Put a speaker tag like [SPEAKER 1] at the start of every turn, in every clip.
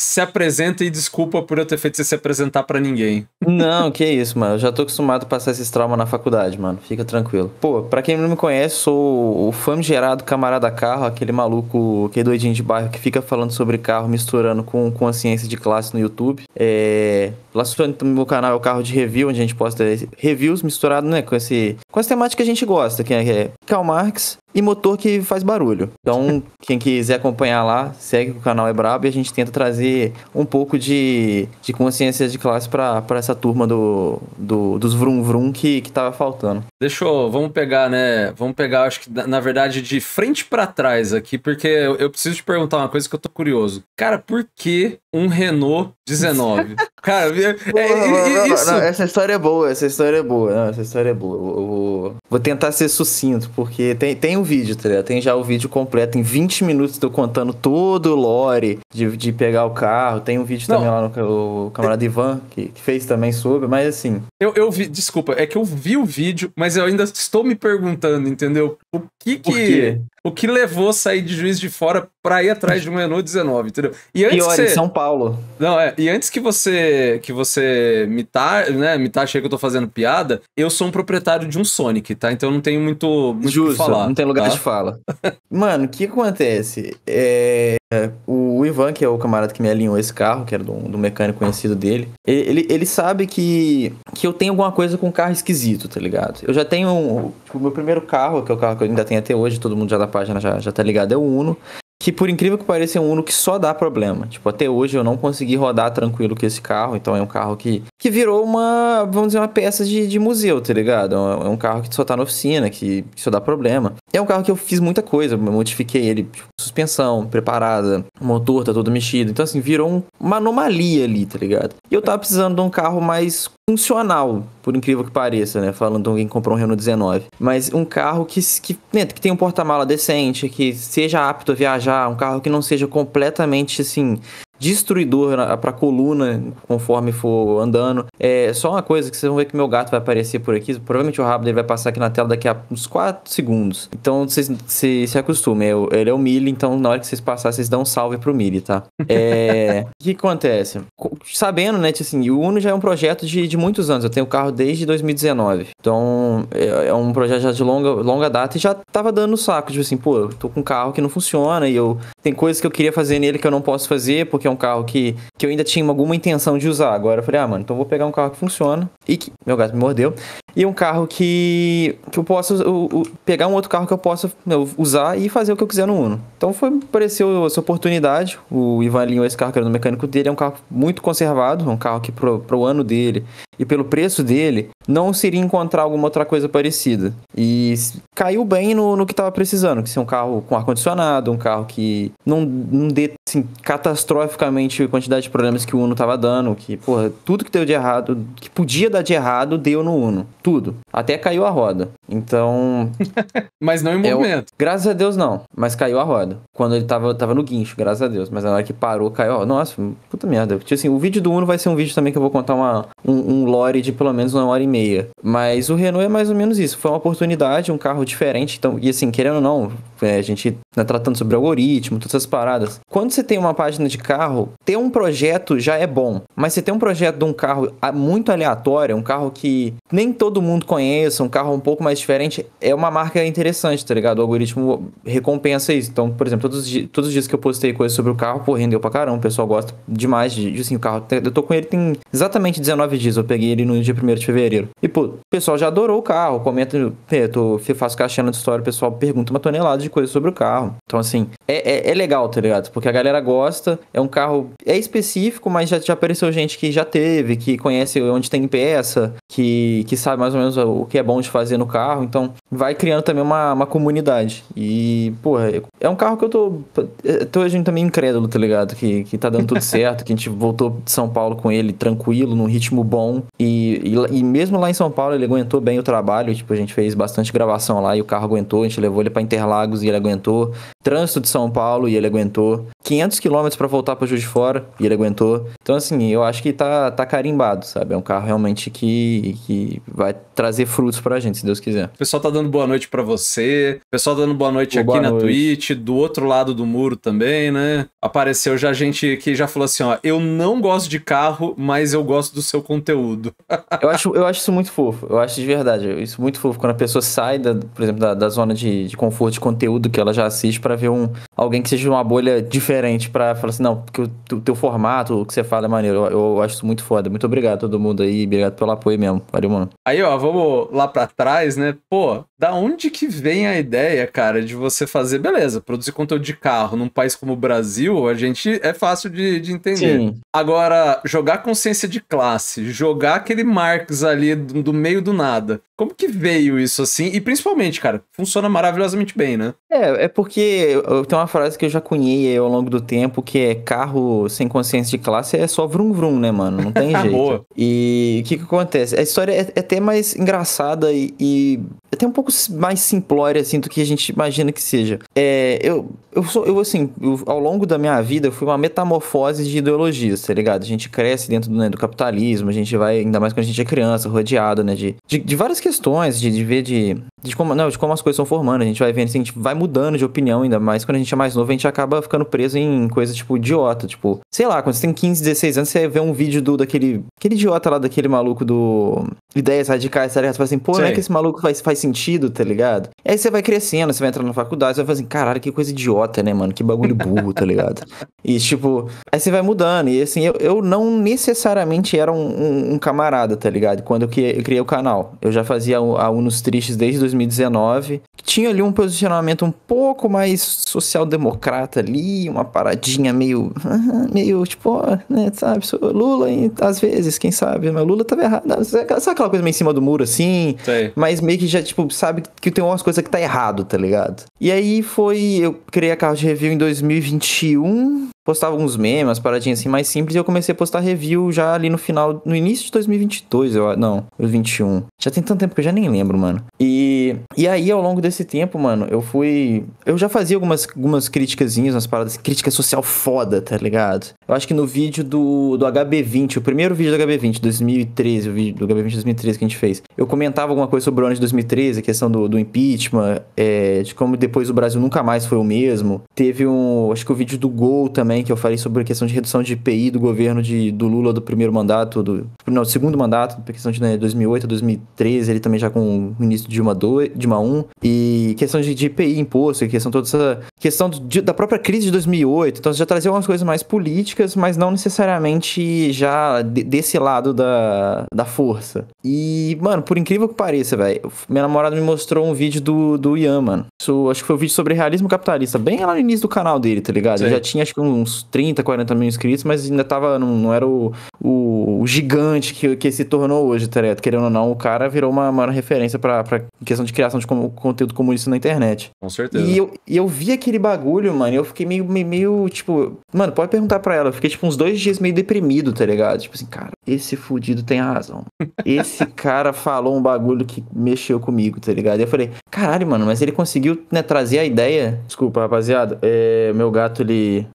[SPEAKER 1] se apresenta e desculpa por eu ter feito você se apresentar para ninguém. Não, que isso, mano. Eu já tô
[SPEAKER 2] acostumado a passar esses traumas na faculdade, mano. Fica tranquilo. Pô, pra quem não me conhece, sou o fã gerado camarada carro, aquele maluco, aquele doidinho de bairro que fica falando sobre carro, misturando com, com a ciência de classe no YouTube. É... Lá no meu canal é o carro de review, onde a gente posta reviews misturado, né, com esse... Com essa temática que a gente gosta, que é, é Karl Marx, e motor que faz barulho. Então, quem quiser acompanhar lá, segue que o canal é brabo e a gente tenta trazer um pouco de, de consciência de classe para essa turma do, do, dos vrum vrum que, que tava faltando.
[SPEAKER 1] Deixa eu, vamos pegar, né? Vamos pegar, acho que na verdade de frente para trás aqui, porque eu, eu, preciso te perguntar uma coisa que eu tô curioso. Cara, por que um Renault 19. Cara, é, é, é, isso. Não, não,
[SPEAKER 2] essa história é boa, essa história é boa. Não, essa história é boa. Eu, eu, vou tentar ser sucinto, porque tem, tem um vídeo, tá ligado? Tem já o vídeo completo em 20 minutos, tô contando todo o lore de, de pegar o carro. Tem um vídeo não. também lá no o camarada Ivan, que, que, fez também sobre, mas assim. Eu, eu
[SPEAKER 1] vi, desculpa, é que eu vi o vídeo, mas eu ainda estou me perguntando, entendeu? O que que. O que levou sair de juiz de fora pra ir atrás de um Renault 19, entendeu? E antes. E olha, você... São Paulo. Não, é. E antes que você que você me tar, tá, né, me taxe tá que eu tô fazendo piada, eu sou um proprietário de um Sonic, tá? Então não tenho muito, muito Justo, falar. Não tem lugar tá? de fala.
[SPEAKER 2] Mano, o que acontece? É, o Ivan, que é o camarada que me alinhou esse carro, que era do, do mecânico conhecido dele, ele, ele sabe que, que eu tenho alguma coisa com um carro esquisito, tá ligado? Eu já tenho. tipo, o meu primeiro carro, que é o carro que eu ainda tenho até hoje, todo mundo já da página já, já tá ligado, é o Uno que por incrível que pareça é um Uno que só dá problema. Tipo, até hoje eu não consegui rodar tranquilo com esse carro, então é um carro que, que virou uma, vamos dizer, uma peça de, de museu, tá ligado? É um é carro que só tá na oficina, que, que só dá problema. É um carro que eu fiz muita coisa, modifiquei ele, tipo, suspensão preparada, motor tá todo mexido, então assim, virou um, uma anomalia ali, tá ligado? E eu tava precisando de um carro mais funcional, por incrível que pareça, né? Falando de alguém que comprou um Renault 19. Mas um carro que, que, né, que tem um porta-mala decente, que seja apto a viajar, um carro que não seja completamente, assim, destruidor para coluna conforme for andando. É só uma coisa que vocês vão ver que meu gato vai aparecer por aqui. Provavelmente o rabo dele vai passar aqui na tela daqui a uns 4 segundos. Então vocês se, se acostumem. Ele é o Mili, então na hora que vocês passarem, vocês dão um salve pro Mili, tá? É. O que acontece? Sabendo, né, tipo assim, o Uno já é um projeto de, de muitos anos. Eu tenho o carro desde 2019. Então é, é um projeto já de longa, longa data e já tava dando no saco. Tipo assim, pô, eu tô com um carro que não funciona e eu. Tem coisas que eu queria fazer nele que eu não posso fazer porque é um carro que, que eu ainda tinha alguma intenção de usar. Agora eu falei, ah, mano, então vou pegar um carro que funciona. E que. Meu gato me mordeu. E um carro que, que eu posso. Eu, eu, pegar um outro carro que eu possa usar e fazer o que eu quiser no Uno. Então foi, apareceu essa oportunidade. O Ivan alinhou esse carro que era no mecânico dele. É um carro muito conservado, é um carro que pro, pro ano dele e pelo preço dele, não seria encontrar alguma outra coisa parecida. E caiu bem no, no que estava precisando, que ser um carro com ar-condicionado, um carro que não, não dê assim, catastroficamente a quantidade de problemas que o Uno estava dando, que, porra, tudo que deu de errado, que podia dar de errado, deu no Uno. Tudo. Até caiu a roda. Então... Mas não em é movimento. É, graças a Deus não, mas caiu a roda quando ele tava, tava no guincho, graças a Deus. Mas na hora que parou, caiu. Ó, nossa, puta merda. Tipo assim, o vídeo do Uno vai ser um vídeo também que eu vou contar uma, um, um, lore de pelo menos uma hora e meia. Mas o Renault é mais ou menos isso. Foi uma oportunidade, um carro diferente. Então, e assim, querendo ou não, é, a gente tá tratando sobre algoritmo, todas essas paradas. Quando você tem uma página de carro, ter um projeto já é bom. Mas você ter um projeto de um carro muito aleatório, um carro que nem todo mundo conhece, um carro um pouco mais diferente, é uma marca interessante, tá ligado? O algoritmo recompensa isso. Então, por exemplo, todos, todos os dias que eu postei coisa sobre o carro, pô, rendeu pra caramba. O pessoal gosta demais de, assim, o carro. Eu tô com ele tem exatamente 19 dias. Eu peguei ele no dia 1 de fevereiro. E, pô, o pessoal já adorou o carro. Comenta, eu tô, eu faço caixinha de história, o pessoal pergunta uma tonelada de coisa sobre o carro. Então, assim, é, é, é, legal, tá ligado? Porque a galera gosta. É um carro, é específico, mas já, já apareceu gente que já teve, que conhece onde tem peça, que, que sabe mais ou menos o que é bom de fazer no carro. Então, vai criando também uma, uma comunidade. E, porra, é um carro que eu tô. Tô a gente também incrédulo, tá ligado? Que, que tá dando tudo certo, que a gente voltou de São Paulo com ele tranquilo, num ritmo bom. E, e, e, mesmo lá em São Paulo ele aguentou bem o trabalho, tipo, a gente fez bastante gravação lá e o carro aguentou, a gente levou ele para Interlagos e ele aguentou. Trânsito de São Paulo e ele aguentou. 500 km para voltar para Juiz de Fora e ele aguentou. Então, assim, eu acho que tá, tá carimbado, sabe? É um carro realmente que, que vai trazer frutos pra gente, se Deus quiser. O
[SPEAKER 1] pessoal tá dando dando boa noite para você, pessoal dando boa noite boa aqui na Twitch, do outro lado do muro também, né? Apareceu já gente que já falou assim,
[SPEAKER 2] ó, eu não gosto de carro, mas eu gosto do seu conteúdo. eu, acho, eu acho isso muito fofo, eu acho de verdade, isso muito fofo, quando a pessoa sai, da, por exemplo, da, da zona de, de conforto de conteúdo que ela já assiste para ver um alguém que seja uma bolha diferente para falar assim, não, porque o teu formato, o que você fala é maneiro, eu, eu acho isso muito foda. Muito obrigado a todo mundo aí, obrigado pelo apoio mesmo. Valeu, mano.
[SPEAKER 1] Aí, ó, vamos lá para trás, né? Pô, da onde que vem a ideia, cara, de você fazer, beleza, produzir conteúdo de carro num país como o Brasil, a gente é fácil de, de entender. Sim. Agora, jogar consciência de classe, jogar aquele Marx ali do, do meio do nada, como que veio isso assim? E principalmente, cara, funciona maravilhosamente bem, né?
[SPEAKER 2] É, é porque tem uma frase que eu já cunhei ao longo do tempo, que é carro sem consciência de classe é só vrum vrum, né, mano? Não tem jeito. Boa. E o que que acontece? A história é, é até mais engraçada e, e até um pouco mais simplória, assim, do que a gente imagina que seja. É, eu eu sou, eu assim, eu, ao longo da minha vida, eu fui uma metamorfose de ideologias, tá ligado? A gente cresce dentro do, né, do capitalismo, a gente vai, ainda mais quando a gente é criança, rodeado, né, de, de, de várias questões, de, de ver de de como, não, de como as coisas são formando. A gente vai vendo, assim, a gente vai mudando de opinião ainda mais. Quando a gente é mais novo, a gente acaba ficando preso em coisa, tipo, idiota. Tipo, sei lá, quando você tem 15, 16 anos, você vê um vídeo do daquele. Aquele idiota lá daquele maluco do. Ideias radicais, tá ligado? Você fala assim, pô, não é que esse maluco faz, faz sentido, tá ligado? E aí você vai crescendo, você vai entrando na faculdade, você vai falar assim, caralho, que coisa idiota, né, mano? Que bagulho burro, tá ligado? E, tipo, aí você vai mudando. E assim, eu, eu não necessariamente era um, um, um camarada, tá ligado? Quando eu criei, eu criei o canal. Eu já fazia a Unos Tristes desde 2019, que tinha ali um posicionamento um pouco mais social-democrata ali, uma paradinha meio, meio tipo, né, sabe, Lula às vezes, quem sabe, mas né, Lula tava errado, sabe aquela coisa meio em cima do muro assim, Sei. mas meio que já, tipo, sabe que tem umas coisas que tá errado, tá ligado? E aí foi, eu criei a de Review em 2021, postava alguns memes, paradinhas assim mais simples, e eu comecei a postar review já ali no final, no início de 2022, eu não, 2021. Já tem tanto tempo que eu já nem lembro, mano. E, e aí, ao longo desse tempo, mano, eu fui. Eu já fazia algumas, algumas criticazinhas, umas paradas, crítica social foda, tá ligado? Eu acho que no vídeo do, do HB20, o primeiro vídeo do HB20, 2013, o vídeo do HB20 2013 que a gente fez, eu comentava alguma coisa sobre o ano de 2013, a questão do, do impeachment, é, de como depois o Brasil nunca mais foi o mesmo. Teve um. Acho que o vídeo do Gol também também, que eu falei sobre a questão de redução de IPI do governo de, do Lula do primeiro mandato, do, não, do segundo mandato, questão de né, 2008 a 2013, ele também já com o início de Dilma, Dilma 1, e questão de, de IPI, imposto, questão toda essa questão de, da própria crise de 2008, então já trazia algumas coisas mais políticas, mas não necessariamente já de, desse lado da, da força. E, mano, por incrível que pareça, velho, minha namorada me mostrou um vídeo do, do Ian, mano. Isso, acho que foi um vídeo sobre realismo capitalista, bem lá no início do canal dele, tá ligado? Sim. Eu já tinha, acho que, um uns 30, 40 mil inscritos, mas ainda tava, não, não era o, o, o, gigante que, que se tornou hoje, tá ligado? Querendo ou não, o cara virou uma maior referência pra, pra questão de criação de conteúdo como isso na internet. Com certeza. E eu, e eu vi aquele bagulho, mano, eu fiquei meio, meio, meio, tipo... Mano, pode perguntar pra ela, eu fiquei, tipo, uns dois dias meio deprimido, tá ligado? Tipo assim, cara, esse fudido tem a razão. Esse cara falou um bagulho que mexeu comigo, tá ligado? E eu falei, caralho, mano, mas ele conseguiu, né, trazer a ideia... Desculpa, rapaziada, é, meu gato, ele...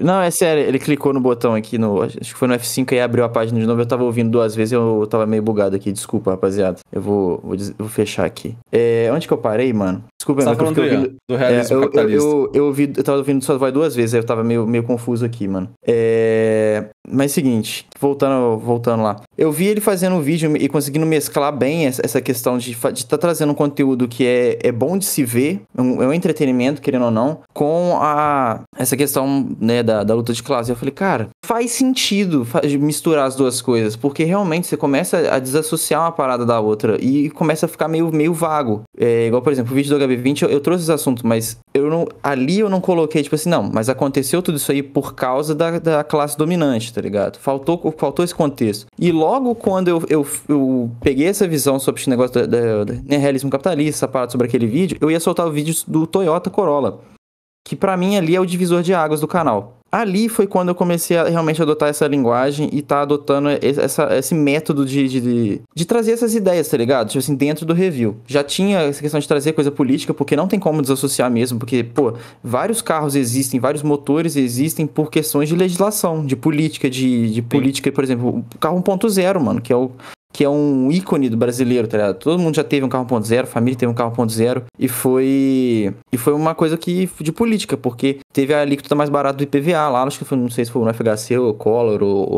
[SPEAKER 2] Não, é sério, ele clicou no botão aqui no. Acho que foi no F5 e abriu a página de novo. Eu tava ouvindo duas vezes eu tava meio bugado aqui. Desculpa, rapaziada. Eu vou, vou, vou fechar aqui. É, onde que eu parei, mano? Desculpa, Você mano. Tá é eu do, ouvindo... do realismo é, eu, capitalista. Eu, eu, eu, ouvi, eu tava ouvindo sua voz duas vezes, aí eu tava meio, meio confuso aqui, mano. É... Mas seguinte, voltando, voltando lá. Eu vi ele fazendo um vídeo e conseguindo mesclar bem essa questão de estar tá trazendo um conteúdo que é, é bom de se ver, é um, é um entretenimento, querendo ou não, com a essa questão né, da, da luta de classe. Eu falei, cara, faz sentido misturar as duas coisas, porque realmente você começa a desassociar uma parada da outra e começa a ficar meio, meio vago. É, igual, por exemplo, o vídeo do HB20, eu, eu trouxe esse assunto, mas eu não, ali eu não coloquei, tipo assim, não, mas aconteceu tudo isso aí por causa da, da classe dominante tá ligado? Faltou, faltou esse contexto. E logo quando eu, eu, eu peguei essa visão sobre esse negócio da, da, da né, realismo capitalista, essa sobre aquele vídeo, eu ia soltar o vídeo do Toyota Corolla. Que para mim ali é o divisor de águas do canal ali foi quando eu comecei a realmente adotar essa linguagem e tá adotando essa, esse método de, de, de, trazer essas ideias, tá ligado? Tipo assim, dentro do review. Já tinha essa questão de trazer coisa política, porque não tem como desassociar mesmo, porque, pô, vários carros existem, vários motores existem por questões de legislação, de política, de, de política, por exemplo, o carro 1.0, mano, que é o que é um ícone do brasileiro, tá ligado? Todo mundo já teve um carro 1.0, família teve um carro 1.0 e foi e foi uma coisa que de política, porque teve a alíquota mais barata do IPVA lá, acho que foi, não sei se foi no FHC ou Collor ou,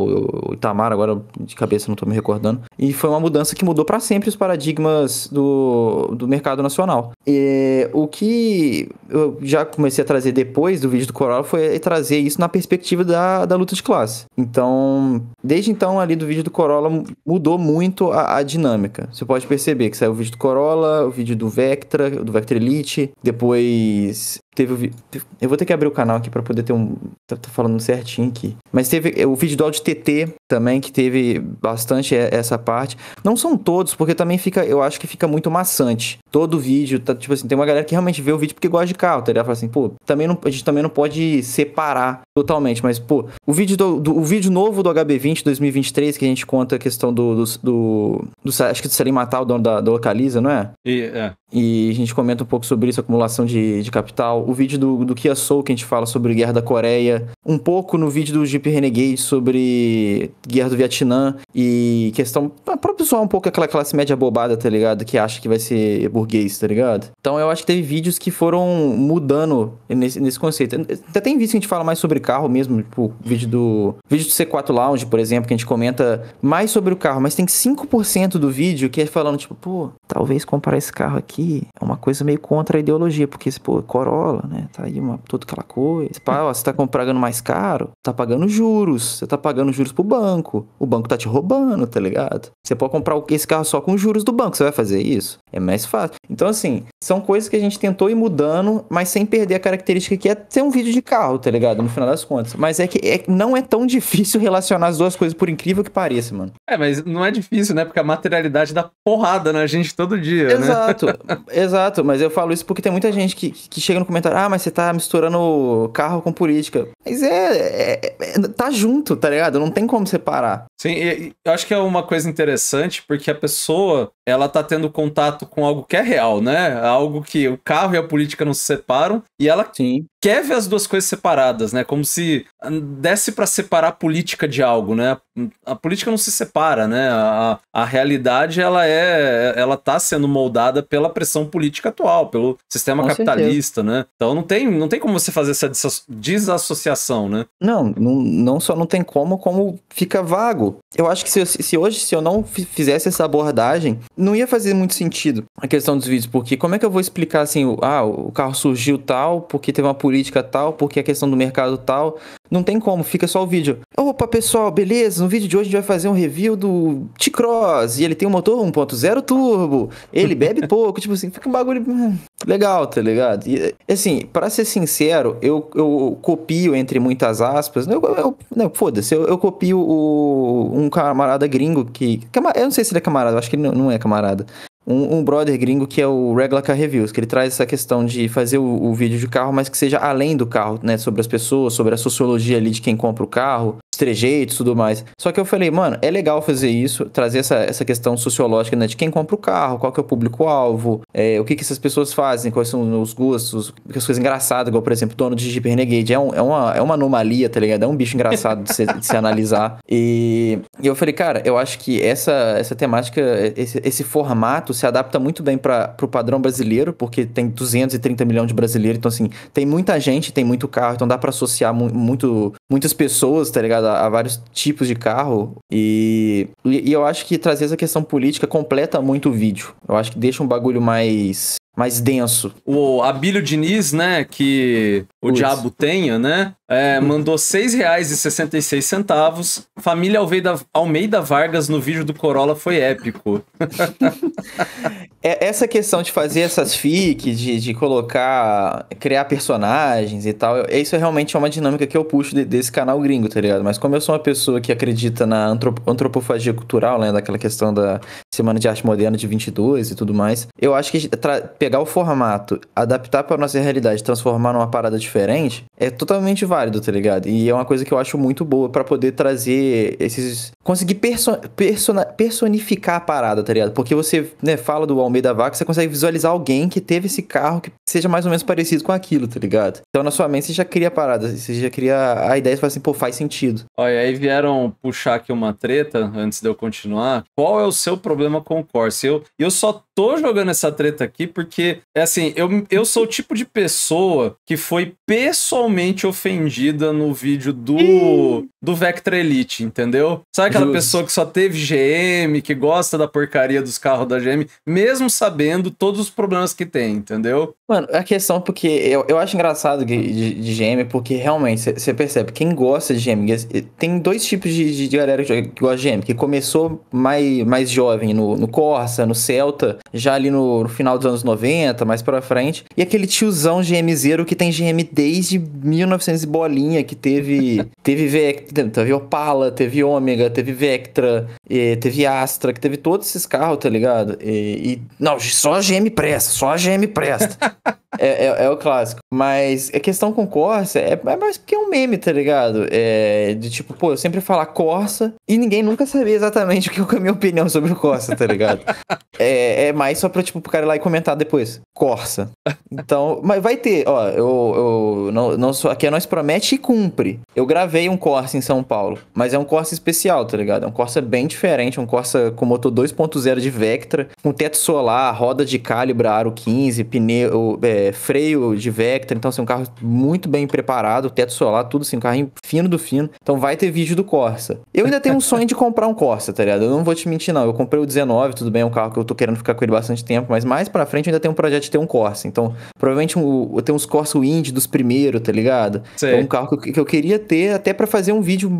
[SPEAKER 2] ou, Itamar, agora de cabeça não tô me recordando. E foi uma mudança que mudou para sempre os paradigmas do, do mercado nacional. E, o que eu já comecei a trazer depois do vídeo do Corolla foi trazer isso na perspectiva da, da luta de classe. Então, desde então ali do vídeo do Corolla mudou muito muito a, a, dinâmica. Você pode perceber que saiu o vídeo do Corolla, o vídeo do Vectra, do Vectra Elite, depois Teve, eu vou ter que abrir o canal aqui para poder ter um. Tô, tá, tô, tá falando certinho aqui. Mas teve o vídeo do áudio TT também, que teve bastante essa parte. Não são todos, porque também fica. Eu acho que fica muito maçante. Todo vídeo, tá, tipo assim, tem uma galera que realmente vê o vídeo porque gosta de carro, tá ligado? Fala assim, pô, também não, a gente também não pode separar totalmente. Mas, pô, o vídeo, do, do o vídeo novo do HB20 2023, que a gente conta a questão do. do, do, do acho que do Salim Matar, o dono da, do Localiza, não é? E, é. E a gente comenta um pouco sobre isso, acumulação de, de capital o vídeo do, do Kia Soul que a gente fala sobre Guerra da Coreia, um pouco no vídeo do Jeep Renegade sobre Guerra do Vietnã e questão para pessoal um pouco aquela classe média bobada, tá ligado? Que acha que vai ser burguês, tá ligado? Então eu acho que teve vídeos que foram mudando nesse, nesse conceito. Até tem vídeo que a gente fala mais sobre carro mesmo, tipo, vídeo do vídeo do C4 Lounge, por exemplo, que a gente comenta mais sobre o carro, mas tem 5% do vídeo que é falando tipo, pô, talvez comprar esse carro aqui é uma coisa meio contra a ideologia, porque esse pô, Corolla né? Tá aí uma, toda aquela coisa. Pá, ó, você tá comprando mais caro, tá pagando juros. Você tá pagando juros pro banco. O banco tá te roubando, tá ligado? Você pode comprar esse carro só com os juros do banco. Você vai fazer isso? É mais fácil. Então, assim, são coisas que a gente tentou ir mudando, mas sem perder a característica que é ter um vídeo de carro, tá ligado? No final das contas. Mas é que é, não é tão difícil relacionar as duas coisas, por incrível que pareça, mano.
[SPEAKER 1] É, mas não é difícil, né? Porque a materialidade
[SPEAKER 2] dá porrada na gente todo dia, exato, né? Exato, exato. Mas eu falo isso porque tem muita gente que, que chega no comentário ah, mas você tá misturando carro com política. Mas é, é, é tá junto, tá ligado? Não tem como separar.
[SPEAKER 1] Sim, eu acho que é uma coisa interessante, porque a pessoa ela tá tendo contato com algo que é real, né? Algo que o carro e a política não se separam e ela Sim. quer ver as duas coisas separadas, né? Como se ah, desse para separar a política de algo, né? A política não se separa, né? A, a realidade ela é, ela tá sendo moldada pela pressão política atual, pelo sistema com capitalista, certeza. né? Então não tem, não tem como você fazer essa desassociação, né?
[SPEAKER 2] Não, não, não só não tem como, como fica vago. Eu acho que se, se hoje se eu não fizesse essa abordagem não ia fazer muito sentido a questão dos vídeos, porque como é que eu vou explicar assim, o, ah, o carro surgiu tal, porque teve uma política tal, porque a questão do mercado tal. Não tem como, fica só o vídeo. Opa, pessoal, beleza? No vídeo de hoje a gente vai fazer um review do T-Cross e ele tem um motor 1.0 turbo, ele bebe pouco, tipo assim, fica um bagulho. Hum legal, tá ligado? E, assim, para ser sincero, eu, eu copio, entre muitas aspas, né? eu, eu, não, né, foda-se, eu, eu, copio o, um camarada gringo que, eu não sei se ele é camarada, eu acho que ele não, não é camarada, um, um, brother gringo que é o Regular Car Reviews, que ele traz essa questão de fazer o, o, vídeo de carro, mas que seja além do carro, né? Sobre as pessoas, sobre a sociologia ali de quem compra o carro, os trejeitos e tudo mais. Só que eu falei, mano, é legal fazer isso, trazer essa, essa questão sociológica, né? De quem compra o carro, qual que é o público-alvo, é, o que, que essas pessoas fazem, quais são os gostos, as coisas engraçadas, igual, por exemplo, dono de Jeep Renegade. É, um, é, uma, é uma anomalia, tá ligado? É um bicho engraçado de se, de se analisar. E, e, eu falei, cara, eu acho que essa, essa temática, esse, esse formato se adapta muito bem para o padrão brasileiro, porque tem 230 milhões de brasileiros, então, assim, tem muita gente, tem muito carro, então dá para associar mu muito, muitas pessoas, tá ligado? a vários tipos de carro. E, e eu acho que trazer essa questão política completa muito o vídeo. Eu acho que deixa um bagulho mais mais denso.
[SPEAKER 1] O Abílio Diniz, né, que o Putz. diabo tenha, né? É, mandou R$ 6,66. Família Almeida, Almeida Vargas no vídeo do Corolla foi épico.
[SPEAKER 2] É, essa questão de fazer essas fics, de, de colocar, criar personagens e tal, isso é realmente uma dinâmica que eu puxo de, desse canal gringo, tá ligado? Mas como eu sou uma pessoa que acredita na antrop, antropofagia cultural, né, daquela questão da Semana de Arte Moderna de 22 e tudo mais, eu acho que pegar o formato, adaptar para nossa realidade, transformar numa parada diferente, é totalmente válido válido, tá ligado? E é uma coisa que eu acho muito boa para poder trazer esses. Conseguir perso... persona... personificar a parada, tá ligado? Porque você né, fala do Almeida Vaca, você consegue visualizar alguém que teve esse carro que seja mais ou menos parecido com aquilo, tá ligado? Então na sua mente você já cria a parada, você já cria a ideia e fala assim, pô, faz sentido.
[SPEAKER 1] Olha, aí vieram puxar aqui uma treta antes de eu continuar. Qual é o seu problema com o Corsa? Eu, eu só tô jogando essa treta aqui porque, é assim, eu, eu sou o tipo de pessoa que foi pessoalmente ofendida no vídeo do, do Vectra Elite, entendeu? Sabe aquela pessoa que só teve GM, que gosta da porcaria
[SPEAKER 2] dos carros da GM, mesmo sabendo todos os problemas que tem, entendeu? Mano, a questão, é porque eu, eu acho engraçado de, de, GM, porque realmente você percebe, quem gosta de GM, eh, tem dois tipos de, de, galera que, que gosta de GM, que começou mais, mais jovem no, no Corsa, no Celta, já ali no, no final dos anos 90, mais pra frente. E aquele tiozão GMZero que tem GM desde 1900 e bolinha, que teve, teve Vectra, teve Opala, teve Ômega, teve Vectra, teve Astra, que teve todos esses carros, tá ligado? E, e não, só a GM presta, só a GM presta. é, é, é, o clássico. Mas a questão com Corsa é, é mais porque é um meme, tá ligado? É, de tipo, pô, eu sempre falar Corsa e ninguém nunca sabia exatamente o que é a minha opinião sobre o Corsa, tá ligado? é, é mais só pra, tipo, pro cara ir lá e comentar depois. Corsa. Então, mas vai ter, ó, eu, eu não, não sou, aqui é nós promete e cumpre. Eu gravei um Corsa em São Paulo, mas é um Corsa especial, tá ligado? É um Corsa bem diferente, é um Corsa com motor 2.0 de Vectra, com teto solar, roda de calibra aro 15, pneu, é, freio de Vectra, então assim, um carro muito bem preparado, teto solar, tudo assim, um carrinho fino do fino. Então vai ter vídeo do Corsa. Eu ainda tenho um sonho de comprar um Corsa, tá ligado? Eu não vou te mentir não, eu comprei o 19, tudo bem, é um carro que eu tô querendo ficar com ele bastante tempo, mas mais pra frente eu ainda tenho um projeto de ter um Corsa. Então, provavelmente um, eu tenho uns Corsa Wind dos primeiros, tá ligado? É um carro que eu, que eu queria ter até para fazer um vídeo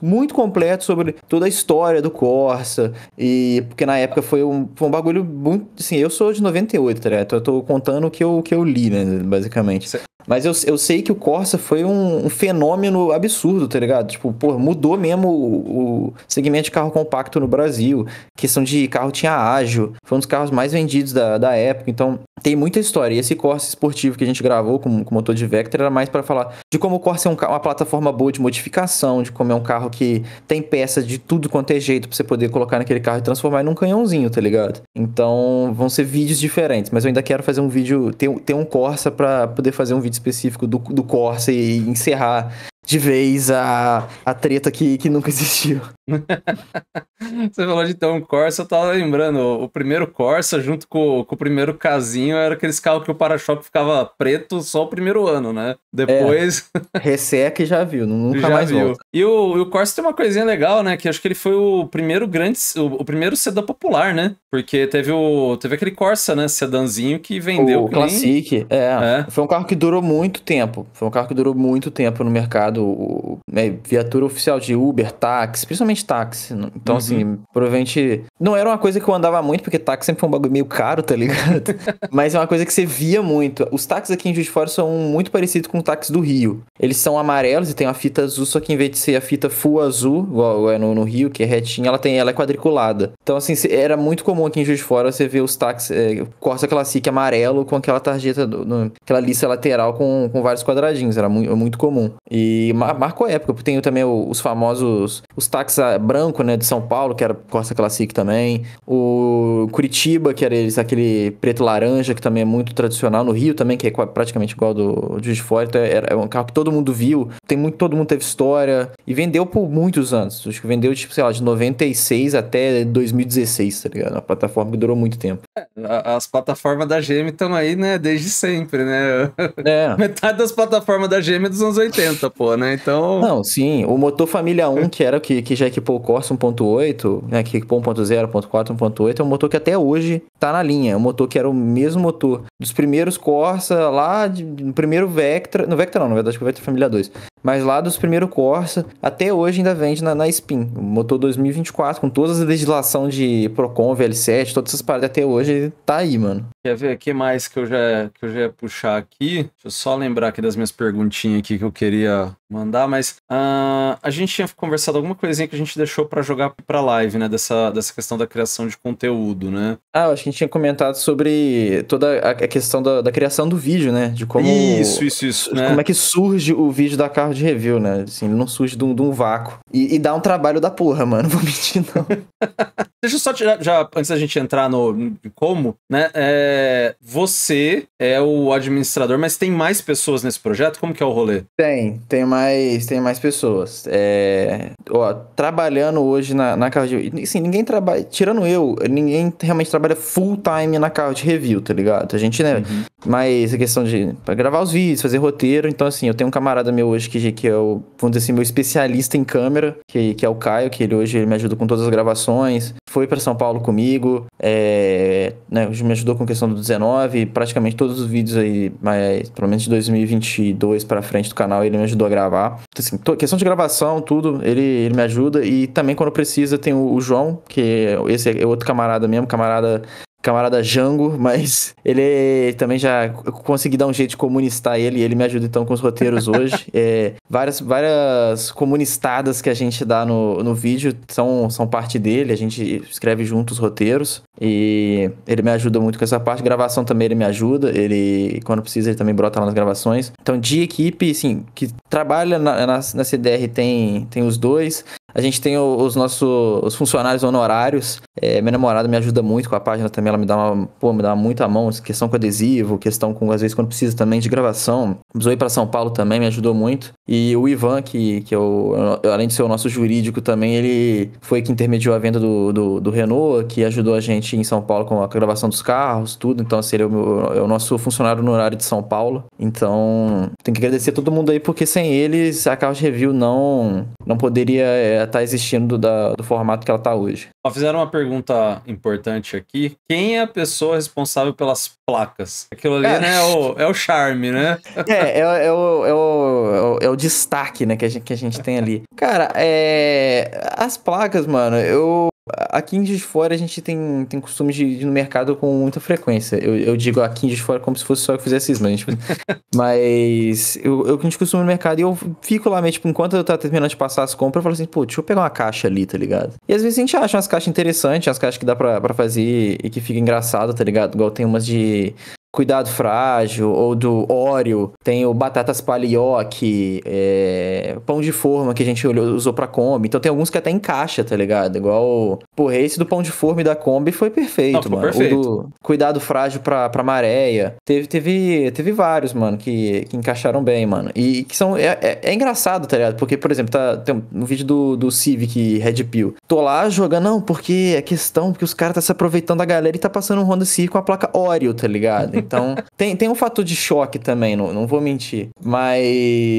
[SPEAKER 2] muito completo sobre toda a história do Corsa e porque na época foi um, foi um bagulho muito, assim, eu sou de 98, tá ligado? Então eu tô contando o que eu, o que eu li li, né? Basicamente. Cê... Mas eu, eu sei que o Corsa foi um, um, fenômeno absurdo, tá ligado? Tipo, pô, mudou mesmo o, o, segmento de carro compacto no Brasil. Questão de carro tinha ágil. Foi um dos carros mais vendidos da, da época. Então, tem muita história. E esse Corsa esportivo que a gente gravou com, com motor de Vector era mais para falar de como o Corsa é um, uma plataforma boa de modificação, de como é um carro que tem peças de tudo quanto é jeito para você poder colocar naquele carro e transformar em um canhãozinho, tá ligado? Então vão ser vídeos diferentes, mas eu ainda quero fazer um vídeo, ter, ter um Corsa para poder fazer um vídeo específico do, do Corsa e encerrar de vez a, a treta que, que nunca existiu.
[SPEAKER 1] Você falou de ter um Corsa, eu tava lembrando, o primeiro Corsa junto com, com o primeiro casinho era aqueles carros que o para-choque ficava preto só o primeiro ano, né? Depois...
[SPEAKER 2] É, resseca e já viu, nunca já mais viu. Volta.
[SPEAKER 1] E o, e o Corsa tem uma coisinha legal, né? Que acho que ele foi o primeiro grande, o, o primeiro sedã popular, né? Porque teve, o, teve aquele Corsa, né? Sedanzinho que vendeu... O Classic,
[SPEAKER 2] é, é. Foi um carro que durou muito tempo. Foi um carro que durou muito tempo no mercado. O, né, viatura oficial de Uber, táxi, principalmente principalmente táxi. Então, assim, uhum. assim, provavelmente. Não era uma coisa que eu andava muito, porque táxi sempre foi um bagulho meio caro, tá ligado? Mas é uma coisa que você via muito. Os táxis aqui em Juiz de Fora são muito parecidos com o táxi do Rio. Eles são amarelos e tem uma fita azul, só que em vez de ser a fita full azul, igual é no, no Rio, que é retinha, ela, tem, ela é quadriculada. Então, assim, era muito comum aqui em Juiz de Fora você ver os táxis, é, Corsa Classic amarelo com aquela tarjeta, do, no, aquela lista lateral com, com vários quadradinhos. Era muito, muito comum. E marcou época, porque tem também os famosos os táxis Branco, né, de São Paulo, que era Costa Classic também. O Curitiba, que era eles, aquele preto laranja, que também é muito tradicional. No Rio também, que é praticamente igual do Juiz de Fora. Então, era, é um carro que todo mundo viu. Tem muito, todo mundo teve história. E vendeu por muitos anos. Acho que vendeu, tipo, sei lá, de 96 até 2016, tá ligado? É uma plataforma que durou muito tempo. É,
[SPEAKER 1] as plataformas da GM estão aí, né, desde sempre, né? É. Metade das plataformas da GM é dos anos 80, pô, né? Então...
[SPEAKER 2] Não, sim. O motor Família 1, que era o que, que já que o Corsa 1.8, né, que 1.0, 1.4, 1.8, é um motor que até hoje tá na linha. É um motor que era o mesmo motor dos primeiros Corsa lá, de, no primeiro Vectra, no Vectra não, na verdade que o Vectra Família 2, mas lá dos primeiros Corsa, até hoje ainda vende na, na Spin. motor 2024, com todas as legislações de Procon, VL7, todas essas paradas até hoje, tá aí, mano.
[SPEAKER 1] Quer ver o que mais que eu, já, que eu já ia puxar aqui? Deixa eu só lembrar aqui das minhas perguntinhas aqui que eu queria mandar, mas uh, a gente tinha conversado alguma coisinha que a gente gente deixou para jogar para live, né? Dessa, dessa questão da criação de conteúdo, né?
[SPEAKER 2] Ah, acho que a gente tinha comentado sobre toda a questão da, da criação do vídeo, né? De como. Isso, isso, isso. Né? Como é que surge o vídeo da carro de review, né? Assim, ele não surge de um, de um vácuo. E, e dá um trabalho da porra, mano. Vou mentir, não.
[SPEAKER 1] Deixa eu só tirar, já, antes da gente entrar
[SPEAKER 2] no como,
[SPEAKER 1] né? É, você é o administrador, mas tem mais
[SPEAKER 2] pessoas nesse projeto? Como que é o rolê? Tem, tem mais, tem mais pessoas. É, ó, trabalhando hoje na, na de Review, assim, ninguém trabalha, tirando eu, ninguém realmente trabalha full time na de Review, tá ligado? A gente, né? Uhum. Mas a é questão de pra gravar os vídeos, fazer roteiro, então assim, eu tenho um camarada meu hoje que, que é o, vamos dizer assim, meu especialista em câmera, que, que é o Caio, que ele hoje ele me ajuda com todas as gravações, foi para São Paulo comigo, é, né, me ajudou com a questão do 19, praticamente todos os vídeos aí, mas, pelo menos de 2022 para frente do canal, ele me ajudou a gravar. Então, assim, questão de gravação, tudo, ele, ele me ajuda e também quando precisa tem o, o João, que é, esse é outro camarada mesmo, camarada camarada Jango, mas ele também já consegui dar um jeito de comunistar ele, ele me ajuda então com os roteiros hoje. É, várias, várias comunistadas que a gente dá no, no vídeo são, são parte dele, a gente escreve junto os roteiros e ele me ajuda muito com essa parte. Gravação também ele me ajuda, ele quando precisa ele também brota lá nas gravações. Então de equipe, assim, que trabalha na, na, na CDR tem, tem os dois, a gente tem os nossos os funcionários honorários. É, minha namorada me ajuda muito com a página também. Ela me dá uma, pô, me dá muito a mão, questão com adesivo, questão com, às vezes, quando precisa também de gravação, Zoei ir para São Paulo também, me ajudou muito. E o Ivan, que, que é o, além de ser o nosso jurídico também, ele foi que intermediou a venda do, do, do Renault, que ajudou a gente em São Paulo com a gravação dos carros, tudo. Então, assim, ele é o, meu, é o nosso funcionário no horário de São Paulo. Então, tem que agradecer todo mundo aí, porque sem eles, a Carros Review não, não poderia estar é, tá existindo do, da, do formato que ela está hoje.
[SPEAKER 1] Ó, fizeram uma pergunta importante aqui. Quem é a pessoa responsável pelas placas? Aquilo ali, é. né, é o, é o charme, né?
[SPEAKER 2] É, é, é, é, é, o, é, o, é, o, destaque, né, que a gente, que a gente tem ali. Cara, é, as placas, mano, eu... Aqui em Juiz de Fora a gente tem, tem costume de ir no mercado com muita frequência. Eu, eu digo aqui em Juiz de Fora como se fosse só eu que fizesse isso, mas a gente, mas eu, eu a gente costuma no mercado e eu fico lá mesmo tipo, enquanto eu tava terminando de passar as compras, eu falo assim, pô, deixa eu pegar uma caixa ali, tá ligado? E às vezes a gente acha umas caixas interessantes, umas caixas que dá pra, pra fazer e que fica engraçado, tá ligado? Igual tem umas de Cuidado Frágil, ou do Oreo, tem o Batatas Palioque, é, Pão de Forma que a gente usou pra Kombi. Então tem alguns que até encaixa, tá ligado? Igual. Porra, esse do Pão de Forma e da Kombi foi perfeito, Não, mano. Perfeito. O do Cuidado Frágil pra, pra Maréia. Teve, teve, teve vários, mano, que, que encaixaram bem, mano. E que são. É, é, é engraçado, tá ligado? Porque, por exemplo, tá, tem um vídeo do, do Civic Red Pill. Tô lá jogando, não, porque é questão, porque os caras tá se aproveitando da galera e tá passando um Honda Civic com a placa Oreo, tá ligado? Então, tem, tem um fator de choque também, não, não vou mentir. Mas.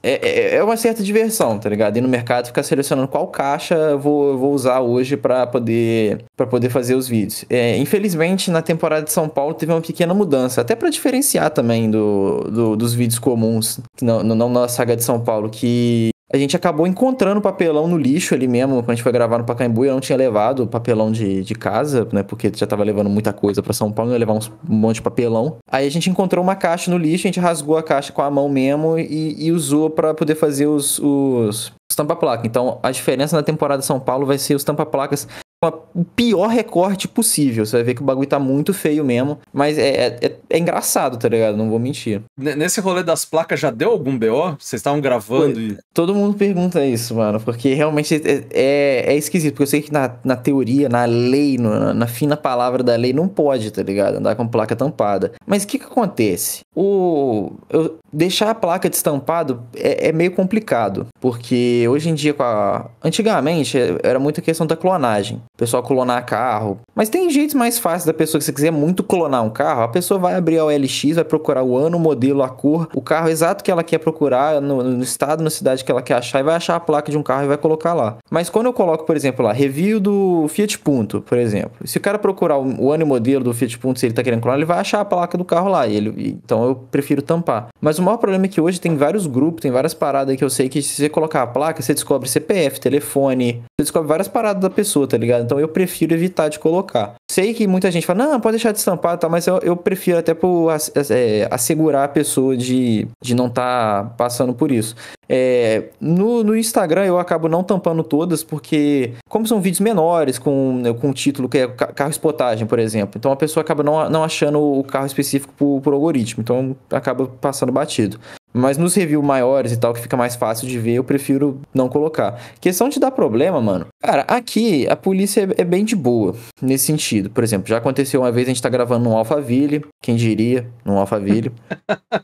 [SPEAKER 2] É, é, é, uma certa diversão, tá ligado? E no mercado ficar selecionando qual caixa eu vou, vou usar hoje para poder para poder fazer os vídeos. É, infelizmente, na temporada de São Paulo teve uma pequena mudança, até para diferenciar também do, do, dos vídeos comuns não, não, na saga de São Paulo, que a gente acabou encontrando papelão no lixo ali mesmo. Quando a gente foi gravar no Pacaembu, eu não tinha levado papelão de, de casa, né? Porque já tava levando muita coisa para São Paulo, ia levar uns, um monte de papelão. Aí a gente encontrou uma caixa no lixo, a gente rasgou a caixa com a mão mesmo e, e usou para poder fazer os, os, os tampa-placa. Então, a diferença na temporada de São Paulo vai ser os tampa-placas o pior recorte possível. Você vai ver que o bagulho tá muito feio mesmo. Mas é, é, é, é engraçado, tá ligado? Não vou mentir.
[SPEAKER 1] Nesse rolê das placas já deu algum BO? Vocês estavam gravando e.
[SPEAKER 2] Todo mundo pergunta isso, mano. Porque realmente é, é, é, esquisito. Porque eu sei que na, na teoria, na lei, no, na fina palavra da lei, não pode, tá ligado? Andar com placa tampada. Mas o que, que acontece? O. Eu, deixar a placa destampada é, é meio complicado. Porque hoje em dia, com a. Antigamente, é, era muito questão da clonagem pessoal clonar carro. Mas tem jeitos mais fáceis da pessoa que você quiser muito clonar um carro. A pessoa vai abrir a OLX, vai procurar o ano, o modelo, a cor, o carro exato que ela quer procurar, no, no, estado, na cidade que ela quer achar, e vai achar a placa de um carro e vai colocar lá. Mas quando eu coloco, por exemplo, lá, review do Fiat Punto, por exemplo. Se o cara procurar o, o ano e modelo do Fiat Punto, se ele tá querendo clonar, ele vai achar a placa do carro lá. Ele, então eu prefiro tampar. Mas o maior problema é que hoje tem vários grupos, tem várias paradas que eu sei que se você colocar a placa, você descobre CPF, telefone, você descobre várias paradas da pessoa, tá ligado? Então eu prefiro evitar de colocar. Sei que muita gente fala, não, pode deixar de estampar, tá? Mas eu, eu prefiro até por é, assegurar a pessoa de, de não estar tá passando por isso. É, no, no Instagram eu acabo não tampando todas, porque como são vídeos menores, com, né, com título que é carro espotagem, por exemplo, então a pessoa acaba não, não achando o carro específico por, por algoritmo, então acaba passando batido. Mas nos reviews maiores e tal, que fica mais fácil de ver, eu prefiro não colocar. Questão de dar problema, mano. Cara, aqui a polícia é, é bem de boa nesse sentido. Por exemplo, já aconteceu uma vez a gente tá gravando num Alphaville, quem diria, num Alphaville,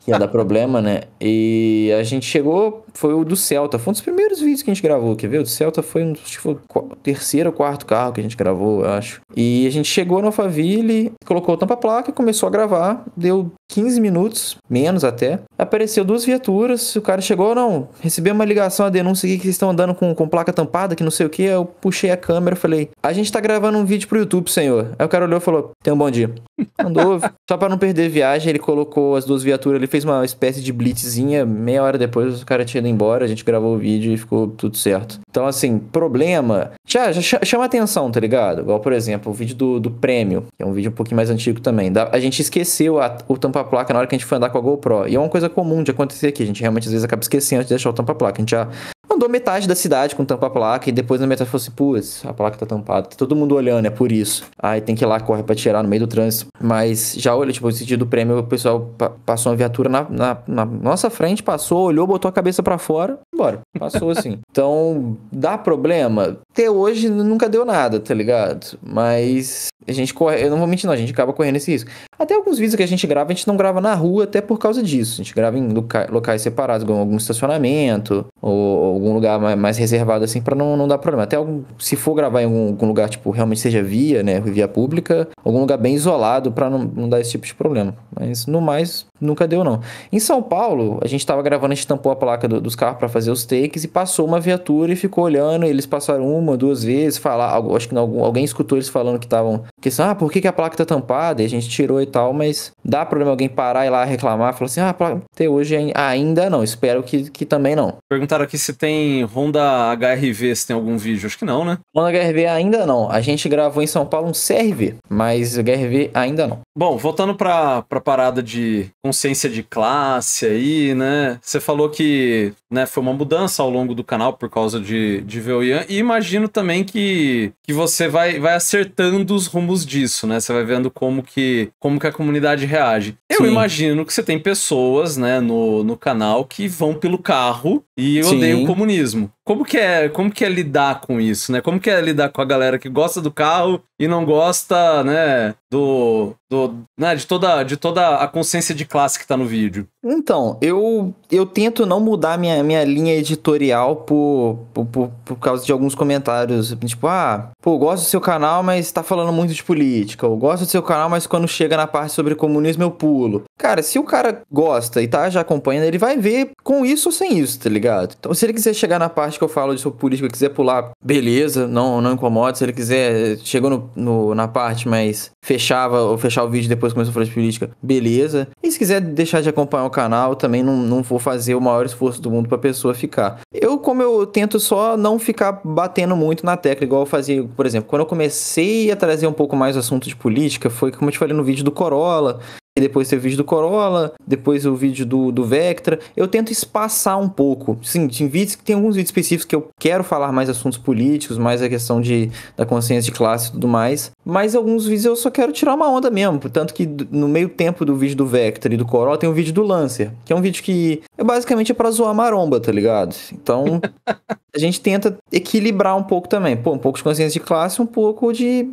[SPEAKER 2] ia dar problema, né? E a gente chegou, foi o do Celta, foi um dos primeiros vídeos que a gente gravou, quer ver? O do Celta foi um foi tipo, terceiro ou quarto carro que a gente gravou, eu acho. E a gente chegou no Alphaville, colocou tampa-placa, começou a gravar, deu 15 minutos, menos até, apareceu duas viaturas, o cara chegou, não, recebeu uma ligação, a denúncia aqui que vocês estão andando com, com placa tampada, que não sei o que, eu puxei a câmera, falei, a gente tá gravando um vídeo pro YouTube, senhor. Aí o cara olhou e falou, tenha um bom dia. Andou, só para não perder viagem, ele colocou as duas viaturas, ele fez uma espécie de blitzinha, meia hora depois o cara tinha ido embora, a gente gravou o vídeo e ficou tudo certo. Então, assim, problema, já, já chama atenção, tá ligado? Igual, por exemplo, o vídeo do, do prêmio, que é um vídeo um pouquinho mais antigo também, a gente esqueceu a, o tampamento tampa-placa na hora que a gente foi andar com a GoPro. E é uma coisa comum de acontecer aqui. A gente realmente às vezes acaba esquecendo de deixar o tampa-placa. A gente já andou metade da cidade com tampa-placa e depois na metade falou assim, putz, a placa tá tampada. Tá todo mundo olhando, é por isso. Aí tem que ir lá, corre pra tirar no meio do trânsito. Mas já olha, tipo, esse sentido do prêmio, o pessoal passou uma viatura na, na, na nossa frente, passou, olhou, botou a cabeça para fora embora. Passou assim. Então, dá problema? Até hoje nunca deu nada, tá ligado? Mas a gente corre. Eu não vou mentir, não, a gente acaba correndo esse risco. Até alguns vídeos que a gente grava, a gente não grava na rua até por causa disso. A gente grava em locais separados, como algum estacionamento, ou algum lugar mais reservado assim para não, não dar problema. Até algum, se for gravar em algum, algum, lugar tipo realmente seja via, né, via pública, algum lugar bem isolado para não, não dar esse tipo de problema. Mas no mais nunca deu não. Em São Paulo a gente estava gravando, a gente tampou a placa do, dos carros para fazer os takes e passou uma viatura e ficou olhando. eles passaram uma, duas vezes, falar, acho que não, algum, alguém escutou eles falando que estavam questão, ah, por que, que, a placa tá tampada? E a gente tirou e tal, mas dá problema alguém parar e lá reclamar, falar assim, ah, a placa até hoje ainda não, espero que, que também não.
[SPEAKER 1] Perguntaram aqui se tem Honda HRV, se tem algum vídeo, acho que não, né? Honda HRV ainda não, a gente gravou em São Paulo um CRV, mas HRV ainda não. Bom, voltando para a parada de consciência de classe aí, né? Você falou que né, foi uma mudança ao longo do canal por causa de, de Veoian. E imagino também que, que você vai, vai acertando os rumos disso, né? Você vai vendo como que, como que a comunidade reage. Eu Sim. imagino que você tem pessoas, né, no, no canal que vão pelo carro e odeiam Sim. o comunismo como que é, como que é lidar com isso, né? Como que é lidar com a galera que gosta do carro e não gosta, né, do, do né, de toda de toda a consciência de classe que tá no vídeo.
[SPEAKER 2] Então, eu, eu tento não mudar minha, minha linha editorial por, por, por, causa de alguns comentários. Tipo, ah, pô, gosto do seu canal, mas tá falando muito de política. Ou gosto do seu canal, mas quando chega na parte sobre comunismo eu pulo. Cara, se o cara gosta e tá já acompanhando, ele vai ver com isso ou sem isso, tá ligado? Então, se ele quiser chegar na parte que eu falo sua política e quiser pular, beleza, não, não incomoda. Se ele quiser, chegou no, no, na parte, mas fechava ou fechar o vídeo depois começou a falar de política, beleza. E se quiser deixar de acompanhar o canal, também não, não vou fazer o maior esforço do mundo pra pessoa ficar. Eu, como eu tento só não ficar batendo muito na tecla, igual eu fazia, por exemplo, quando eu comecei a trazer um pouco mais o assunto de política, foi como eu te falei no vídeo do Corolla, e depois teve o vídeo do Corolla, depois o vídeo do, do Vectra. Eu tento espaçar um pouco. Sim, tem vídeos que tem alguns vídeos específicos que eu quero falar mais assuntos políticos, mais a questão de, da consciência de classe e tudo mais. Mas alguns vídeos eu só quero tirar uma onda mesmo. Tanto que no meio tempo do vídeo do Vectra e do Corolla tem o vídeo do Lancer, que é um vídeo que é basicamente é pra zoar maromba, tá ligado? Então a gente tenta equilibrar um pouco também. Pô, um pouco de consciência de classe, um pouco de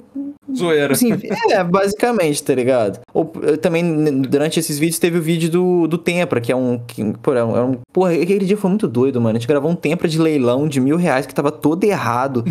[SPEAKER 2] Zoeira. Sim, é, basicamente, tá ligado? Ou, eh, também, durante esses vídeos, teve o vídeo do, do Tempra, que é um. Que, porra, é, é um, porra, aquele dia foi muito doido, mano. A gente gravou um Tempra de leilão de mil reais que tava todo errado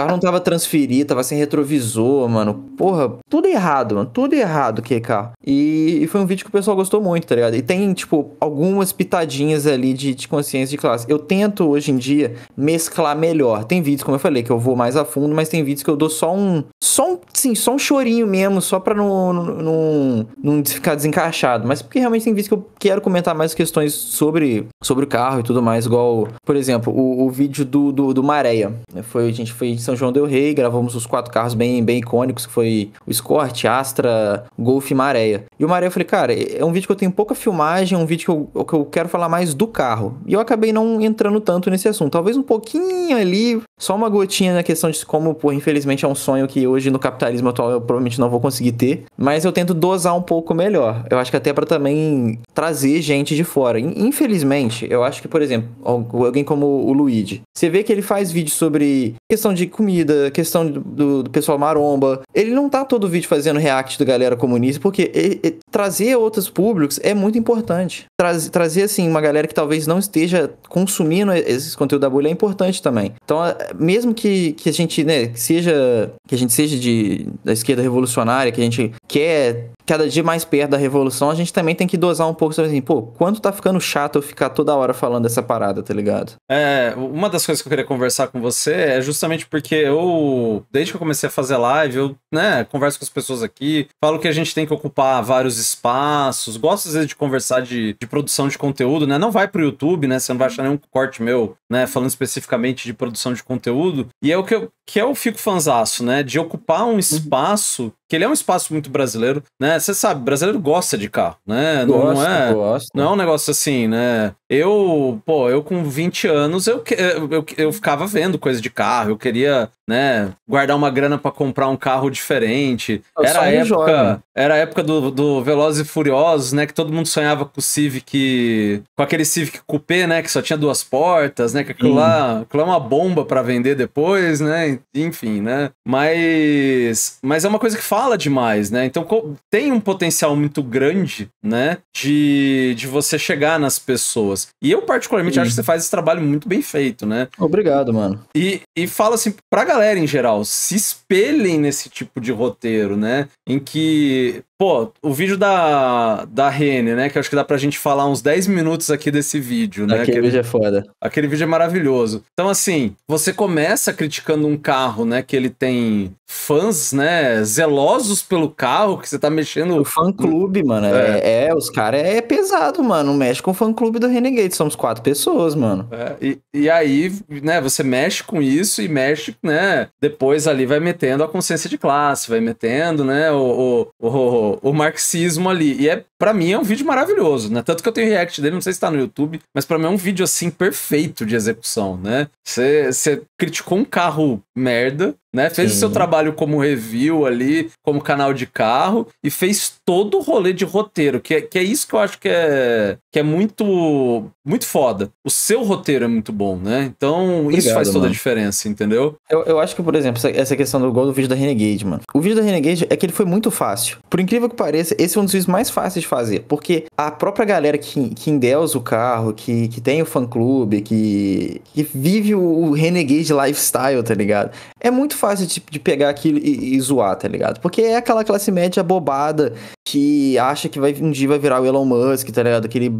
[SPEAKER 2] carro não tava transferido, tava sem retrovisor, mano. Porra, tudo errado, mano. Tudo errado QK. E, e foi um vídeo que o pessoal gostou muito, tá ligado? E tem, tipo, algumas pitadinhas ali de, de consciência de classe. Eu tento, hoje em dia, mesclar melhor. Tem vídeos, como eu falei, que eu vou mais a fundo, mas tem vídeos que eu dou só um. Só um. Sim, só um chorinho mesmo, só pra não. não, não ficar desencaixado. Mas porque realmente tem vídeos que eu quero comentar mais questões sobre, sobre o carro e tudo mais, igual, por exemplo, o, o vídeo do, do, do Maréia. Foi, a gente foi em são João Del Rey, gravamos os quatro carros bem, bem icônicos, que foi o Escort, Astra, Golf e Maréia. E o Maréia eu falei, cara, é, é um vídeo que eu tenho pouca filmagem, é um vídeo que eu, que eu quero falar mais do carro. E eu acabei não entrando tanto nesse assunto. Talvez um pouquinho ali, só uma gotinha na questão de como, pô, infelizmente é um sonho que hoje no capitalismo atual eu provavelmente não vou conseguir ter. Mas eu tento dosar um pouco melhor. Eu acho que até para também trazer gente de fora. Infelizmente, eu acho que, por exemplo, alguém como o Luigi, você vê que ele faz vídeos sobre questão de comida, questão do, do, pessoal maromba. Ele não tá todo vídeo fazendo react da galera comunista, porque ele, ele, trazer outros públicos é muito importante. Traz, trazer, assim, uma galera que talvez não esteja consumindo esse conteúdo da bolha é importante também. Então, mesmo que, que a gente, né, que seja, que a gente seja de, da esquerda revolucionária, que a gente quer cada dia mais perto da revolução, a gente também tem que dosar um pouco assim, pô, quanto tá ficando chato eu ficar toda hora falando essa parada, tá ligado?
[SPEAKER 1] É, uma das coisas que eu queria conversar com você é justamente porque eu, desde que eu comecei a fazer live, eu, né, converso com as pessoas aqui, falo que a gente tem que ocupar vários espaços, gosto às vezes de conversar de, de produção de conteúdo, né? Não vai pro YouTube, né? Você não vai achar nenhum corte meu, né, falando especificamente de produção de conteúdo. E é o que eu, que eu é fico fanzaço, né? De ocupar um uhum. espaço que ele é um espaço muito brasileiro, né? Você sabe, brasileiro gosta de carro, né? Gosta, não é, gosta. não é um negócio assim, né? Eu, pô, eu com 20 anos, eu, eu, eu ficava vendo coisa de carro, eu queria, né, guardar uma grana para comprar um carro diferente. Eu era a época, era a época do, do Velozes e Furiosos, né, que todo mundo sonhava com o Civic, com aquele Civic Coupé, né, que só tinha duas portas, né, que aquilo, hum. lá, aquilo lá é uma bomba para vender depois, né, enfim, né. Mas, mas é uma coisa que fala demais, né, então tem um potencial muito grande, né, de, de você chegar nas pessoas pessoas. E eu, particularmente, Sim. acho que você faz esse trabalho muito bem feito, né? Obrigado, mano. E, e fala assim, pra galera em geral, se espelhem nesse tipo de roteiro, né? Em que Pô, o vídeo da, da Rene, né? Que acho que dá pra gente falar uns 10 minutos aqui desse vídeo, né? Aquele, aquele vídeo é foda. Aquele vídeo é maravilhoso. Então, assim, você começa criticando um carro, né? Que ele tem fãs, né? Zelosos pelo
[SPEAKER 2] carro, que você tá mexendo. O fã-clube, mano. É, é, é os caras é pesado, mano. Mexe com o fã-clube do Renegade. Somos quatro pessoas, mano. É, e, e aí, né? Você mexe com
[SPEAKER 1] isso e mexe, né? Depois ali vai metendo a consciência de classe, vai metendo, né? o, o, o o, marxismo ali. E é para mim é um vídeo maravilhoso, né? Tanto que eu tenho react dele, não sei se tá no YouTube, mas para mim é um vídeo assim perfeito de execução, né? Você criticou um carro merda, né? Fez Sim. o seu trabalho como review ali, como canal de carro, e fez todo o rolê de roteiro, que é, que é isso que eu acho que é, que é muito muito foda. O seu roteiro é muito bom, né? Então, Obrigado, isso faz toda a diferença,
[SPEAKER 2] entendeu? Eu, eu acho que, por exemplo, essa questão do gol do vídeo da Renegade, mano. O vídeo da Renegade é que ele foi muito fácil. Por incrível que pareça, esse é um dos vídeos mais fáceis de fazer, porque a própria galera que, que endeusa o carro, que, que tem o fã-clube, que, que vive o Renegade lifestyle, tá ligado? É muito fácil de, de pegar aquilo e, e, zoar, tá ligado? Porque é aquela classe média bobada que acha que vai, um dia vai virar o Elon Musk, tá ligado? Aquele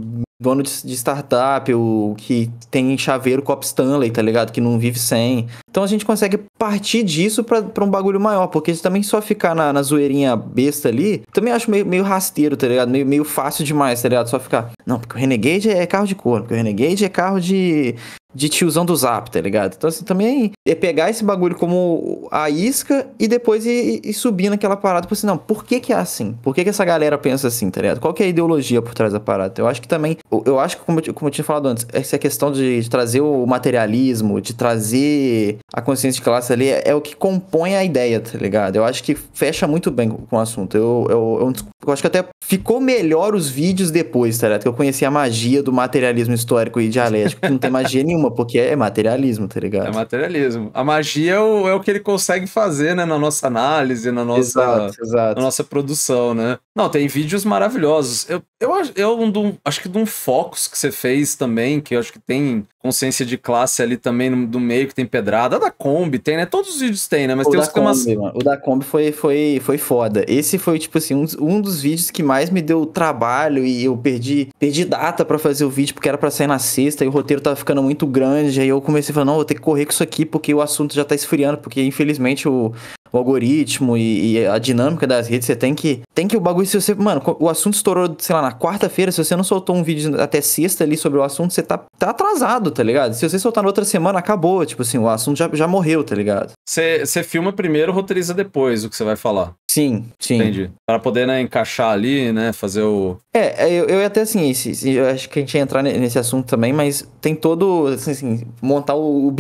[SPEAKER 2] dono de, de startup, o que tem chaveiro a Stanley, tá ligado? Que não vive sem. Então a gente consegue partir disso para um bagulho maior, porque também só ficar na, na zoeirinha besta ali, também acho meio, meio rasteiro, tá ligado? Meio, meio fácil demais, tá ligado? Só ficar, não, porque o Renegade é carro de cor, porque o Renegade é carro de, de tiozão do zap, tá ligado? Então, assim, também é pegar esse bagulho como a isca e depois ir, ir subindo aquela parada, por tipo assim, não, por que que é assim? Por que que essa essa galera pensa assim, tá ligado? Qual que é a ideologia por trás da parada? Eu acho que também, eu acho que, como eu, como eu tinha falado antes, essa questão de, de, trazer o materialismo, de trazer a consciência de classe ali, é, é, o que compõe a ideia, tá ligado? Eu acho que fecha muito bem com o assunto. Eu, eu, eu, eu acho que até ficou melhor os vídeos depois, tá ligado? Que eu conheci a magia do materialismo histórico e dialético, que não tem magia nenhuma, porque é materialismo, tá ligado? É
[SPEAKER 1] materialismo. A magia é o, é o que ele consegue fazer, né, na nossa análise, na nossa, exato, exato. Na nossa produção, né? Não, tem vídeos maravilhosos. Eu, eu, eu um, do, acho que de um Focus que você fez também, que eu acho que tem consciência de classe ali também no, do meio, que tem pedrada. A da Kombi tem, né? Todos os vídeos tem, né? Mas o tem da uns Kombi,
[SPEAKER 2] umas... O da Kombi foi, foi, foi foda. Esse foi, tipo assim, um, um dos vídeos que mais me deu trabalho e eu perdi, perdi data para fazer o vídeo, porque era para sair na sexta e o roteiro tava ficando muito grande. Aí eu comecei a falar, não, vou ter que correr com isso aqui, porque o assunto já tá esfriando, porque infelizmente o, o algoritmo e, e, a dinâmica das redes, você tem que. Tem que o bagulho, se você. Mano, o assunto estourou, sei lá, na quarta-feira, se você não soltou um vídeo até sexta ali sobre o assunto, você tá, tá atrasado, tá ligado? Se você soltar na outra semana, acabou. Tipo assim, o assunto já, já morreu, tá ligado?
[SPEAKER 1] Você filma primeiro, roteiriza depois o que você vai falar. Sim, sim. Entendi. Para poder, né, encaixar ali, né, fazer o.
[SPEAKER 2] É, é eu, eu até assim, esse, eu acho que a gente ia entrar nesse assunto também, mas tem todo, assim, assim montar o, o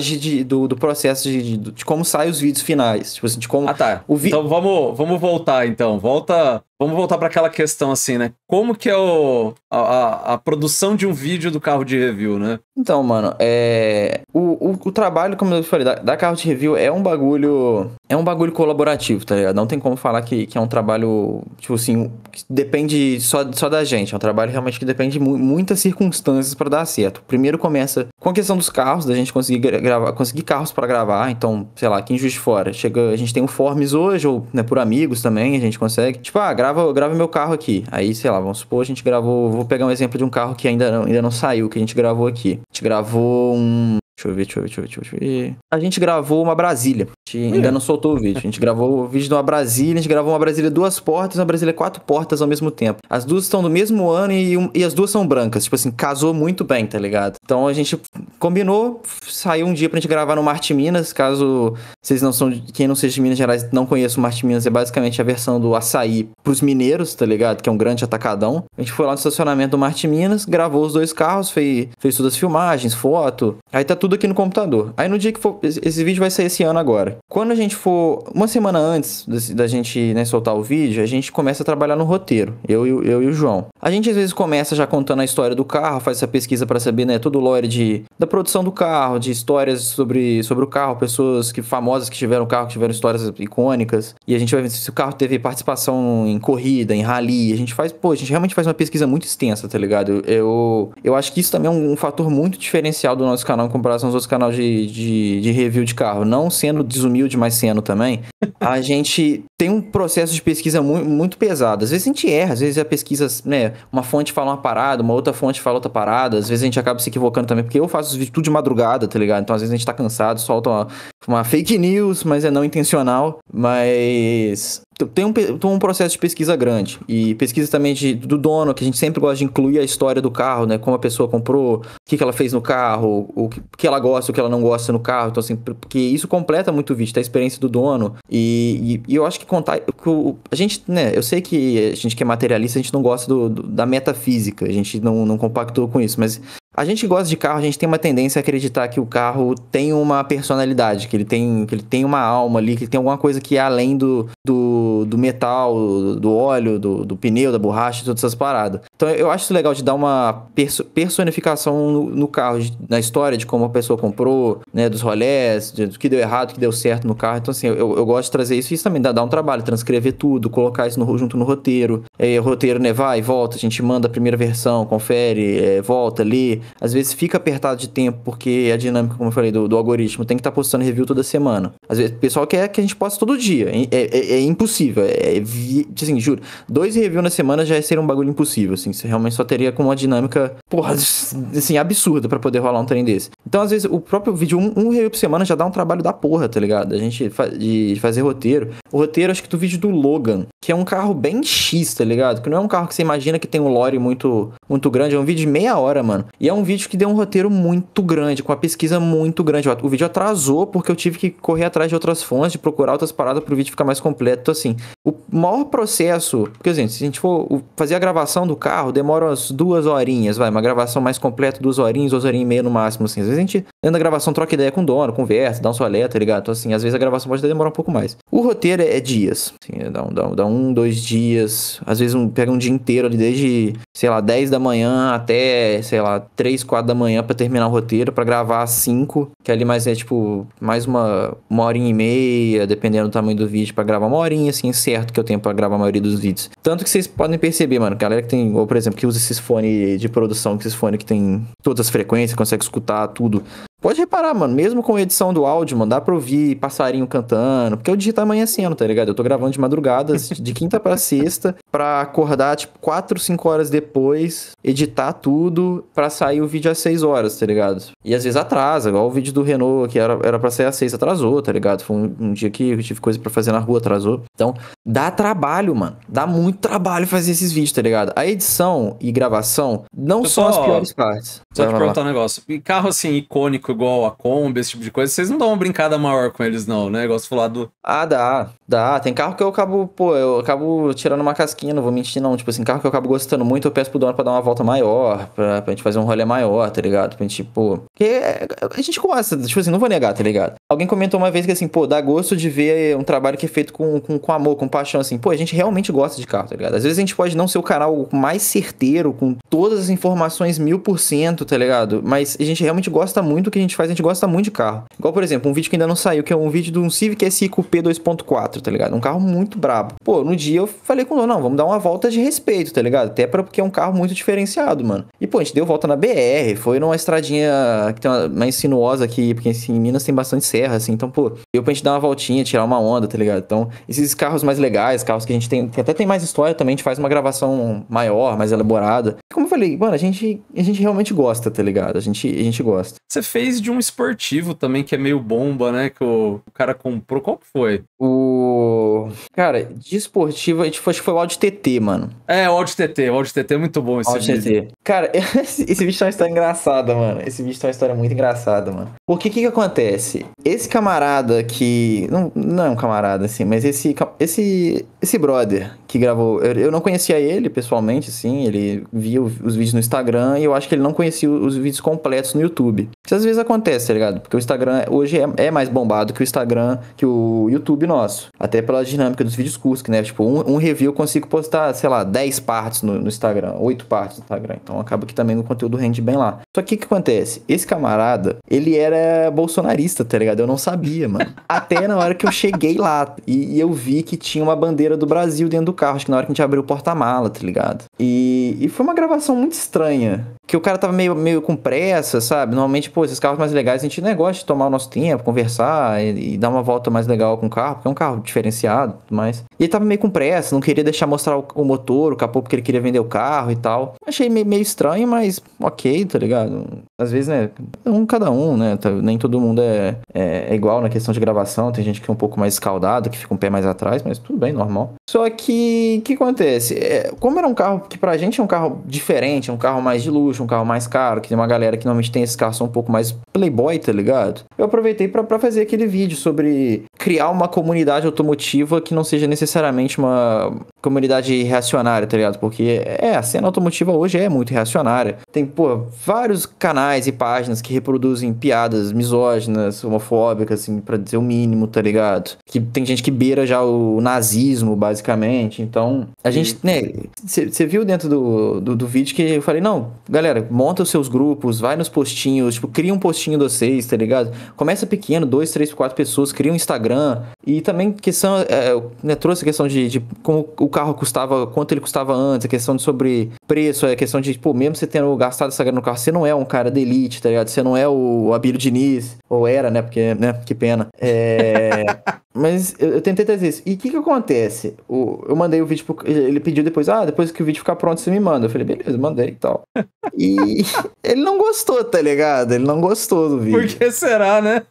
[SPEAKER 2] de do, do processo de, de, de como saem os vídeos finais. Tipo assim, de como. Ah, tá. Vi... Então vamos, vamos voltar
[SPEAKER 1] então. Volta Vamos voltar para aquela questão assim, né? Como que é o, a, a, a, produção
[SPEAKER 2] de um vídeo do carro de review, né? Então, mano, é. O, o, o trabalho, como eu falei, da, da, carro de review é um bagulho. É um bagulho colaborativo, tá ligado? Não tem como falar que, que é um trabalho, tipo assim, que depende só, só da gente. É um trabalho realmente que depende de mu muitas circunstâncias para dar certo. Primeiro começa com a questão dos carros, da gente conseguir gravar, conseguir carros para gravar. Então, sei lá, quem em Juiz de Fora. Chega, a gente tem o Forms hoje, ou né, por amigos também, a gente consegue. Tipo, ah, grava, grava meu carro aqui. Aí, sei lá, vamos supor, a gente gravou. Vou pegar um exemplo de um carro que ainda não, ainda não saiu, que a gente gravou aqui. A gente gravou um, Deixa eu ver, deixa eu ver, deixa eu ver, deixa eu ver. A gente gravou uma Brasília. A gente ainda não soltou o vídeo. A gente gravou o vídeo de uma Brasília, a gente gravou uma Brasília duas portas e uma Brasília quatro portas ao mesmo tempo. As duas estão do mesmo ano e, um, e, as duas são brancas. Tipo assim, casou muito bem, tá ligado? Então a gente combinou, saiu um dia pra gente gravar no Marte Minas. Caso vocês não são. Quem não seja de Minas Gerais não conheça o Marte Minas, é basicamente a versão do açaí pros mineiros, tá ligado? Que é um grande atacadão. A gente foi lá no estacionamento do Marte Minas, gravou os dois carros, fez, fez todas as filmagens, foto. Aí tá tudo tudo aqui no computador. Aí no dia que for. Esse vídeo vai sair esse ano agora. Quando a gente for. Uma semana antes da gente né, soltar o vídeo, a gente começa a trabalhar no roteiro. Eu, eu, eu e o João. A gente às vezes começa já contando a história do carro, faz essa pesquisa para saber, né? Todo o lore de, da produção do carro, de histórias sobre, sobre o carro, pessoas que famosas que tiveram o carro, que tiveram histórias icônicas. E a gente vai ver se o carro teve participação em corrida, em rally. A gente faz, pô, a gente realmente faz uma pesquisa muito extensa, tá ligado? Eu, eu acho que isso também é um, um fator muito diferencial do nosso canal comparado nos aos outros canais de, de, de review de carro, não sendo desumilde, mas sendo também, a gente tem um processo de pesquisa muito, muito pesado. Às vezes a gente erra, às vezes a pesquisa, né, uma fonte fala uma parada, uma outra fonte fala outra parada, às vezes a gente acaba se equivocando também, porque eu faço os vídeos tudo de madrugada, tá ligado? Então às vezes a gente tá cansado, solta uma, uma fake news, mas é não intencional, mas tem um, tem um processo de pesquisa grande. E pesquisa também de, do dono, que a gente sempre gosta de incluir a história do carro, né? Como a pessoa comprou, o que, que ela fez no carro, o que, que ela gosta, o que ela não gosta no carro. Então, assim, porque isso completa muito o vídeo, tá? A experiência do dono. E, e, e eu acho que contar. Que o, a gente, né? Eu sei que a gente que é materialista, a gente não gosta do, do, da metafísica. A gente não, não compactou com isso. Mas a gente que gosta de carro, a gente tem uma tendência a acreditar que o carro tem uma personalidade, que ele tem, que ele tem uma alma ali, que ele tem alguma coisa que é além do, do, do metal, do óleo, do, do pneu, da borracha, todas essas paradas. Então eu acho legal de dar uma personificação no, no carro, de, na história de como a pessoa comprou, né, dos rolés, do que deu errado, do que deu certo no carro. Então assim, eu, eu gosto de trazer isso e isso também dá, dá um trabalho, transcrever tudo, colocar isso no, junto no roteiro. É, o roteiro, né, vai, volta, a gente manda a primeira versão, confere, é, volta, lê. Às vezes fica apertado de tempo porque é a dinâmica, como eu falei, do, do algoritmo tem que estar tá postando review toda semana. Às vezes o pessoal quer que a gente poste todo dia, é, é, é impossível, é, assim, juro, dois reviews na semana já ser um bagulho impossível, assim assim. Você realmente só teria com uma dinâmica, porra, assim, absurda para poder rolar um trem desse. Então, às vezes, o próprio vídeo, um, um review por semana já dá um trabalho da porra, tá ligado? A gente fa de fazer roteiro. O roteiro, acho que do vídeo do Logan, que é um carro bem X, tá ligado? Que não é um carro que você imagina que tem um lore muito, muito grande. É um vídeo de meia hora, mano. E é um vídeo que deu um roteiro muito grande, com uma pesquisa muito grande. O vídeo atrasou porque eu tive que correr atrás de outras fontes, de procurar outras paradas pro vídeo ficar mais completo. assim, o maior processo. Porque, gente, assim, se a gente for fazer a gravação do carro, carro demora umas duas horinhas, vai, uma gravação mais completa, duas horinhas, duas horinhas e meia no máximo, assim. Às vezes a gente Dentro da gravação, troca ideia com o dono, conversa, dá um solé, tá ligado? Então, assim, às vezes a gravação pode até demorar um pouco mais. O roteiro é, é dias. Assim, é, dá, um, dá, um, dá, um, dois dias. Às vezes um, pega um dia inteiro ali, desde, sei lá, 10 da manhã até, sei lá, 3, 4 da manhã para terminar o roteiro, para gravar cinco 5, que ali mais é tipo, mais uma, uma horinha e meia, dependendo do tamanho do vídeo, para gravar uma horinha, assim, certo que eu tenho para gravar a maioria dos vídeos. Tanto que vocês podem perceber, mano, galera que tem, ou por exemplo, que usa esses fones de produção, que esses fones que tem todas as frequências, consegue escutar tudo Pode reparar, mano, mesmo com edição do áudio, mano, dá pra ouvir passarinho cantando, porque eu digito amanhecendo, tá ligado? Eu tô gravando de madrugada, de quinta para sexta, pra acordar, tipo, quatro, cinco horas depois, editar tudo, pra sair o vídeo às 6 horas, tá ligado? E às vezes atrasa, igual o vídeo do Renault, que era, era pra sair às seis, atrasou, tá ligado? Foi um, um dia que eu tive coisa pra fazer na rua, atrasou. Então, dá trabalho, mano. Dá muito trabalho fazer esses vídeos, tá ligado? A edição e gravação não são as piores partes. Só vai te lá, perguntar lá.
[SPEAKER 1] um negócio. E carro assim, icônico, igual a Kombi, esse tipo de coisa, vocês não dão uma brincada maior com eles, não, né? Igual você do.
[SPEAKER 2] Ah, dá. Dá. Tem carro que eu acabo, pô, eu acabo tirando uma casquinha, não vou mentir, não. Tipo assim, carro que eu acabo gostando muito, eu peço pro dono pra dar uma volta maior, pra, pra gente fazer um rolê maior, tá ligado? Pra gente, pô. Porque é, a gente gosta, tipo assim, não vou negar, tá ligado? Alguém comentou uma vez que assim, pô, dá gosto de ver um trabalho que é feito com, com, com amor, com paixão, assim. Pô, a gente realmente gosta de carro, tá ligado? Às vezes a gente pode não ser o canal mais certeiro, com todas as informações mil por cento tá ligado? Mas a gente realmente gosta muito do que a gente faz, a gente gosta muito de carro. Igual, por exemplo, um vídeo que ainda não saiu, que é um vídeo de um Civic SI Coupé 2.4, tá ligado? Um carro muito brabo. Pô, no dia eu falei com o dono, não, vamos dar uma volta de respeito, tá ligado? Até pra, porque é um carro muito diferenciado, mano. E, pô, a gente deu volta na BR, foi numa estradinha que tem uma, mais sinuosa aqui, porque assim, em Minas tem bastante serra, assim. Então, pô, deu pra gente dar uma voltinha, tirar uma onda, tá ligado? Então, esses carros mais legais, carros que a gente tem, que até tem mais história também, a gente faz uma gravação maior, mais elaborada. Como eu falei, mano, a gente, a gente realmente gosta gosta, tá ligado? A gente, a gente gosta.
[SPEAKER 1] Você fez de um esportivo também que é meio bomba, né? Que o, o cara comprou. Qual que foi? O. Cara, de esportivo, a gente foi, acho que foi o Audi TT, mano. É, o Audi TT. O Audi TT é muito bom esse Audi vídeo. TT.
[SPEAKER 2] Cara, esse, esse vídeo tá uma história engraçada, mano. Esse vídeo tá uma história muito engraçada, mano. Porque o que que acontece? Esse camarada que. Não, não é um camarada assim, mas esse, esse, esse brother que gravou. Eu, eu não conhecia ele pessoalmente, sim. Ele via os vídeos no Instagram e eu acho que ele não conhecia os vídeos completos no YouTube. Isso às vezes acontece, tá ligado? Porque o Instagram hoje é, é mais bombado que o Instagram, que o YouTube nosso. Até pela dinâmica dos vídeos curtos, que, né? Tipo, um, um, review eu consigo postar, sei lá, 10 partes no, no Instagram, 8 partes no Instagram. Então acaba que também o conteúdo rende bem lá. Só que o que acontece? Esse camarada, ele era bolsonarista, tá ligado? Eu não sabia, mano. Até na hora que eu cheguei lá e, e eu vi que tinha uma bandeira do Brasil dentro do carro carro, acho que na hora que a gente abriu o porta-mala, tá ligado? E, e foi uma gravação muito estranha. Que o cara tava meio, meio com pressa, sabe? Normalmente, pô, esses carros mais legais a gente não é gosta de tomar o nosso tempo, conversar e, e dar uma volta mais legal com o carro, porque é um carro diferenciado e tudo mais. E ele tava meio com pressa, não queria deixar mostrar o, o motor, o capô, porque ele queria vender o carro e tal. Achei meio, meio estranho, mas ok, tá ligado? Às vezes, né? Um cada um, né? Tá, nem todo mundo é, é, é igual na questão de gravação. Tem gente que é um pouco mais escaldado, que fica um pé mais atrás, mas tudo bem, normal. Só que e o que acontece? É, como era um carro que pra gente é um carro diferente, é um carro mais de luxo, um carro mais caro, que tem uma galera que normalmente tem esses carros são um pouco mais playboy, tá ligado? Eu aproveitei para fazer aquele vídeo sobre criar uma comunidade automotiva que não seja necessariamente uma comunidade reacionária, tá ligado? Porque é, a cena automotiva hoje é muito reacionária. Tem, pô, vários canais e páginas que reproduzem piadas misóginas, homofóbicas, assim, pra dizer o mínimo, tá ligado? Que tem gente que beira já o nazismo, basicamente gente. Então, a gente, né, você viu dentro do, do, do, vídeo que eu falei, não, galera, monta os seus grupos, vai nos postinhos, tipo, cria um postinho de vocês, tá ligado? Começa pequeno, dois, três, quatro pessoas, cria um Instagram. E também questão, é, né, trouxe a questão de, de, como o carro custava, quanto ele custava antes, a questão de sobre preço, a questão de, pô, mesmo você tendo gastado essa grana no carro, você não é um cara da elite, tá ligado? Você não é o Abílio Diniz, ou era, né, porque, né, que pena. É... Mas eu, eu, tentei trazer isso. E o que que acontece? O, eu mandei mandei o vídeo pro... Ele pediu depois, ah, depois que o vídeo ficar pronto, você me manda. Eu falei, beleza, mandei e tal. E ele não gostou, tá ligado? Ele não gostou do vídeo. Por
[SPEAKER 1] que será, né?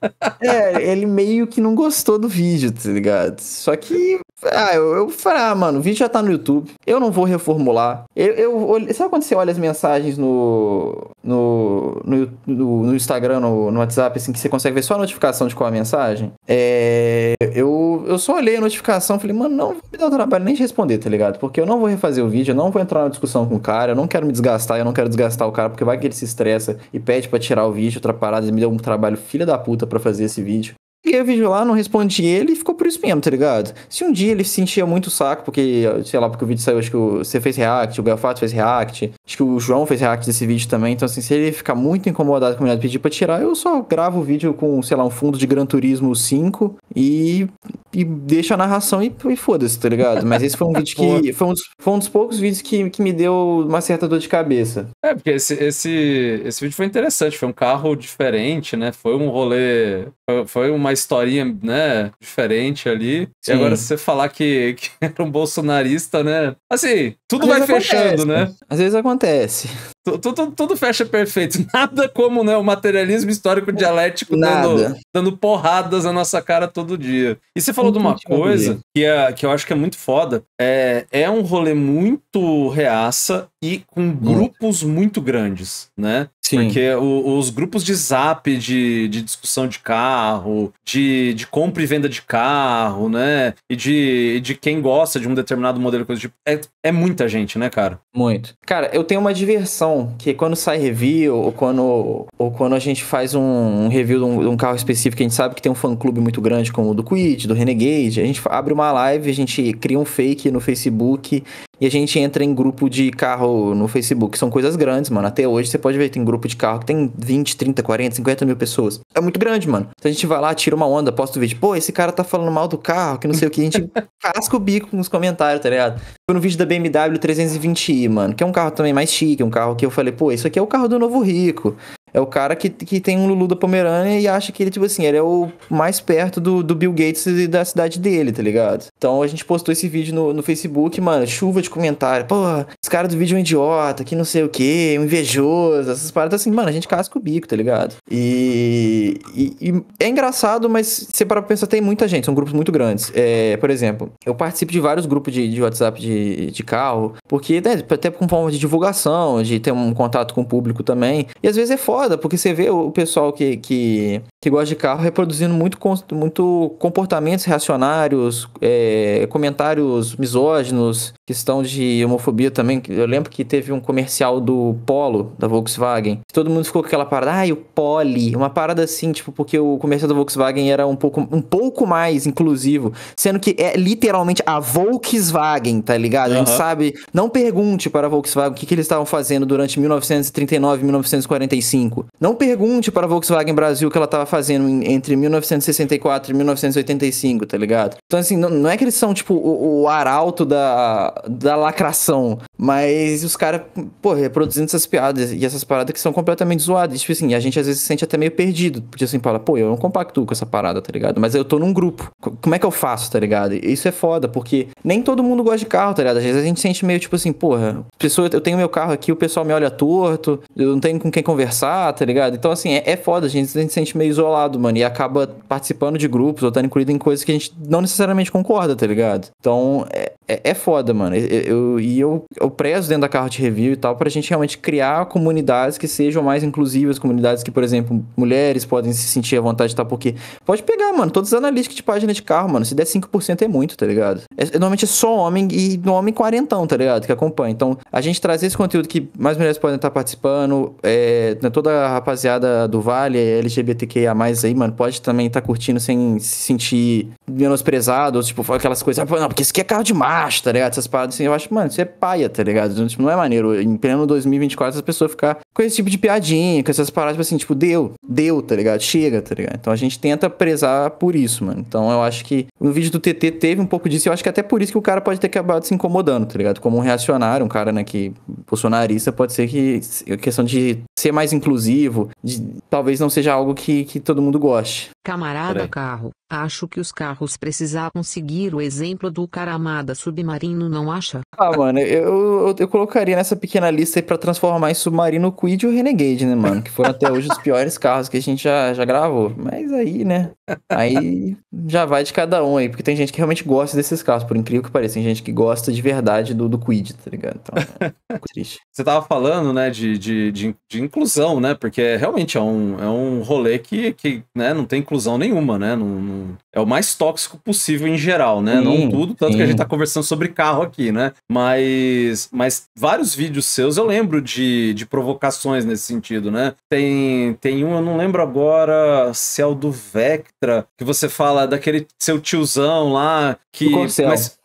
[SPEAKER 2] é, ele meio que não gostou do vídeo, tá ligado? Só que ah, eu, eu falei, ah, mano, o vídeo já tá no YouTube, eu não vou reformular. Eu, eu, sabe quando você olha as mensagens no, no, no, no, no Instagram, no, no, WhatsApp, assim, que você consegue ver só a notificação de qual é a mensagem? É, eu, eu só olhei a notificação e falei, mano, não vou me dar o trabalho nem de responder, tá ligado? Porque eu não vou refazer o vídeo, eu não vou entrar na discussão com o cara, eu não quero me desgastar, eu não quero desgastar o cara, porque vai que ele se estressa e pede para tirar o vídeo, outra parada, ele me deu um trabalho filha da puta pra fazer esse vídeo liguei o vídeo lá, não respondi ele e ficou por isso mesmo, tá ligado? Se um dia ele sentia muito saco, porque, sei lá, porque o vídeo saiu, acho que você fez react, o Gafato fez react, acho que o João fez react desse vídeo também, então assim, se ele ficar muito incomodado com a minha pedir pra tirar, eu só gravo o vídeo com, sei lá, um fundo de Gran Turismo 5 e, e deixo a narração e, e foda-se, tá ligado? Mas esse foi um vídeo que, foi um dos, foi um dos poucos vídeos que, que me deu uma certa dor de cabeça.
[SPEAKER 1] É, porque esse, esse, esse vídeo foi interessante, foi um carro diferente, né? Foi um rolê, foi, foi uma historinha, né, diferente ali. Sim. E agora se você falar que, que era um bolsonarista, né? Assim, tudo Às vai fechando, acontece. né?
[SPEAKER 2] Às vezes acontece. Tudo, tudo, tudo, fecha
[SPEAKER 1] perfeito. Nada como né, o materialismo histórico dialético dando, dando, porradas na nossa cara todo dia. E você falou de uma coisa que, é, que eu acho que é muito foda. É, é um rolê muito reaça e com grupos muito grandes, né? Sim. Porque o, os grupos de zap de, de discussão de carro, de, de compra e venda de carro, né? E de, de quem gosta de um determinado modelo, coisa tipo. É, é muita gente, né, cara?
[SPEAKER 2] Muito. Cara, eu tenho uma diversão que quando sai review, ou quando, ou quando a gente faz um, um review de um, de um, carro específico, a gente sabe que tem um fã-clube muito grande, como o do Quid, do Renegade, a gente abre uma live, a gente cria um fake no Facebook e a gente entra em grupo de carro no Facebook. São coisas grandes, mano. Até hoje você pode ver, tem grupo de carro que tem 20, 30, 40, 50 mil pessoas. É muito grande, mano. Então a gente vai lá, tira uma onda, posta o vídeo. Pô, esse cara tá falando mal do carro, que não sei o que. A gente casca o bico nos comentários, tá ligado? Foi no vídeo da BMW 320i, mano. Que é um carro também mais chique, um carro que eu falei, pô, isso aqui é o carro do novo rico. É o cara que, que tem um Lulu da Pomerânia e acha que ele, tipo assim, ele é o mais perto do, do Bill Gates e da cidade dele, tá ligado? Então a gente postou esse vídeo no, no Facebook, mano, chuva de comentário. Pô, esse cara do vídeo é um idiota, que não sei o que, um invejoso, essas paradas assim, mano, a gente casca o bico, tá ligado? E, e, e é engraçado, mas você para pensar, tem muita gente, são grupos muito grandes. É, por exemplo, eu participo de vários grupos de, de WhatsApp de, de carro, porque né, até com forma de divulgação, de ter um contato com o público também. E às vezes é foda foda, porque você vê o pessoal que, que, que gosta de carro reproduzindo muito, muito comportamentos reacionários, é, comentários misóginos, questão de homofobia também. Eu lembro que teve um comercial do Polo, da Volkswagen. Todo mundo ficou com aquela parada, ai, ah, o Poli. Uma parada assim, tipo, porque o comercial da Volkswagen era um pouco, um pouco mais inclusivo. Sendo que é literalmente a Volkswagen, tá ligado? Uhum. A gente sabe. Não pergunte para a Volkswagen o que, que eles estavam fazendo durante 1939 e 1945. Não pergunte para a Volkswagen Brasil o que ela estava fazendo entre 1964 e 1985, tá ligado? Então, assim, não, não é que eles são, tipo, o, o arauto da da lacração mas os caras, pô, reproduzindo essas piadas e essas paradas que são completamente zoadas. Tipo assim, a gente às vezes se sente até meio perdido. Porque assim, fala, pô, eu não compacto com essa parada, tá ligado? Mas eu tô num grupo. Como é que eu faço, tá ligado? isso é foda, porque nem todo mundo gosta de carro, tá ligado? Às vezes a gente sente meio tipo assim, porra, pessoa, eu tenho meu carro aqui, o pessoal me olha torto, eu não tenho com quem conversar, tá ligado? Então assim, é, é foda, a gente, a gente se sente meio isolado, mano. E acaba participando de grupos ou estando incluído em coisas que a gente não necessariamente concorda, tá ligado? Então é, é, é foda, mano. Eu, eu, e eu o prezo dentro da carro de Review e tal, para a gente realmente criar comunidades que sejam mais inclusivas, comunidades que, por exemplo, mulheres podem se sentir à vontade e tal, porque pode pegar, mano, todos os analíticos de página de carro, mano, se der 5% é muito, tá ligado? É, normalmente é só homem e homem quarentão, tá ligado? Que acompanha. Então, a gente trazer esse conteúdo que mais mulheres podem estar participando, é, né, toda a rapaziada do Vale, é LGBTQIA+, aí, mano, pode também estar tá curtindo sem se sentir menosprezado, ou tipo, aquelas coisas, ah, não, porque isso aqui é carro de macho, tá ligado? Essas paradas assim, eu acho, mano, isso é paia, tá ligado? Então, tipo, não é maneiro em pleno 2024 as pessoas ficar com esse tipo de piadinha, com essas paradas, tipo assim, tipo, deu, deu, tá ligado? Chega, tá ligado? Então a gente tenta prezar por isso, mano. Então eu acho que no vídeo do TT teve um pouco disso, e eu acho que até por isso que o cara pode ter acabado se incomodando, tá ligado? Como um reacionário, um cara, né, que bolsonarista, pode ser que a questão de ser mais inclusivo, de, talvez não seja algo que, que todo mundo goste.
[SPEAKER 1] Camarada carro, acho que os carros precisavam seguir o exemplo do caramada submarino, não acha?
[SPEAKER 2] Ah, mano, eu, eu, eu colocaria nessa pequena lista aí pra transformar em submarino o Quid e o Renegade, né, mano? Que foram até hoje os piores carros que a gente já, já gravou. Mas aí, né? Aí já vai de cada um aí, porque tem gente que realmente gosta desses carros, por incrível que pareça. Tem gente que gosta de verdade do, do Quid, tá ligado? Então,
[SPEAKER 1] é triste. Você tava falando, né, de, de, de, de inclusão, né? Porque é, realmente é um, é um rolê que, que né, não tem inclusão nenhuma, né? Não, não... É o mais tóxico possível em geral, né? Sim, não tudo, tanto sim. que a gente tá conversando sobre carro aqui, né? Mas, mas vários vídeos seus eu lembro de, de provocações nesse sentido, né? Tem, tem um, eu não lembro agora se é o do Vectra, que você fala daquele seu tiozão lá que.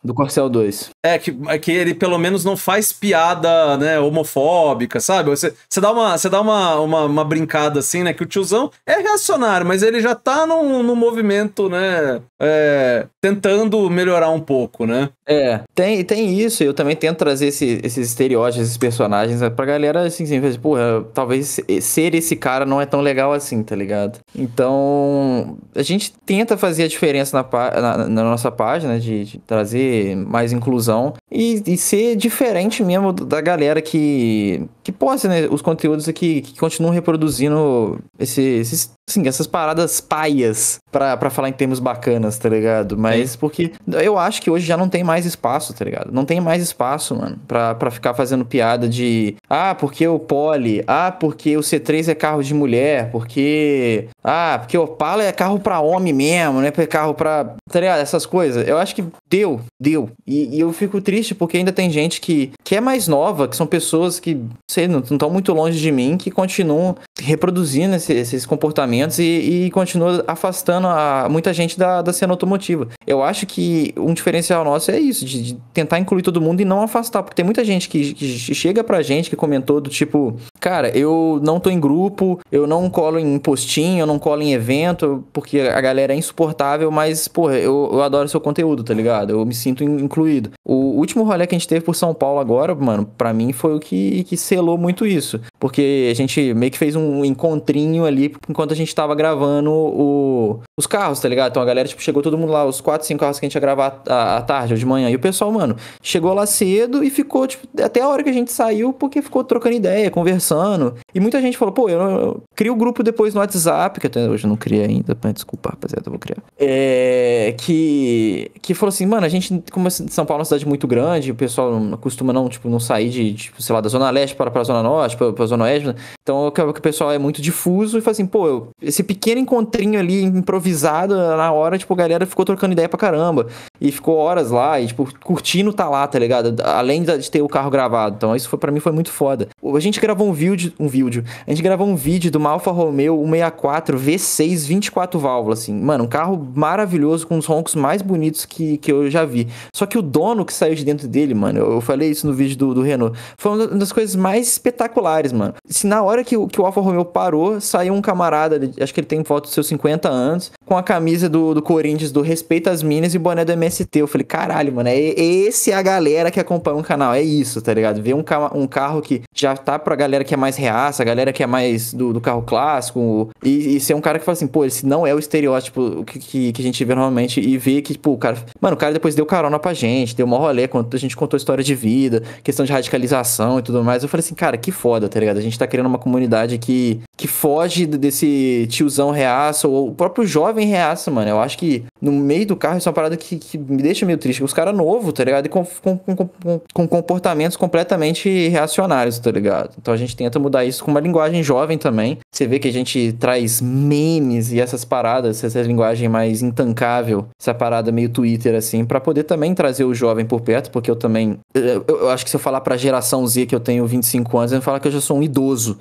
[SPEAKER 2] Do do Corcel 2.
[SPEAKER 1] É que, é que ele pelo menos não faz piada, né, homofóbica, sabe? Você, você dá, uma, você dá uma, uma, uma, brincada assim, né, que o tiozão é reacionário, mas ele já tá num, num movimento,
[SPEAKER 2] né, é, tentando melhorar um pouco, né? É, tem, tem isso. Eu também tento trazer esse, esses estereótipos, esses personagens pra galera, assim, assim, porra, talvez ser esse cara não é tão legal assim, tá ligado? Então, a gente tenta fazer a diferença na, na, na nossa página, de, de, trazer mais inclusão e, e ser diferente mesmo da galera que que possa né, os conteúdos aqui que continuam reproduzindo esse, esses, assim, essas paradas paias para falar em termos bacanas, tá ligado? Mas porque eu acho que hoje já não tem mais espaço, tá ligado? Não tem mais espaço, mano, pra, pra ficar fazendo piada de ah, porque o Poli, ah, porque o C3 é carro de mulher, porque ah, porque o Opala é carro pra homem mesmo, né? É carro pra, tá ligado? Essas coisas. Eu acho que deu, deu. E, e, eu fico triste porque ainda tem gente que, que é mais nova, que são pessoas que, sei, não estão muito longe de mim, que continuam reproduzindo esse, esses comportamentos e, e continua afastando a, muita gente da, da cena automotiva. Eu acho que um diferencial nosso é isso, de, de tentar incluir todo mundo e não afastar, porque tem muita gente que, que chega pra gente, que comentou do tipo, cara, eu não tô em grupo, eu não colo em postinho, eu não colo em evento, porque a galera é insuportável, mas, porra, eu, eu adoro seu conteúdo, tá ligado? eu me sinto incluído. O último rolê que a gente teve por São Paulo agora, mano, para mim foi o que, que selou muito isso. Porque a gente meio que fez um encontrinho ali enquanto a gente tava gravando o, os carros, tá ligado? Então a galera, tipo, chegou todo mundo lá, os 4, 5 carros que a gente ia gravar à tarde ou de manhã. E o pessoal, mano, chegou lá cedo e ficou, tipo, até a hora que a gente saiu, porque ficou trocando ideia, conversando. E muita gente falou, pô, eu, eu crio o grupo depois no WhatsApp, que até hoje não criei ainda, desculpa, rapaziada, eu vou criar. É, que, que falou assim, mano, a gente, como é São Paulo é uma cidade muito grande, o pessoal não costuma não, tipo, não sair de, tipo, sei lá, da Zona Leste para, a Zona Norte, para, a Zona Oeste. Né? Então que o pessoal é muito difuso e fala assim, pô, esse pequeno encontrinho ali improvisado na hora, tipo, a galera ficou trocando ideia pra caramba. E ficou horas lá e, tipo, curtindo tá lá, tá ligado? Além de ter o carro gravado. Então isso foi para mim foi muito foda. A gente gravou um vídeo, um vídeo. A gente gravou um vídeo do uma Alfa Romeo 164 V6 24 válvulas, assim. Mano, um carro maravilhoso com os roncos mais bonitos que, que eu eu já vi. Só que o dono que saiu de dentro dele, mano, eu falei isso no vídeo do, do Renault, foi uma das coisas mais espetaculares, mano. Se na hora que, que o Alfa Romeo parou, saiu um camarada, acho que ele tem foto dos seus 50 anos, com a camisa do, do Corinthians, do Respeito às Minas e boné do MST. Eu falei, caralho, mano, é, é esse é a galera que acompanha o canal, é isso, tá ligado? Ver um, um carro que já tá pra galera que é mais reaça, a galera que é mais do, do carro clássico, e, e, ser um cara que fala assim, pô, esse não é o estereótipo que, que, que a gente vê normalmente, e ver que, pô, o cara, mano, o cara cara depois deu carona pra gente, deu mó rolê, quando a gente contou história de vida, questão de radicalização e tudo mais. Eu falei assim, cara, que foda, tá ligado? A gente tá criando uma comunidade que, que foge desse tiozão reaça, ou o próprio jovem reaça, mano. Eu acho que no meio do carro isso é uma parada que, que me deixa meio triste. Os caras novos, tá ligado? E com, com, com, com comportamentos completamente reacionários, tá ligado? Então a gente tenta mudar isso com uma linguagem jovem também. Você vê que a gente traz memes e essas paradas, essa linguagem mais intancável, essa parada meio Twitter, assim assim, para poder também trazer o jovem por perto, porque eu também. Eh, eu, eu acho que se eu falar pra geração Z que eu tenho 25 anos, eu falar que eu já sou um idoso.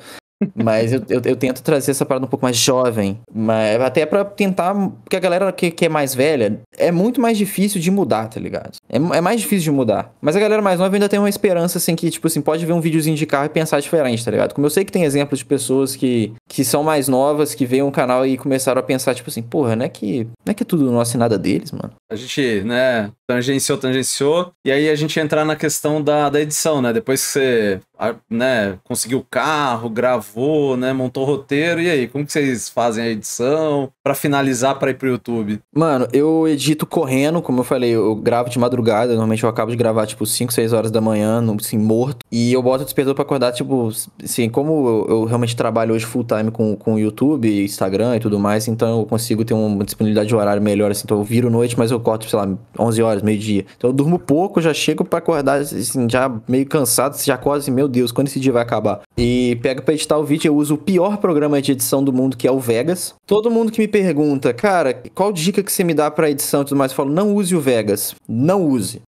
[SPEAKER 2] Mas eu, eu, eu, tento trazer essa parada um pouco mais jovem. Mas até para tentar. Porque a galera que, que é mais velha é muito mais difícil de mudar, tá ligado? É, é mais difícil de mudar. Mas a galera mais nova ainda tem uma esperança, assim, que, tipo assim, pode ver um videozinho de carro e pensar diferente, tá ligado? Como eu sei que tem exemplos de pessoas que, que são mais novas, que veem um canal e começaram a pensar, tipo assim, porra, não é que, não é, que é tudo nosso e nada deles, mano.
[SPEAKER 1] A gente, né, tangenciou, tangenciou. E aí a gente entrar na questão da, da edição, né? Depois que você, né, conseguiu o carro, gravou gravou, né? Montou o roteiro. E aí, como que vocês fazem a edição para finalizar para ir pro YouTube?
[SPEAKER 2] Mano, eu edito correndo, como eu falei, eu gravo de madrugada. Normalmente eu acabo de gravar, tipo, 5, 6 horas da manhã, assim, morto. E eu boto o despertador pra acordar, tipo, assim, como eu, realmente trabalho hoje full time com, com YouTube, Instagram e tudo mais, então eu consigo ter uma disponibilidade de horário melhor, assim. Então eu viro noite, mas eu corto, sei lá, 11 horas, meio-dia. Então eu durmo pouco, já chego para acordar, assim, já meio cansado, já quase assim, meu Deus, quando esse dia vai acabar? E pego pra editar o vídeo, eu uso o pior programa de edição do mundo, que é o Vegas. Todo mundo que me pergunta, cara, qual dica que você me dá para edição e tudo mais, eu falo, não use o Vegas. Não use.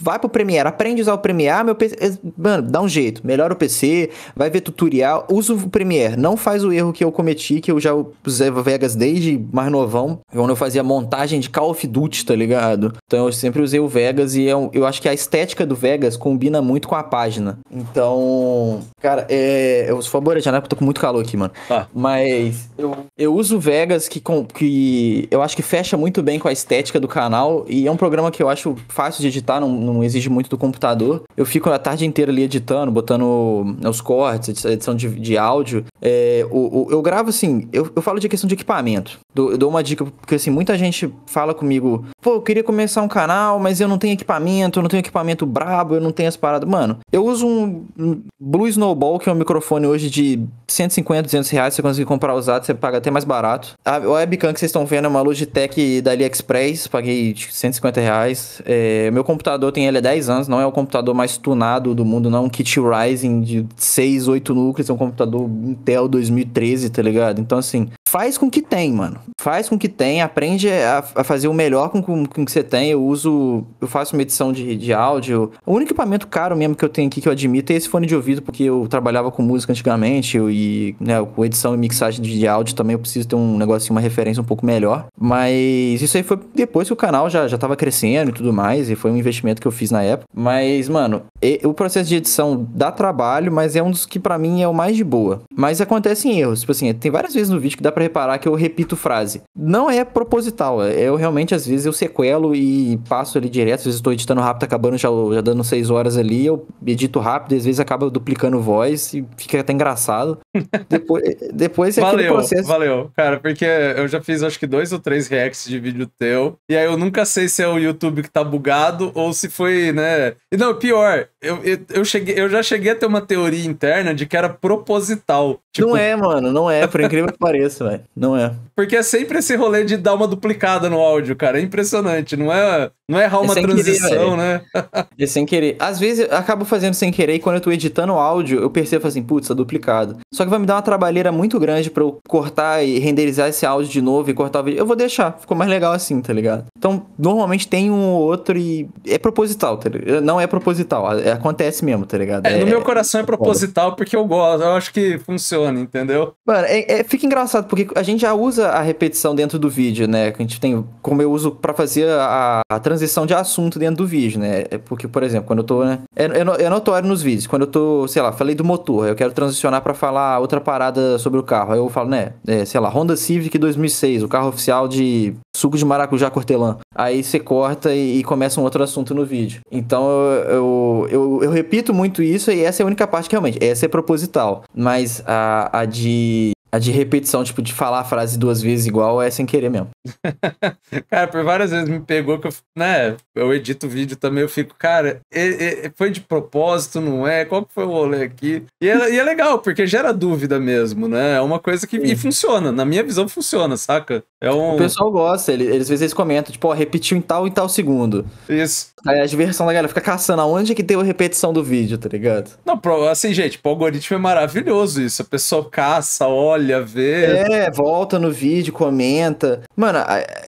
[SPEAKER 2] Vai pro Premiere, aprende a usar o Premiere, ah, meu PC... Mano, dá um jeito. Melhora o PC, vai ver tutorial, usa o Premiere. Não faz o erro que eu cometi, que eu já usei o Vegas desde mais novão, quando eu fazia montagem de Call of Duty, tá ligado? Então eu sempre usei o Vegas e eu, é eu acho que a estética do Vegas combina muito com a página. Então, cara, é, eu sou já né porque eu tô com muito calor aqui, mano. Ah. Mas eu, eu uso Vegas, que, com, que eu acho que fecha muito bem com a estética do canal. E é um programa que eu acho fácil de editar, não, não exige muito do computador. Eu fico a tarde inteira ali editando, botando né, os cortes, edição de, de áudio. É, o, o, eu gravo assim, eu, eu falo de questão de equipamento. Dou, eu dou uma dica, porque assim, muita gente fala comigo, pô, eu queria começar um canal, mas eu não tenho equipamento, eu não tenho equipamento brabo, eu não tenho as paradas. Mano, eu uso um Blue Snowball, que é um microfone hoje de de 150, 200 reais, você consegue comprar usado, você paga até mais barato. A webcam que vocês estão vendo é uma Logitech da AliExpress, paguei 150 tipo, reais. É, meu computador tem ele há 10 anos, não é o computador mais tunado do mundo, não é um kit Ryzen de 6, 8 núcleos, é um computador Intel 2013, tá ligado? Então, assim, faz com que tem, mano. Faz com que tem, aprende a, a fazer o melhor com, com, com o que você tem. Eu uso, eu faço uma edição de, de áudio. O único equipamento caro mesmo que eu tenho aqui que eu admito é esse fone de ouvido, porque eu trabalhava com música antigamente eu, e né, com edição e mixagem de, de, áudio também eu preciso ter um negocinho, uma referência um pouco melhor. Mas isso aí foi depois que o canal já, já tava crescendo e tudo mais, e foi um investimento que eu fiz na época. Mas, mano, e, o processo de edição dá trabalho, mas é um dos que para mim é o mais de boa. Mas acontecem erros, tipo assim, tem várias vezes no vídeo que dá pra para reparar que eu repito frase. Não é proposital, é, eu realmente às vezes eu sequelo e passo ali direto, às vezes estou editando rápido, acabando já, já dando seis horas ali, eu edito rápido e às vezes acaba duplicando voz e fica até engraçado. depois, depois é valeu, processo... Valeu,
[SPEAKER 1] cara, porque eu já fiz acho que dois ou três reacts de vídeo teu, e aí eu nunca sei se é o YouTube que tá bugado ou se foi, né... E não, pior, eu, eu, eu, cheguei, eu já cheguei a ter uma teoria interna de que era proposital. Tipo... Não
[SPEAKER 2] é, mano, não é, por incrível que pareça, velho. Não é.
[SPEAKER 1] Porque é sempre esse rolê de dar uma duplicada no
[SPEAKER 2] áudio, cara. É impressionante. Não é, não é errar é uma é transição, querer, né? é sem querer. Às vezes eu acabo fazendo sem querer e quando eu tô editando o áudio, eu percebo assim, putz, tá duplicado. Só que vai me dar uma trabalheira muito grande para eu cortar e renderizar esse áudio de novo e cortar o vídeo. Eu vou deixar. Ficou mais legal assim, tá ligado? Então, normalmente tem um ou outro e é proposital, tá ligado? Não é proposital. É, acontece mesmo, tá ligado? É, é... no meu é coração é proposital
[SPEAKER 1] porque eu gosto. Eu acho que funciona, entendeu?
[SPEAKER 2] Mano, é, fica engraçado porque porque a gente já usa a repetição dentro do vídeo, né? Que a gente tem, como eu uso para fazer a, a, transição de assunto dentro do vídeo, né? É porque, por exemplo, quando eu tô, né? É, é, é notório nos vídeos, quando eu tô, sei lá, falei do motor, eu quero transicionar para falar outra parada sobre o carro, aí eu falo, né? É, sei lá, Honda Civic 2006, o carro oficial de suco de maracujá cortelã. Aí você corta e, e começa um outro assunto no vídeo. Então eu, eu, eu, eu repito muito isso e essa é a única parte que realmente, essa é proposital. Mas a, a de a de repetição, tipo, de falar a frase duas vezes igual é sem querer mesmo.
[SPEAKER 1] cara, por várias vezes me pegou que eu, né, eu edito o vídeo também, eu fico, cara, foi de propósito, não é? Qual que foi o rolê aqui? E é, e é legal, porque gera dúvida mesmo, né? É uma coisa que e funciona, na minha visão funciona, saca? É um... O pessoal
[SPEAKER 2] gosta, ele, eles, às vezes eles comentam, tipo, ó, repetiu em tal e tal segundo. Isso. Aí a diversão da galera fica caçando aonde é que deu a repetição do vídeo, tá ligado?
[SPEAKER 1] Não, assim, gente, o algoritmo é maravilhoso isso, a pessoa caça, olha, olha, vê. É,
[SPEAKER 2] volta no vídeo, comenta. Mano,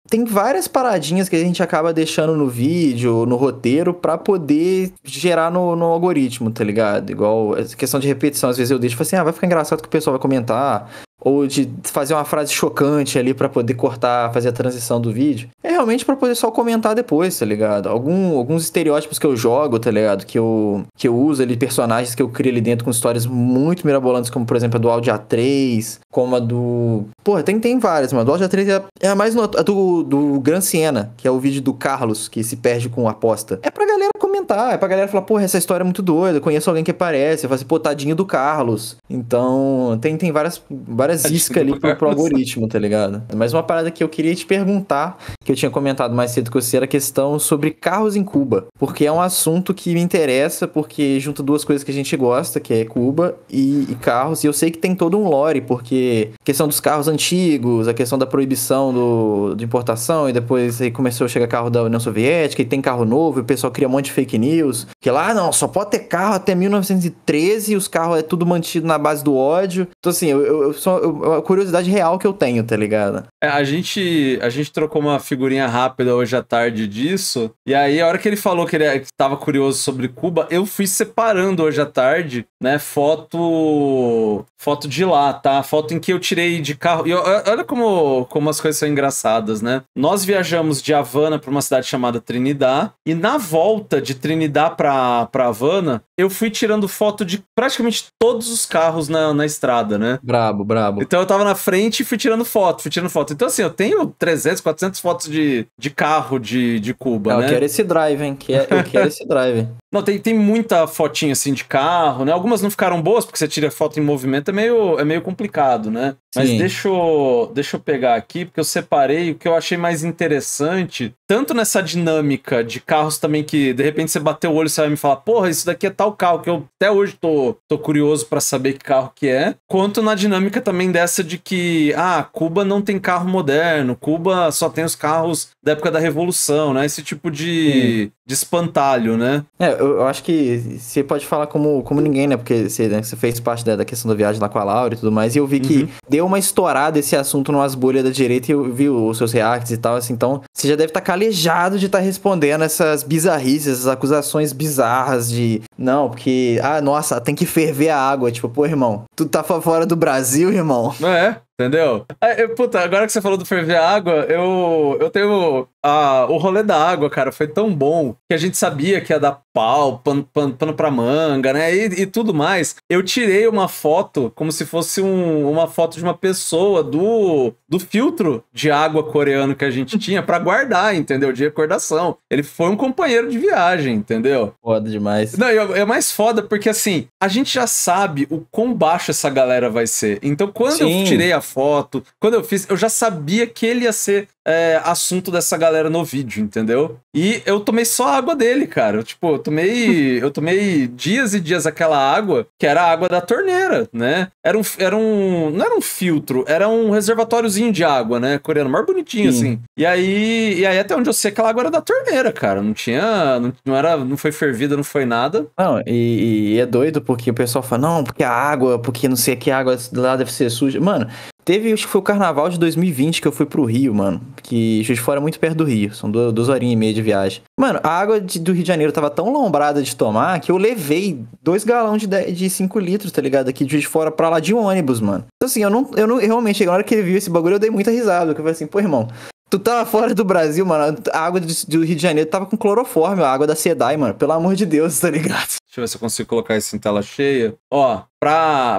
[SPEAKER 2] tem várias paradinhas que a gente acaba deixando no vídeo, no roteiro, para poder gerar no, no, algoritmo, tá ligado? Igual essa questão de repetição, às vezes eu deixo, assim, ah, vai ficar engraçado que o pessoal vai comentar ou de fazer uma frase chocante ali para poder cortar, fazer a transição do vídeo realmente para poder só comentar depois, tá ligado? Algum, alguns estereótipos que eu jogo, tá ligado? Que eu, que eu uso ali, personagens que eu crio ali dentro com histórias muito mirabolantes, como por exemplo a do Audi A3, como a do. Porra, tem, tem várias, mas A do Audi A3 é a, é a mais. No... A do, do Gran Siena, que é o vídeo do Carlos, que se perde com aposta. É pra galera comentar, é pra galera falar, porra, essa história é muito doida, conheço alguém que aparece, eu faço, assim, pô, tadinho do Carlos. Então, tem, tem várias, várias iscas ali pro, pro algoritmo, tá ligado? Mas uma parada que eu queria te perguntar, que eu tinha tinha comentado mais cedo com você era a questão sobre carros em Cuba, porque é um assunto que me interessa, porque junta duas coisas que a gente gosta, que é Cuba e, e carros, e eu sei que tem todo um lore, porque a questão dos carros antigos, a questão da proibição do, de importação, e depois aí começou a chegar carro da União Soviética, e tem carro novo, e o pessoal cria um monte de fake news, que lá, não, só pode ter carro até 1913, os carros é tudo mantido na base do ódio. Então, assim, eu, eu, eu, eu, é a curiosidade real que eu tenho, tá ligado?
[SPEAKER 1] É, a gente, a gente trocou uma figurinha rápida hoje à tarde disso. E aí, a hora que ele falou que ele é, estava curioso sobre Cuba, eu fui separando hoje à tarde, né? Foto. Foto de lá, tá? Foto em que eu tirei de carro. E olha como, como as coisas são engraçadas, né? Nós viajamos de Havana para uma cidade chamada Trinidad. E na volta de Trinidad para Havana, eu fui tirando foto de praticamente todos os carros na, na estrada, né? Brabo, brabo. Então eu tava na frente e fui tirando foto, fui tirando foto. Então, assim, eu tenho 300, 400 fotos de de, carro de, de Cuba, né? Eu quero esse
[SPEAKER 2] drive, hein? Que é, eu quero esse drive. Não, tem, tem
[SPEAKER 1] muita fotinha assim de carro, né? Algumas não ficaram boas, porque você tira foto em movimento, é meio, é meio complicado, né? Sim. Mas deixa eu, deixa eu pegar aqui, porque eu separei o que eu achei mais interessante, tanto nessa dinâmica de carros também que, de repente, você bateu o olho e você vai me falar, porra, isso daqui é tal carro, que eu até hoje tô, tô curioso para saber que carro que é, quanto na dinâmica também dessa de que, ah, Cuba não tem carro moderno, Cuba só tem os carros da época da Revolução, né? Esse tipo de, de espantalho, né?
[SPEAKER 2] É, eu, acho que você pode falar como, como ninguém, né? Porque você, né, você fez parte da, da, questão da viagem lá com a Laura e tudo mais. E eu vi que uhum. deu uma estourada esse assunto numas bolhas da direita e eu vi os seus reacts e tal, assim. Então, você já deve estar tá calejado de estar tá respondendo essas bizarrices, essas acusações bizarras de... Não, porque... Ah, nossa, tem que ferver a água. Tipo, pô, irmão, tu tá fora do Brasil, irmão.
[SPEAKER 1] É. Entendeu? É, puta, agora que você falou do ferver água, eu, eu tenho. A, o rolê da água, cara, foi tão bom que a gente sabia que ia dar pau, pano, pano, pano pra manga, né? E, e, tudo mais. Eu tirei uma foto, como se fosse um, uma foto de uma pessoa do, do filtro de água coreano que a gente tinha para guardar, entendeu? De recordação. Ele foi um companheiro de viagem, entendeu? Foda demais. Não, é, é mais foda porque assim, a gente já sabe o quão baixo essa galera vai ser. Então quando Sim. eu tirei a foto. Quando eu fiz, eu já sabia que ele ia ser é, assunto dessa galera no vídeo, entendeu? E eu tomei só água dele, cara. tipo, eu tomei, eu tomei dias e dias aquela água, que era a água da torneira, né? Era um, era um, não era um filtro, era um reservatóriozinho de água, né? Coreano, mais bonitinho Sim. assim. E aí,
[SPEAKER 2] e aí até onde eu sei aquela água era da torneira, cara. Não tinha, não, não era, não foi fervida, não foi nada. Não, e, e, é doido porque o pessoal fala, não, porque a água, porque não sei que água lá deve ser suja. Mano, Teve, acho que foi o carnaval de 2020 que eu fui pro Rio, mano. Que Juiz de Fora é muito perto do Rio. São duas, duas horinhas e meia de viagem. Mano, a água de, do Rio de Janeiro tava tão lombrada de tomar que eu levei dois galões de, cinco de litros, tá ligado? Aqui de Juiz de Fora pra lá de ônibus, mano. Então assim, eu não, eu não realmente, na hora que ele viu esse bagulho, eu dei muita risada. Porque eu falei assim, pô, irmão, Tu tava tá fora do Brasil, mano. A água do, Rio de Janeiro tava com cloroforme, a água da Sedai, mano. Pelo amor de Deus, tá ligado? Deixa
[SPEAKER 1] eu ver se eu consigo colocar isso em tela cheia. Ó,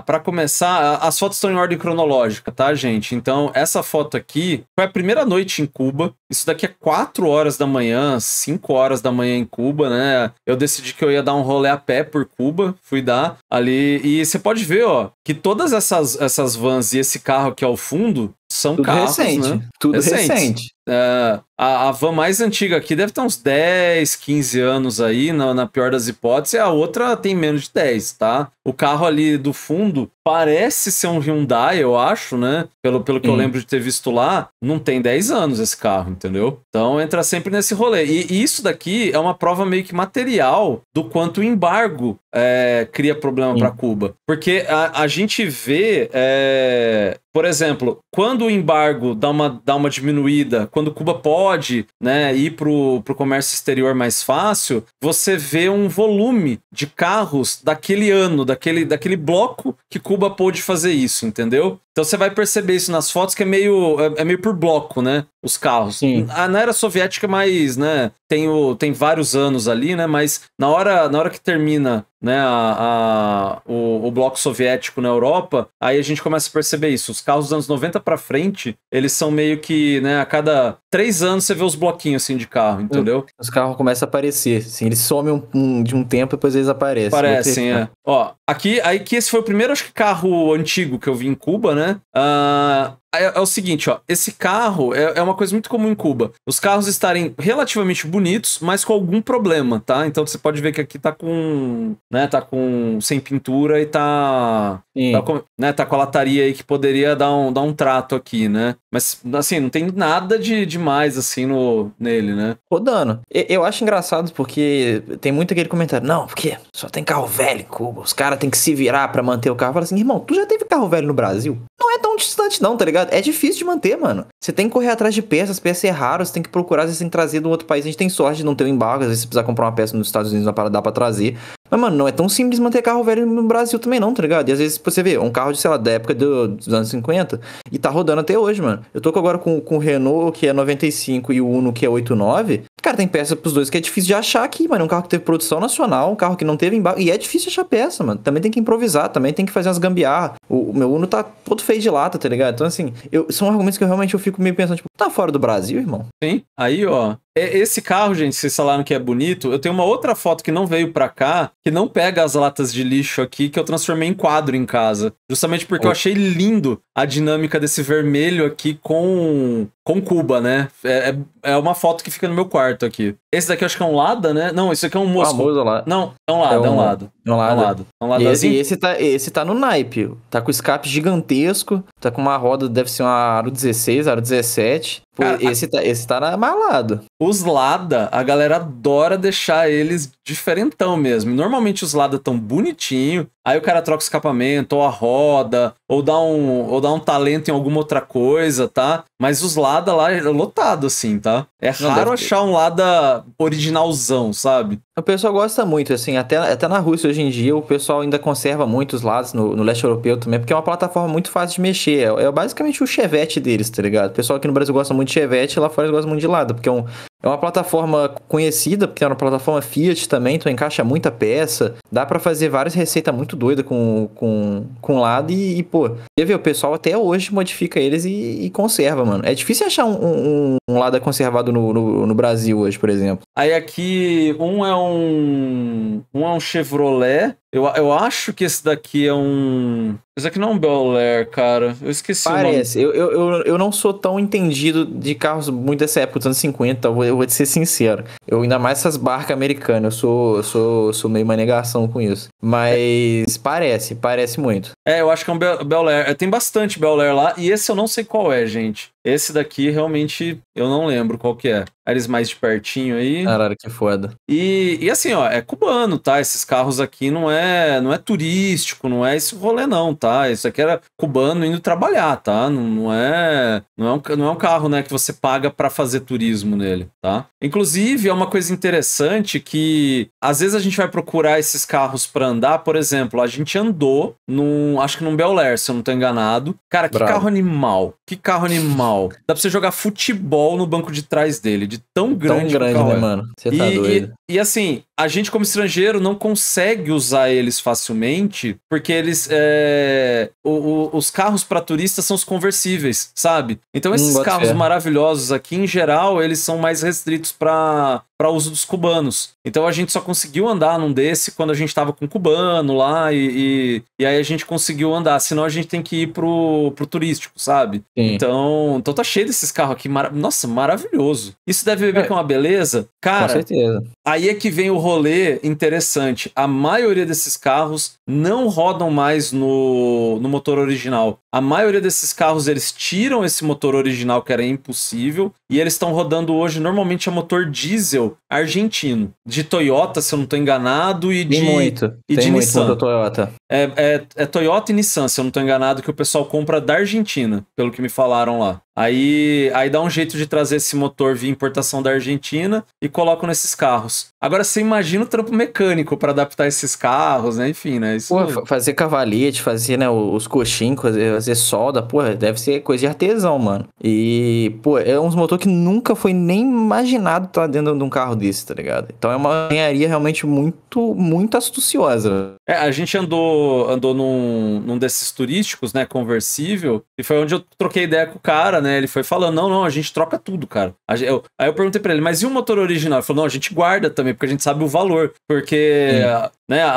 [SPEAKER 1] para começar, as fotos estão em ordem cronológica, tá, gente? Então, essa foto aqui foi a primeira noite em Cuba. Isso daqui é 4 horas da manhã, 5 horas da manhã em Cuba, né? Eu decidi que eu ia dar um rolê a pé por Cuba, fui dar ali. E você pode ver, ó, que todas essas, essas vans e esse carro aqui ao é fundo são Tudo carros, recente. né? Tudo recente. Uh, a, a, van mais antiga aqui deve ter uns 10, 15 anos aí, na, na, pior das hipóteses, a outra tem menos de 10, tá? O carro ali do fundo parece ser um Hyundai, eu acho, né? Pelo, pelo que hum. eu lembro de ter visto lá, não tem 10 anos esse carro, entendeu? Então entra sempre nesse rolê. E, e isso daqui é uma prova meio que material do quanto o embargo é, cria problema para Cuba. Porque a, a gente vê é, por exemplo, quando o embargo dá uma, dá uma diminuída, quando Cuba pode né, ir para o comércio exterior mais fácil, você vê um volume de carros daquele ano, daquele, daquele bloco que Cuba pôde fazer isso, entendeu? Então você vai perceber isso nas fotos que é meio é, é meio por bloco, né? Os carros. Sim. A, ah, na era soviética é mais, né? Tem, o, tem vários anos ali, né? Mas na hora na hora que termina, né? A, a o, o, bloco soviético na Europa, aí a gente começa a perceber isso. Os carros dos anos 90 para frente, eles são meio que, né? A cada três anos você vê
[SPEAKER 2] os bloquinhos assim de carro, entendeu? Os carros começam a aparecer, assim, eles somem um, um, de um tempo e depois eles aparecem. Aparecem, é.
[SPEAKER 1] Ó, Aqui, aí que esse foi o primeiro acho que, carro antigo que eu vi em Cuba, né? Uh, é, é, o seguinte, ó. Esse carro é, é, uma coisa muito comum em Cuba. Os carros estarem relativamente bonitos, mas com algum problema, tá? Então você pode ver que aqui tá com. né, tá com. sem pintura e tá. Tá com, né, tá com a lataria aí que poderia dar um, dar um trato aqui, né? Mas, assim, não tem nada de demais, assim,
[SPEAKER 2] no, nele, né? Rodando. Eu acho engraçado porque tem muito aquele comentário, não, porque só tem carro velho em Cuba, os caras têm que se virar para manter o carro. Fala assim, irmão, tu já teve carro velho no Brasil? Não é tão distante não, tá ligado? ligado? É difícil de manter, mano. Você tem que correr atrás de peças, peças é raro, você tem que procurar, às vezes tem que trazer de um outro país. A gente tem sorte de não ter um embargo, às vezes você precisa comprar uma peça nos Estados Unidos, não dá pra trazer. Mas, mano, não é tão simples manter carro velho no Brasil também, não, tá ligado? E às vezes você vê um carro, de, sei lá, da época do, dos anos 50 e tá rodando até hoje, mano. Eu tô agora com, com o Renault, que é 95, e o Uno, que é 89. Cara, tem peça pros dois que é difícil de achar aqui, mano. É um carro que teve produção nacional, um carro que não teve embaixo. E é difícil achar peça, mano. Também tem que improvisar, também tem que fazer umas gambiarras. O, o meu Uno tá todo feio de lata, tá ligado? Então, assim, eu, são argumentos que eu realmente eu fico meio pensando, tipo, tá fora do Brasil, irmão?
[SPEAKER 1] Sim. Aí, ó, é, esse carro, gente, vocês falaram que é bonito. Eu tenho uma outra foto que não veio pra cá, que não pega as latas de lixo aqui, que eu transformei em quadro em casa. Justamente porque oh. eu achei lindo a dinâmica desse vermelho aqui com com Cuba, né? É, é, é uma foto que fica no meu quarto aqui. Esse daqui eu acho que é um Lada, né? Não, esse aqui é um Moscou. Famoso lá. Não, é um Lada, é um, é um Lado.
[SPEAKER 2] É um Lada. É um Lado. É um lado. É esse, esse, tá, esse tá no naipe. Tá com escape gigantesco. Tá com uma roda, deve ser uma Aro 16, Aro 17. Pô, Cara, esse, tá, esse tá
[SPEAKER 1] malado. Os Lada, a galera adora deixar eles diferentão mesmo. Normalmente os Lada tão bonitinho, aí o cara troca o escapamento, ou a roda, ou dá um, ou dá um talento em alguma outra coisa, tá? Mas os Lada lá é lotado, assim, tá? É raro
[SPEAKER 2] achar um Lada originalzão, sabe? O pessoal gosta muito, assim, até, até na Rússia hoje em dia o pessoal ainda conserva muitos lados no, no leste europeu também, porque é uma plataforma muito fácil de mexer. É, é basicamente o chevette deles, tá ligado? O pessoal aqui no Brasil gosta muito de chevette, lá fora eles gostam muito de lado, porque é, um, é uma plataforma conhecida, porque é uma plataforma Fiat também, tu então encaixa muita peça, dá para fazer várias receitas muito doidas com, com, com lado e, e pô, quer ver? O pessoal até hoje modifica eles e, e conserva, mano. É difícil achar um, um, um lado conservado no, no, no Brasil hoje, por exemplo.
[SPEAKER 1] Aí aqui, um é um um. Um é um Chevrolet. Eu, eu acho que esse daqui é um. Mas é que não Bel Air, cara.
[SPEAKER 2] Eu esqueci Parece. Eu, eu, eu, eu, não sou tão entendido de carros muito dessa época, dos anos 50. Eu vou, eu vou te ser sincero. Eu ainda mais essas barcas americanas. Eu sou, eu sou, sou meio uma negação com isso. Mas é. parece, parece muito. É, eu acho que é um Bel, Bel Air. É, tem bastante
[SPEAKER 1] Bel Air lá. E esse eu não sei qual é, gente. Esse daqui realmente eu não lembro qual que é. Eles mais de pertinho aí. Caralho, que foda. E, e assim, ó, é cubano, tá? Esses carros aqui não é, não é turístico, não é esse rolê, não, tá? tá? Isso aqui era cubano indo trabalhar, tá? Não, não é, não é, um, não é um carro, né, que você paga para fazer turismo nele, tá? Inclusive, é uma coisa interessante que às vezes a gente vai procurar esses carros para andar, por exemplo, a gente andou num, acho que num Bel Air, se eu não tô enganado. Cara, que Bravo. carro animal. Que carro animal. Dá pra você jogar futebol no banco de trás dele, de tão grande. Tão grande, né, é. mano? Você tá e, doido. E, e assim, a gente, como estrangeiro, não consegue usar eles facilmente, porque eles. É... O, o, os carros para turistas são os conversíveis, sabe? Então, hum, esses hum, carros ser. maravilhosos aqui, em geral, eles são mais restritos para para uso dos cubanos. Então a gente só conseguiu andar num desse quando a gente estava com um cubano lá e, e, e, aí a gente conseguiu andar. Senão a gente tem que ir pro, pro turístico, sabe? Sim. Então, então tá cheio desses carros aqui. Mara Nossa, maravilhoso. Isso deve beber é. com uma beleza? Cara, com certeza. aí é que vem o rolê interessante. A maioria desses carros não rodam mais no, no motor original. A maioria desses carros eles tiram esse motor original que era impossível e eles estão rodando hoje normalmente a é motor diesel argentino, de Toyota, se eu não estou enganado, e de muito, e tem de muito Nissan. Motor Toyota. É, é, é, Toyota e Nissan, se eu não estou enganado, que o pessoal compra da Argentina, pelo que me falaram lá. Aí, aí dá um jeito de trazer esse motor via importação da Argentina e colocam nesses carros. Agora você imagina o trampo mecânico para adaptar esses
[SPEAKER 2] carros, né? Enfim, né? Isso... Pô, é fazer cavalete, fazer né, os coxinhos, fazer solda, pô, deve ser coisa de artesão, mano. E, pô, é uns motor que nunca foi nem imaginado estar tá dentro de um carro desse, tá ligado? Então é uma engenharia realmente muito, muito astuciosa.
[SPEAKER 1] É, a gente andou, andou num, num desses
[SPEAKER 2] turísticos, né, conversível,
[SPEAKER 1] e foi onde eu troquei ideia com o cara, né? Ele foi falando: não, não, a gente troca tudo, cara. Gente, eu, aí eu perguntei para ele, mas e o motor original? Ele falou: não, a gente guarda também, porque a gente sabe o valor. Porque, Sim. né, a,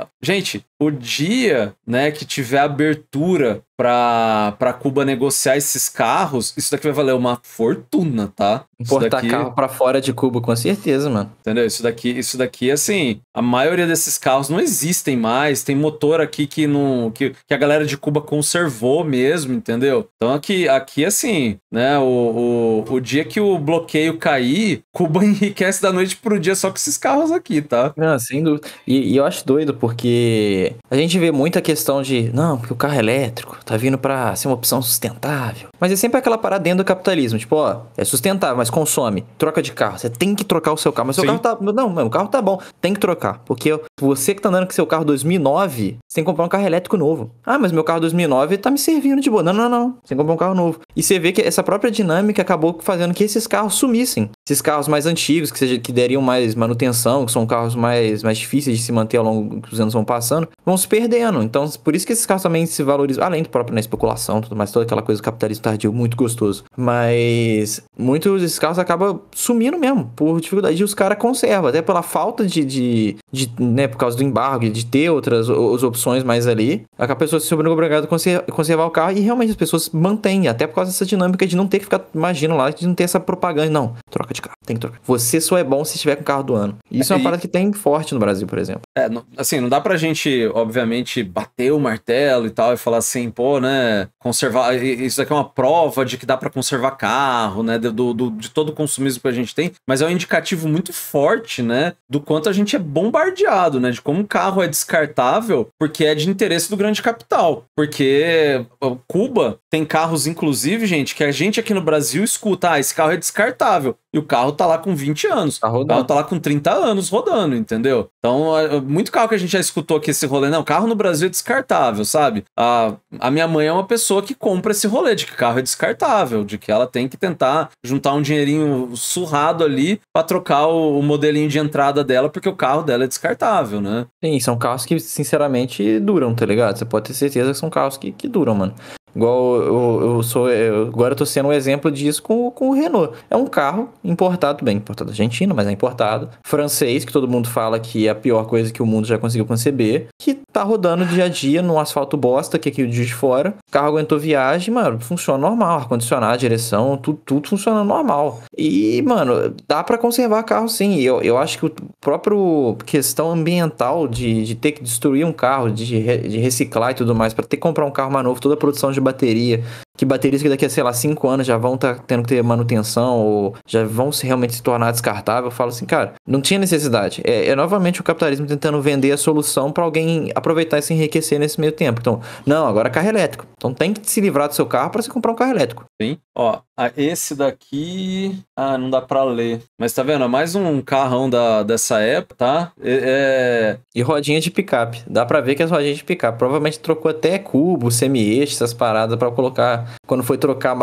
[SPEAKER 1] a, Gente, o dia, né, que tiver abertura para Cuba negociar esses carros, isso daqui vai valer uma fortuna, tá? importar daqui... carro
[SPEAKER 2] para fora de Cuba, com certeza, mano.
[SPEAKER 1] Entendeu? Isso daqui, isso daqui, assim, a maioria desses carros não existem mais. Tem motor aqui que não. que, que a galera de Cuba conservou mesmo, entendeu? Então aqui, aqui assim, né? O, o, o dia que o bloqueio
[SPEAKER 2] cair, Cuba enriquece da noite pro dia só com esses carros aqui, tá? Não, sem dúvida. E, e eu acho doido, porque a gente vê muita questão de, não, porque o carro é elétrico tá vindo pra ser uma opção sustentável. Mas é sempre aquela parada dentro do capitalismo, tipo, ó, é sustentável, mas mas consome, troca de carro. Você tem que trocar o seu carro. Mas seu Sim. carro tá. Não, meu carro tá bom. Tem que trocar. Porque eu você que tá andando com seu carro 2009, você tem que comprar um carro elétrico novo. Ah, mas meu carro 2009 tá me servindo de boa. Não, não, não. Você tem que comprar um carro novo. E você vê que essa própria dinâmica acabou fazendo que esses carros sumissem. Esses carros mais antigos, que, seja, que deriam mais manutenção, que são carros mais, mais difíceis de se manter ao longo que os anos vão passando, vão se perdendo. Então, por isso que esses carros também se valorizam, além do próprio na né, especulação, tudo mais, toda aquela coisa do tardio muito gostoso. Mas muitos desses carros acabam sumindo mesmo, por dificuldade. E os caras conservam, até pela falta de, de, de né, né, por causa do embargo, de ter outras, outras opções mais ali, é a pessoa se sobrou obrigada a conservar o carro e realmente as pessoas mantêm, até por causa dessa dinâmica de não ter que ficar, imagina lá, de não ter essa propaganda, não, troca de carro, tem que trocar. Você só é bom se estiver com o carro do ano. Isso é, é uma parada e... que tem forte no Brasil, por exemplo. É, não,
[SPEAKER 1] assim, não dá pra gente, obviamente, bater o martelo e tal e falar assim, pô, né, conservar, isso daqui é uma prova de que dá para conservar carro, né, do, do, de todo o consumismo que a gente tem, mas é um indicativo muito forte, né, do quanto a gente é bombardeado né? De como um carro é descartável porque é de interesse do grande capital. Porque Cuba tem carros, inclusive, gente, que a gente aqui no Brasil escuta, ah, esse carro é descartável. E o carro tá lá com 20 anos. Tá rodando. O carro tá lá com 30 anos rodando, entendeu? Então, muito carro que a gente já escutou aqui esse rolê, não, carro no Brasil é descartável, sabe? A, a minha mãe é uma pessoa que compra esse rolê de que carro é descartável, de que ela tem que tentar juntar um dinheirinho
[SPEAKER 2] surrado ali para trocar o, o modelinho de entrada dela, porque o carro dela é descartável né? Sim, são carros que, sinceramente, duram, tá ligado? Você pode ter certeza que são carros que, que duram, mano. Igual eu, eu sou. Eu, agora eu tô sendo um exemplo disso com, com o Renault. É um carro importado, bem importado argentino mas é importado. Francês, que todo mundo fala que é a pior coisa que o mundo já conseguiu conceber. Que tá rodando dia a dia num asfalto bosta, que aqui o dia de Fora. O carro aguentou viagem, mano, funciona normal. Ar-condicionado, direção, tudo, tudo funciona normal. E, mano, dá para conservar carro sim. Eu, eu acho que o próprio questão ambiental de, de ter que destruir um carro, de, de reciclar e tudo mais, para ter que comprar um carro mais novo, toda a produção de bateria. Que baterias que daqui a, sei lá, cinco anos já vão estar tá tendo que ter manutenção ou já vão se realmente se tornar descartável. Eu falo assim, cara, não tinha necessidade. É, é novamente o capitalismo tentando vender a solução para alguém aproveitar e se enriquecer nesse meio tempo. Então, não, agora carro elétrico. Então tem que se livrar do seu carro para você comprar um carro elétrico. Sim. Ó, esse daqui. Ah, não dá pra
[SPEAKER 1] ler. Mas tá vendo? É mais um carrão da, dessa época, tá? É... E rodinha
[SPEAKER 2] de picape. Dá pra ver que as rodinhas de picape. Provavelmente trocou até cubo, semi-eixo, essas paradas pra colocar quando foi trocar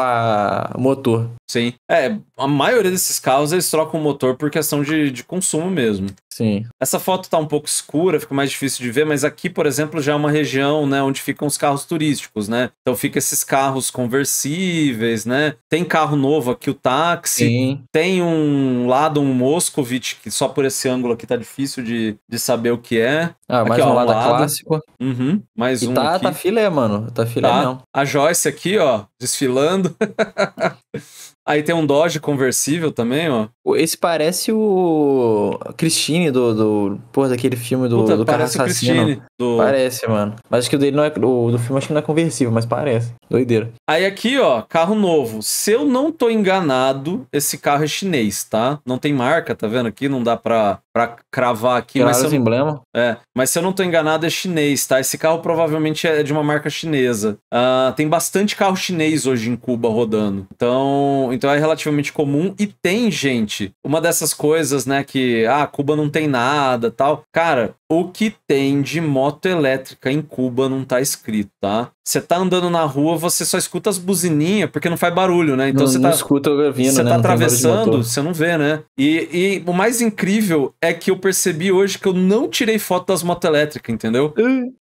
[SPEAKER 2] o motor. Sim. É, a maioria desses carros
[SPEAKER 1] eles trocam o motor por questão de, de consumo mesmo. Sim. Essa foto tá um pouco escura, fica mais difícil de ver, mas aqui, por exemplo, já é uma região, né, onde ficam os carros turísticos, né? Então fica esses carros conversíveis, né? Tem carro novo aqui, o táxi. Sim. Tem um lado, um Moscovite, que só por esse ângulo aqui tá difícil de, de saber o que é. Ah, aqui, mais ó, um lado, lado. clássico. Uhum, mais e um tá, aqui. tá
[SPEAKER 2] filé, mano. Tá filé tá. não.
[SPEAKER 1] A Joyce aqui, ó, desfilando. Aí tem um Dodge conversível também, ó.
[SPEAKER 2] Esse parece o Christine do, do porra, daquele filme do, Puta, do cara assassino. Do... Parece, mano. Mas acho que o dele não é. O do filme acho que não é conversível, mas parece. Doideira.
[SPEAKER 1] Aí aqui, ó, carro novo. Se eu não tô enganado, esse carro é chinês, tá? Não tem marca, tá vendo aqui? Não dá pra, pra cravar aqui. Claro, mas se emblema. É, mas se eu não tô enganado, é chinês, tá? Esse carro provavelmente é de uma marca chinesa. Uh, tem bastante carro chinês hoje em Cuba rodando. Então, então é relativamente comum. E tem, gente uma dessas coisas, né, que, ah, Cuba não tem nada tal. Cara, o que tem de moto elétrica em Cuba não tá escrito, tá? Você tá andando na rua, você só escuta as buzininhas, porque não faz barulho, né? Então você tá. Não escuta o vindo, Você né? tá não atravessando, você não vê, né? E, e o mais incrível é que eu percebi hoje que eu não tirei foto das motos elétricas, entendeu?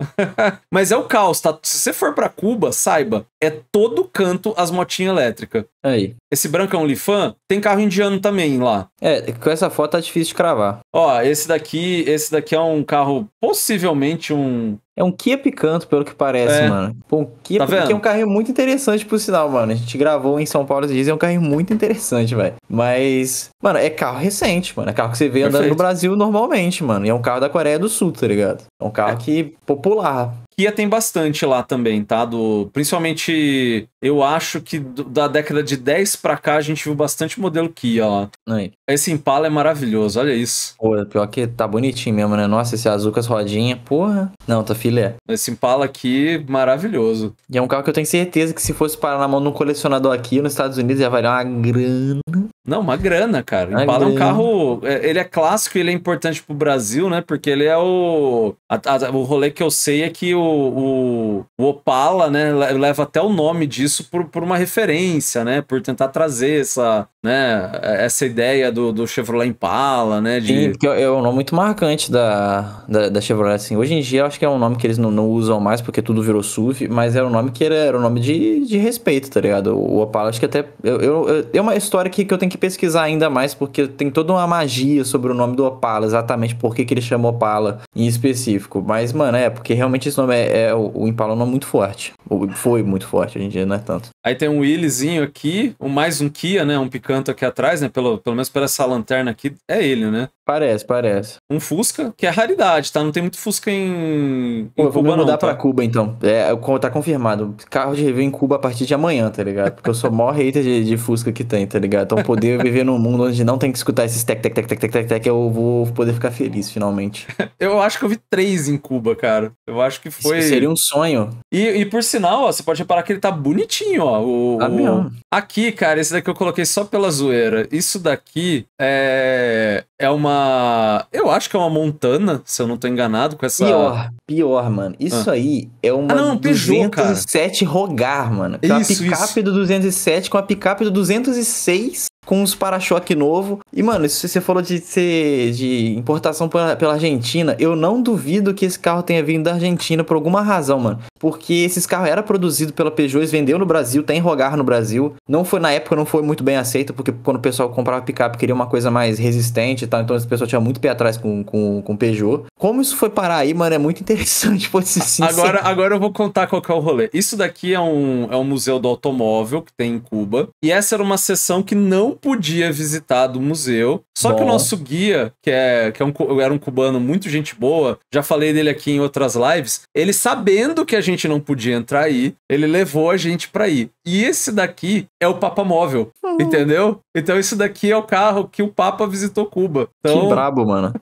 [SPEAKER 1] Mas é o caos, tá? Se você for para Cuba, saiba, é todo canto as motinhas elétricas. Aí. Esse branco é um Lifan, tem carro indiano também lá. É, com essa foto tá difícil de cravar. Ó, esse daqui, esse daqui é um carro,
[SPEAKER 2] possivelmente um. É um Kia Picanto, pelo que parece, é. mano. Pô, um Kia tá Picanto é um carro muito interessante, por sinal, mano. A gente gravou em São Paulo esses dias, é um carro muito interessante, velho. Mas, mano, é carro recente, mano. É carro que você vê andando no Brasil normalmente, mano. E é um carro da Coreia do Sul, tá ligado? É um carro é. que popular. Kia tem bastante lá também, tá? Do, principalmente
[SPEAKER 1] eu acho que do, da década de 10 pra cá a gente viu bastante modelo Kia ó.
[SPEAKER 2] Aí. Esse Impala é maravilhoso, olha isso. Pô, pior que tá bonitinho mesmo, né? Nossa, esse azul com as rodinhas, porra. Não, tá filé. Esse Impala aqui, maravilhoso. E é um carro que eu tenho certeza que se fosse parar na mão de um colecionador aqui nos Estados Unidos ia valer uma grana. Não, uma grana,
[SPEAKER 1] cara. Uma Impala grana. é um carro... É, ele é clássico e ele é importante pro Brasil, né? Porque ele é o... A, a, o rolê que eu sei é que o, o, o Opala, né? Leva até o nome disso isso por, por uma referência, né? Por tentar trazer essa, né? Essa ideia
[SPEAKER 2] do, do Chevrolet Impala, né? De... Sim, porque é um nome muito marcante da, da, da Chevrolet, assim. Hoje em dia, eu acho que é um nome que eles não, não, usam mais porque tudo virou SUV, mas era um nome que era, era um nome de, de respeito, tá ligado? O, Opala, Impala, acho que até... Eu, eu, é uma história que, que eu tenho que pesquisar ainda mais, porque tem toda uma magia sobre o nome do Opala, exatamente por que, que ele chamou Opala em específico. Mas, mano, é, porque realmente esse nome é... é o, o Impala é um nome muito forte. Foi muito forte, hoje em dia não é tanto.
[SPEAKER 1] Aí tem um Willizinho aqui, mais um Kia, né? Um picante canto aqui atrás, né? Pelo, pelo menos pela essa lanterna aqui, é ele, né? Parece, parece. Um Fusca, que é raridade, tá? Não tem muito Fusca
[SPEAKER 2] em, Pô, Cuba, não. Vou mudar tá? pra Cuba, então. É, tá confirmado. Carro de review em Cuba a partir de amanhã, tá ligado? Porque eu sou o maior hater de, de, Fusca que tem, tá ligado? Então poder viver num mundo onde não tem que escutar esses tec, tec, tec, tec, tec, tec, tec eu vou poder ficar feliz, finalmente.
[SPEAKER 1] eu acho que eu vi três em Cuba, cara. Eu acho que foi... Isso seria um sonho. E, e por sinal, ó, você pode reparar que ele tá bonitinho, ó. O, tá o... Aqui, cara, esse daqui eu coloquei só pela pela zoeira. Isso daqui é. É uma. Eu acho que é uma Montana, se eu não tô enganado, com essa. Pior,
[SPEAKER 2] pior, mano. Isso ah. aí é uma. Ah, não, 207 Rogar, mano. Que é isso, uma picape isso. do 207 com a picape do 206 com os para-choque novo. E, mano, isso você falou de ser de importação pela Argentina. Eu não duvido que esse carro tenha vindo da Argentina por alguma razão, mano porque esses carros era produzido pela Peugeot, eles vendeu no Brasil, tem tá rogar no Brasil. Não foi na época, não foi muito bem aceito, porque quando o pessoal comprava picape queria uma coisa mais resistente e tal, então esse pessoal tinha muito pé atrás com, com, com Peugeot. Como isso foi parar aí, mano, é muito interessante, pode ser sincero. Agora,
[SPEAKER 1] agora eu vou contar qual que é o rolê. Isso daqui é um, é um museu do automóvel que tem em Cuba, e essa era uma sessão que não podia visitar do museu, só Bom. que o nosso guia, que, é, que é um, era um cubano muito gente boa, já falei dele aqui em outras lives, ele sabendo que a gente gente não podia entrar aí, ele levou a gente para ir. E esse daqui é o Papa Móvel, uhum. entendeu? Então esse daqui é o carro que
[SPEAKER 2] o Papa visitou Cuba. Então... Que brabo, mano.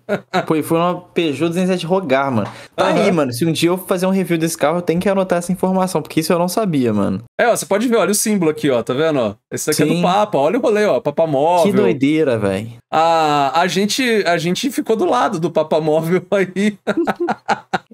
[SPEAKER 2] Pô, e foi uma Peugeot 207 Rogar, mano. Tá uhum. aí, mano. Se um dia eu fazer um review desse carro, eu tenho que anotar essa informação, porque isso eu não sabia, mano.
[SPEAKER 1] É, ó, você pode ver, olha o símbolo aqui, ó, tá vendo? Esse daqui Sim. é do Papa, olha o rolê, ó, Papa Móvel. Que doideira, velho. Ah, a gente, a gente ficou do lado do Papa Móvel aí.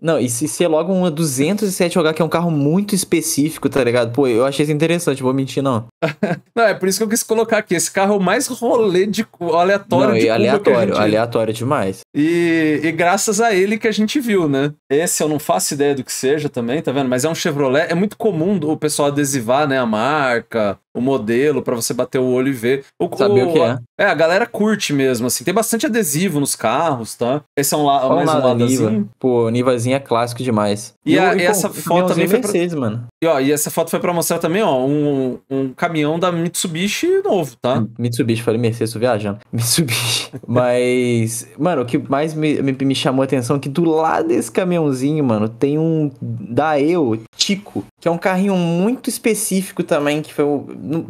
[SPEAKER 2] Não, e se ser é logo uma 207H, que é um carro muito específico, tá ligado? Pô, eu achei isso interessante, vou mentir, não.
[SPEAKER 1] não, é por isso que eu quis colocar aqui. Esse carro é o mais rolê de aleatório não, de e aleatório, gente...
[SPEAKER 2] aleatório demais.
[SPEAKER 1] E, e graças a ele que a gente viu, né? Esse eu não faço ideia do que seja também, tá vendo? Mas é um Chevrolet, é muito comum o pessoal adesivar adesivar, né, a marca, o modelo para você bater o olho e ver. O, Saber o, o que é. É, a galera curte mesmo, assim. Tem bastante adesivo nos carros, tá? Esse é um, la mais um lado, Niva. Assim. Pô, o Nivazinho é
[SPEAKER 2] clássico demais. E, e, a, e essa foto também é foi... Pra... Mano.
[SPEAKER 1] E, ó, e essa foto foi pra mostrar também,
[SPEAKER 2] ó, um, um caminhão da Mitsubishi novo, tá? Hum, Mitsubishi, falei Mercedes, tô viajando. Mitsubishi. Mas, mano, o que mais me, me, me, chamou a atenção é que do lado desse caminhãozinho, mano, tem um Daeo Tico, que é um carrinho muito específico também, que foi,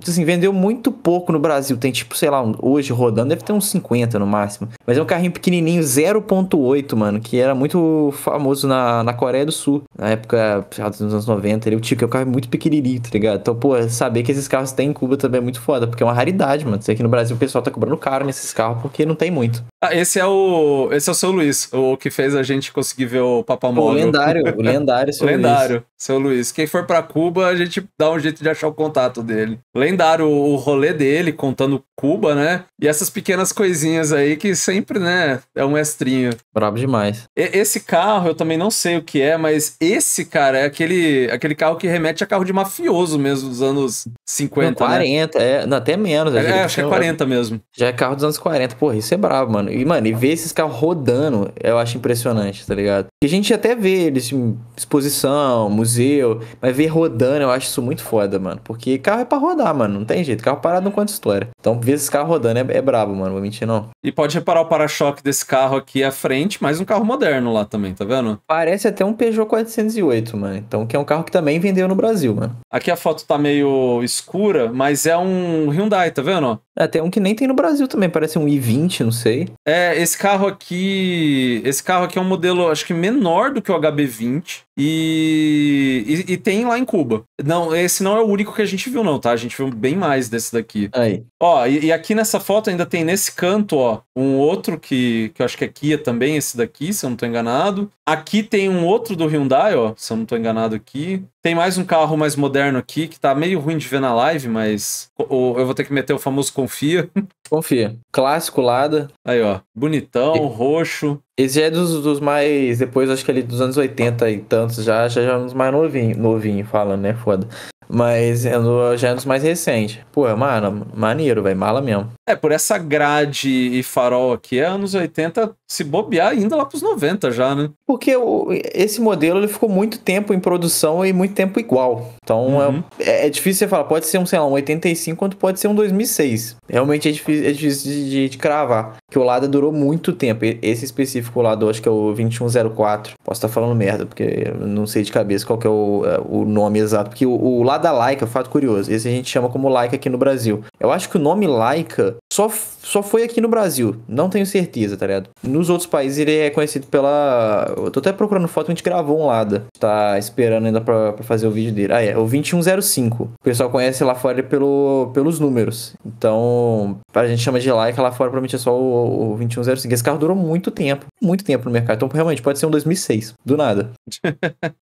[SPEAKER 2] assim, vendeu muito pouco no Brasil. Tem, tipo, sei lá, hoje rodando, deve ter uns 50 no máximo. Mas é um carrinho pequenininho, 0.8, mano, que era muito famoso na, na Coreia do Sul, na época, dos anos 90, ele, é o Tico porque o é carro é muito pequenininho, tá ligado? Então, pô, saber que esses carros têm em Cuba também é muito foda, porque é uma raridade, mano. Sei que no Brasil o pessoal tá cobrando caro nesses carros porque não tem muito.
[SPEAKER 1] Ah, esse é o. Esse é o seu Luiz, o que fez a gente conseguir ver o Papa Móvel. O lendário, o lendário, seu lendário, Luiz. seu Luiz. Quem for para Cuba, a gente dá um jeito de achar o contato dele. Lendário o rolê dele, contando Cuba, né? E essas pequenas coisinhas aí que sempre, né, é um estrinho. Brabo demais. E, esse carro, eu também não sei o que é, mas esse, cara, é aquele, aquele carro que que remete a carro de mafioso mesmo,
[SPEAKER 2] dos anos 50. Não, 40, né? é, não, até menos. Né? É, acho que é 40 mesmo. Já é carro dos anos 40. Porra, isso é brabo, mano. E, mano, e ver esses carros rodando, eu acho impressionante, tá ligado? E a gente até vê eles em exposição, museu, mas ver rodando, eu acho isso muito foda, mano. Porque carro é pra rodar, mano. Não tem jeito. Carro parado não conta história. Então, ver esses carros rodando é, é brabo, mano. Vou mentir, não.
[SPEAKER 1] E pode reparar o para-choque desse carro aqui à frente, mais um carro moderno lá também, tá vendo?
[SPEAKER 2] Parece até um Peugeot 408, mano. Então, que é um carro que também vende vendeu no Brasil, mano. Né?
[SPEAKER 1] Aqui a foto tá meio escura, mas é um Hyundai, tá vendo? É, tem um que nem tem no Brasil também, parece um
[SPEAKER 2] i20, não sei.
[SPEAKER 1] É, esse carro aqui. Esse carro aqui é um modelo, acho que menor do que o HB20. E, e, e, tem lá em Cuba. Não, esse não é o único que a gente viu, não, tá? A gente viu bem mais desse daqui. Aí. Ó, e, e aqui nessa foto ainda tem nesse canto, ó, um outro que, que eu acho que é Kia também, esse daqui, se eu não tô enganado. Aqui tem um outro do Hyundai, ó, se eu não tô enganado aqui. Tem mais mais um carro mais moderno aqui, que tá meio ruim de ver na live, mas eu vou ter que meter o famoso confia. Confia. Clássico
[SPEAKER 2] Lada. Aí, ó. Bonitão, e... roxo. Esse é dos, dos, mais. Depois, acho que ali dos anos 80 e tantos, já, já, já é um dos mais novinho, novinho falando, né? Foda. Mas é já é um dos mais recentes. Pô, é mano, maneiro, velho. Mala mesmo. É, por essa grade e farol aqui, é anos 80, se bobear ainda lá pros 90 já, né? Porque o, esse modelo ele ficou muito tempo em produção e muito tempo igual. Então é uhum. é, é, difícil você falar, pode ser um, sei lá, um 85 quanto pode ser um 2006. Realmente é difícil, é difícil de, de, de, cravar. Que o Lada durou muito tempo. Esse específico Lada, acho que é o 2104. Posso estar tá falando merda, porque não sei de cabeça qual é o, é, o nome exato. Porque o, o Lada Laika, fato curioso, esse a gente chama como Laika aqui no Brasil. Eu acho que o nome Laika só, só foi aqui no Brasil. Não tenho certeza, tá ligado? Nos outros países ele é conhecido pela. Eu tô até procurando foto, a gente gravou um Lada. Tá esperando ainda pra, pra fazer o vídeo dele. Ah, é o 2105. O pessoal conhece lá fora pelo, pelos números. Então, a gente chama de Laika lá fora, provavelmente é só o, o 2105. Esse carro durou muito tempo, muito tempo no mercado. Então, realmente, pode ser um 2006, do nada.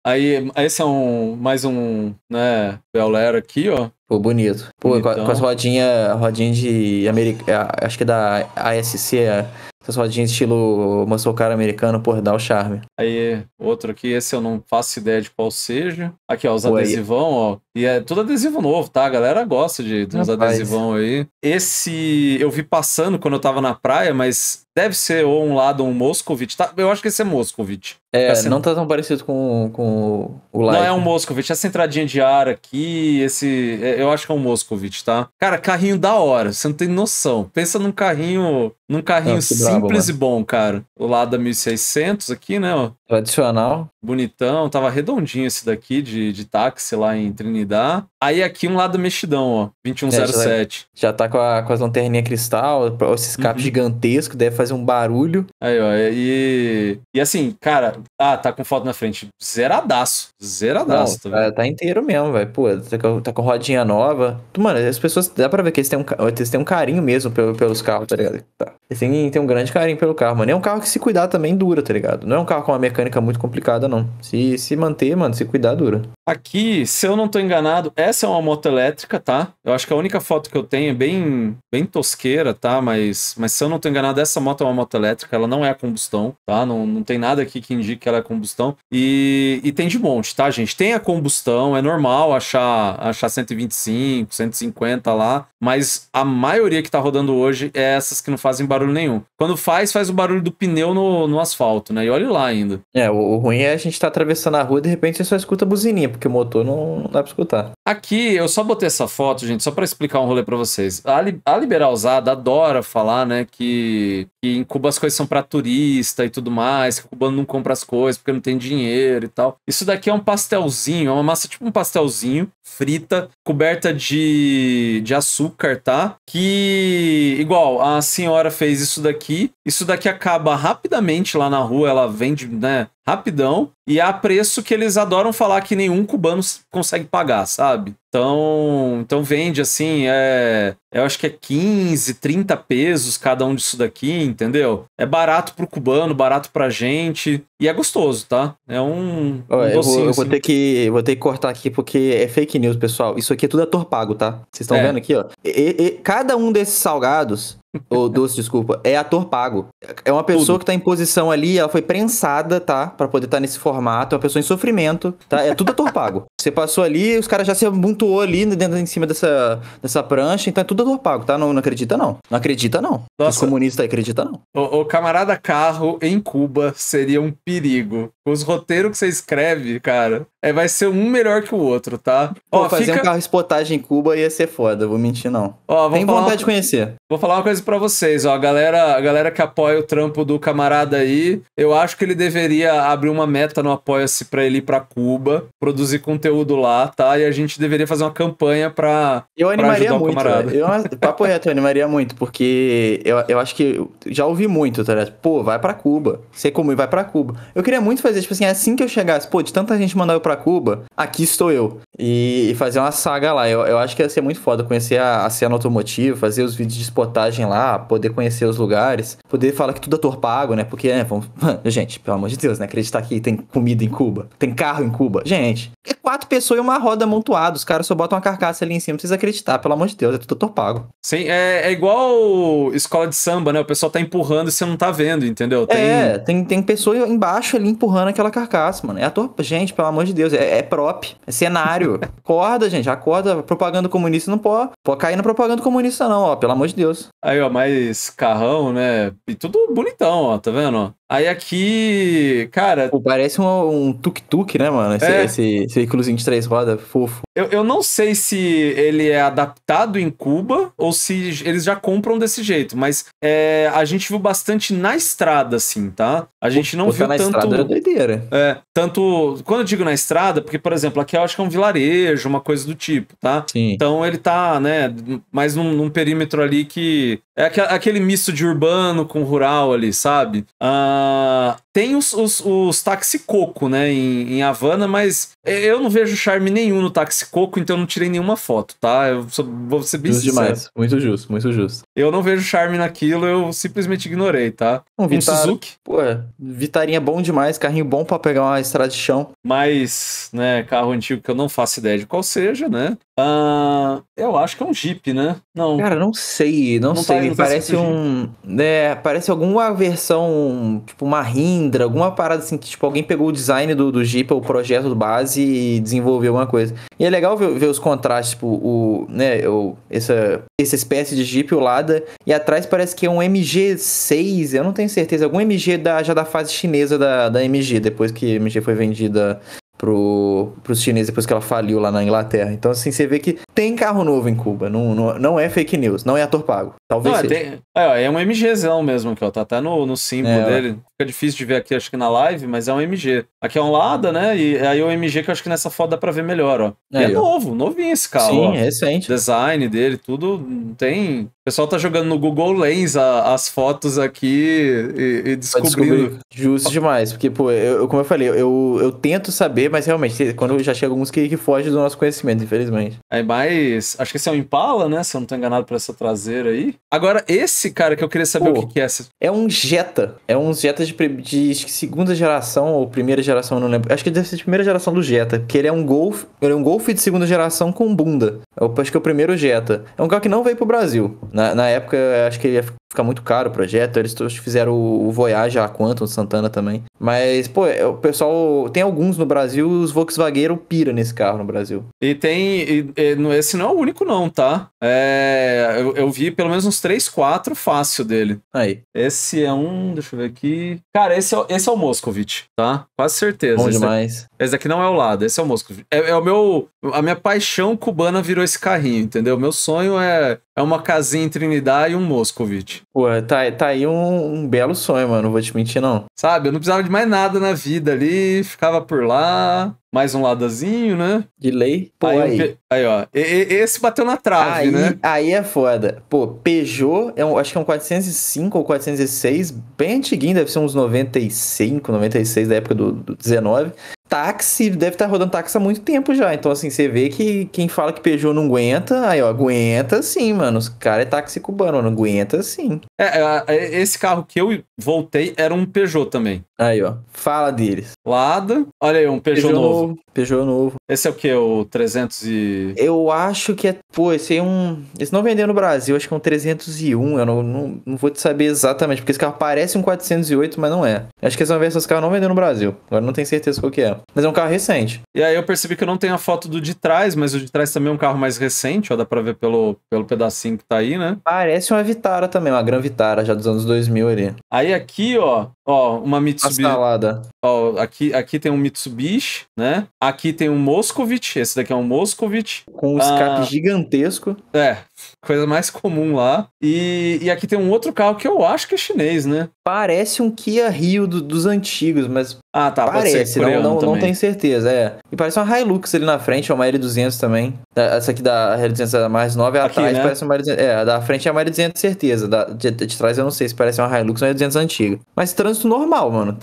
[SPEAKER 1] Aí, esse é um, mais um, né, Belero aqui,
[SPEAKER 2] ó. Pô, bonito. Pô, com, as rodinhas, rodinha de America, acho que é da ASC, é essas rodinhas estilo muscle cara americano, por dar o charme. Aí,
[SPEAKER 1] outro aqui, esse eu não faço ideia de qual seja. Aqui, ó, os Pô, adesivão, ó. E é tudo adesivo novo, tá? A galera gosta de, dos uns adesivão aí. Esse eu vi passando quando eu tava na praia, mas deve ser ou um lado um Moscovite. Tá? Eu acho que esse é Moscovite. É, assim, não tá
[SPEAKER 2] tão parecido com, com o Light. Não é um
[SPEAKER 1] Moscovitch, essa entradinha de ar aqui, esse. É, eu acho que é um Moscovitch, tá? Cara, carrinho da hora, você não tem noção. Pensa num carrinho. Num carrinho não, simples bravo, e bom, cara. O lado da 1600 aqui, né? Ó. Tradicional. Bonitão, tava redondinho esse daqui de, de táxi lá em Trinidad. Aí aqui
[SPEAKER 2] um lado mexidão, ó. 2107. É, já, já tá com, a, com as lanterninhas cristal, esse escape uhum. gigantesco, deve fazer um barulho. Aí, ó. E, e assim, cara, ah, tá com
[SPEAKER 1] foto na frente. Zeradaço. Zeradaço. Não, tá, tá,
[SPEAKER 2] tá, inteiro mesmo, velho. Pô, tá com, tá com rodinha nova. Mano, as pessoas, dá pra ver que eles têm um, eles têm um carinho mesmo pelo, pelos carros, tá ligado? Tá. Eles têm, têm um grande carinho pelo carro, mano. E é um carro que se cuidar também dura, tá ligado? Não é um carro com uma mecânica muito complicada, não. Se, se manter, mano, se cuidar dura.
[SPEAKER 1] Aqui, se eu não estou enganado, essa é uma moto elétrica, tá? Eu acho que a única foto que eu tenho é bem, bem tosqueira, tá? Mas, mas se eu não estou enganado, essa moto é uma moto elétrica, ela não é a combustão, tá? Não, não tem nada aqui que indique que ela é combustão. E, e tem de monte, tá, gente? Tem a combustão, é normal achar, achar 125, 150 lá, mas a maioria que está rodando hoje é essas que não fazem barulho nenhum. Quando faz, faz o barulho do pneu no, no asfalto, né? E olha lá ainda. É, o, o ruim
[SPEAKER 2] é a gente estar tá atravessando a rua e de repente você só escuta a buzininha porque o motor não, não dá pra escutar.
[SPEAKER 1] Aqui, eu só botei essa foto, gente, só para explicar um rolê para vocês. A, li, a liberalzada adora falar, né, que, que em Cuba as coisas são para turista e tudo mais, que o cubano não compra as coisas porque não tem dinheiro e tal. Isso daqui é um pastelzinho, é uma massa tipo um pastelzinho, frita, coberta de, de açúcar, tá? Que, igual, a senhora fez isso daqui, isso daqui acaba rapidamente lá na rua, ela vende, né, rapidão e a preço que eles adoram falar que nenhum cubano consegue pagar, sabe? Então, então vende assim, é, eu acho que é 15, 30 pesos cada um disso daqui, entendeu? É barato pro cubano, barato pra gente e é gostoso, tá?
[SPEAKER 2] É um, um eu, vou, eu vou, assim. ter que vou ter que cortar aqui porque é fake news, pessoal. Isso aqui é tudo ator pago, tá? Vocês estão é. vendo aqui, ó. E, e, cada um desses salgados ou doce, desculpa. É ator pago. É uma pessoa Tudo. que tá em posição ali, ela foi prensada, tá? Pra poder estar tá nesse formato. É uma pessoa em sofrimento, tá? É tudo ator pago. Você passou ali, os caras já se amontoou ali dentro, em cima dessa, dessa prancha. Então é tudo ator pago, tá? Não, não acredita, não. Não acredita, não. Nossa. Os comunistas aí acreditam, não.
[SPEAKER 1] O, o, camarada carro em Cuba seria um perigo. Os roteiros que você escreve, cara, é, vai ser um melhor que o outro, tá? Pô, ó, fazer fica... um carro
[SPEAKER 2] espotagem em Cuba ia ser foda, vou mentir não. Ó, Tem vontade de conhecer.
[SPEAKER 1] Vou falar uma coisa para vocês, ó, a galera, a galera que apoia o trampo do camarada aí, eu acho que ele deveria abrir uma meta no Apoia-se para ele ir para Cuba, produzir conteúdo lá, tá? E a gente deveria fazer uma campanha para Eu animaria pra ajudar muito, o camarada.
[SPEAKER 2] Eu, papo reto, eu animaria muito, porque eu, eu acho que já ouvi muito, tá ligado? Pô, vai para Cuba. Sei como vai para Cuba. Eu queria muito fazer, tipo assim, assim que eu chegasse, pô, de tanta gente mandar eu pra para Cuba, aqui estou eu. E, fazer uma saga lá. Eu, eu acho que ia ser muito foda conhecer a, a cena automotiva, fazer os vídeos de spotagem lá, poder conhecer os lugares, poder falar que tudo é torpago, né? Porque, né, vamos... gente, pelo amor de Deus, né? Acreditar que tem comida em Cuba, tem carro em Cuba. Gente, é quatro pessoas e uma roda amontoada. Os caras só botam uma carcaça ali em cima, precisa acreditar, pelo amor de Deus, é tudo torpago. Sim,
[SPEAKER 1] é, é igual escola de samba, né? O
[SPEAKER 2] pessoal tá empurrando e você não tá vendo, entendeu? Tem... É, tem, tem pessoa embaixo ali empurrando aquela carcaça, mano. É a torpa. Gente, pelo amor de Deus. Deus, é, é prop, é cenário. acorda, gente, acorda. Propaganda comunista não pode, pode cair na propaganda comunista, não, ó, pelo amor de Deus. Aí, ó, mais carrão, né? E tudo bonitão, ó, tá vendo? Ó? Aí aqui, cara. Pô, parece um, um tuk-tuk, né, mano? Esse, é. esse, esse veículozinho de três rodas, fofo.
[SPEAKER 1] Eu, eu não sei se ele é adaptado em Cuba ou se eles já compram desse jeito, mas é, a gente viu bastante na estrada, assim, tá? A gente não Pô, viu tanto tá na tanto. Estrada era é doideira. É, tanto. Quando eu digo na estrada, estrada, porque, por exemplo, aqui eu acho que é um vilarejo, uma coisa do tipo, tá? Sim. Então ele tá, né, mais num, num perímetro ali que. É aquele misto de urbano com rural ali, sabe? Uh, tem os, os, os táxi coco, né, em, em Havana, mas eu não vejo charme nenhum no táxi coco, então eu não tirei nenhuma foto, tá? Eu vou ser bem justo demais,
[SPEAKER 2] muito justo, muito justo.
[SPEAKER 1] Eu não vejo charme naquilo, eu simplesmente ignorei, tá? Um, Vitar... Suzuki. Pô, Vitarinha é bom demais, carrinho bom para pegar uma estrada de chão. Mas né, carro antigo que eu não faço ideia de qual seja, né? Uh,
[SPEAKER 2] eu acho que é um Jeep, né? Não. Cara, não sei, não, não sei. Tá, não parece um. né parece alguma versão, tipo, uma Rindra, alguma parada assim que, tipo, alguém pegou o design do, do Jeep, o projeto do base e desenvolveu alguma coisa. E é legal ver, ver os contrastes, tipo, o, né, o, essa, essa espécie de Jeep, o Lada, e atrás parece que é um MG6, eu não tenho certeza, algum MG da, já da fase chinesa da, da MG, depois que a MG foi vendida pro, pros chineses depois que ela faliu lá na Inglaterra. Então, assim, você vê que tem carro novo em Cuba. Não, não, não é fake news, não é ator pago. Talvez não, é seja. Tem,
[SPEAKER 1] é, é um MGzão mesmo, que ó, tá, tá no, no símbolo é, dele fica difícil de ver aqui, acho que na live, mas é um MG. Aqui é um Lada, né? E é aí é o MG que eu acho que nessa foto dá pra ver melhor, ó. É, é novo, novinho esse carro. Sim, ó. é recente. Design dele, tudo tem. O pessoal tá jogando no Google Lens a, as fotos aqui e, e descobrindo.
[SPEAKER 2] Justo demais, porque, pô, eu, como eu falei, eu, eu tento saber, mas realmente, quando já chega alguns que, que fogem do nosso conhecimento, infelizmente. É mais.
[SPEAKER 1] Acho que esse é um Impala, né? Se eu não tô enganado por essa traseira aí. Agora, esse cara que eu queria saber pô, o
[SPEAKER 2] que, que é. Esse... É um Jetta. É um Jetta de de, de segunda geração ou primeira geração, não lembro. Acho que deve ser de primeira geração do Jetta, que ele é um Golf, ele é um Golf de segunda geração com bunda. Eu acho que é o primeiro Jetta. É um carro que não veio pro Brasil. Na, na época, acho que ele ia fica muito caro o projeto. Eles fizeram o Voyage a Quantum Santana também. Mas, pô, é, o pessoal. Tem alguns no Brasil, os Volkswagen pira nesse carro no Brasil.
[SPEAKER 1] E tem. E, e, esse não é o único, não, tá? É, eu, eu, vi pelo menos uns 3, 4 fácil dele. Aí. Esse é um. Deixa eu ver aqui. Cara, esse é, esse é o Moscovitch, tá? Quase certeza. Bom esse é- demais. Daqui, esse daqui não é o lado, esse é o Moscovitch. É, é o meu. A minha paixão cubana virou esse carrinho, entendeu? Meu sonho é é uma casinha em Trinidade e um Moscovite. Pô, tá, tá aí um, um, belo sonho, mano. Não vou te mentir, não. Sabe, eu não precisava de mais nada na vida ali, ficava
[SPEAKER 2] por lá mais um ladazinho, né? De lei. Pô, aí, aí. aí ó. E, e, esse bateu na trave, aí, né? Aí é foda. Pô, Peugeot, é um, acho que é um 405 ou 406, bem antiguinho, deve ser uns 95, 96 da época do, do 19. Táxi, deve estar tá rodando táxi há muito tempo já. Então, assim, você vê que quem fala que Peugeot não aguenta, aí, ó, aguenta sim, mano. Os cara é táxi cubano, não aguenta sim.
[SPEAKER 1] É, é, é, esse carro que eu voltei era um Peugeot também. Aí, ó. Fala deles. Lada.
[SPEAKER 2] Olha aí, um Peugeot, Peugeot novo novo. Peugeot novo. Esse é o que? O 300 e... Eu acho que é... Pô, esse aí é um... Esse não vendeu no Brasil, acho que é um 301. Eu não, não, não vou te saber exatamente, porque esse carro parece um 408, mas não é. Acho que essa versão desse carro não vendeu no Brasil. Agora não tenho certeza qual que é. Mas é um carro recente.
[SPEAKER 1] E aí eu percebi que eu não tenho a foto do de trás, mas o de trás também é um carro mais recente, ó, dá pra ver pelo, pelo pedacinho que tá aí, né? Parece uma Vitara também, uma Gran Vitara, já dos anos
[SPEAKER 2] 2000 ali.
[SPEAKER 1] Aí aqui, ó, ó, uma Mitsubishi... Astalada. Ó, aqui, aqui tem um Mitsubishi, né? Né? Aqui tem um Moscovite. esse daqui é um Moscovite Com um escape ah, gigantesco. É, coisa mais comum lá. E, e aqui tem um outro carro que eu acho
[SPEAKER 2] que é chinês, né? Parece um Kia Rio do, dos antigos, mas. Ah, tá. Parece, não, não, não tenho certeza. É. E parece uma Hilux ali na frente, é uma L200 também. Essa aqui da L200 é mais nova, a aqui, atrás né? parece uma L200. É, da frente é uma L200, certeza. Da, de, de trás eu não sei se parece uma Hilux ou uma L200 antiga. Mas trânsito normal, mano.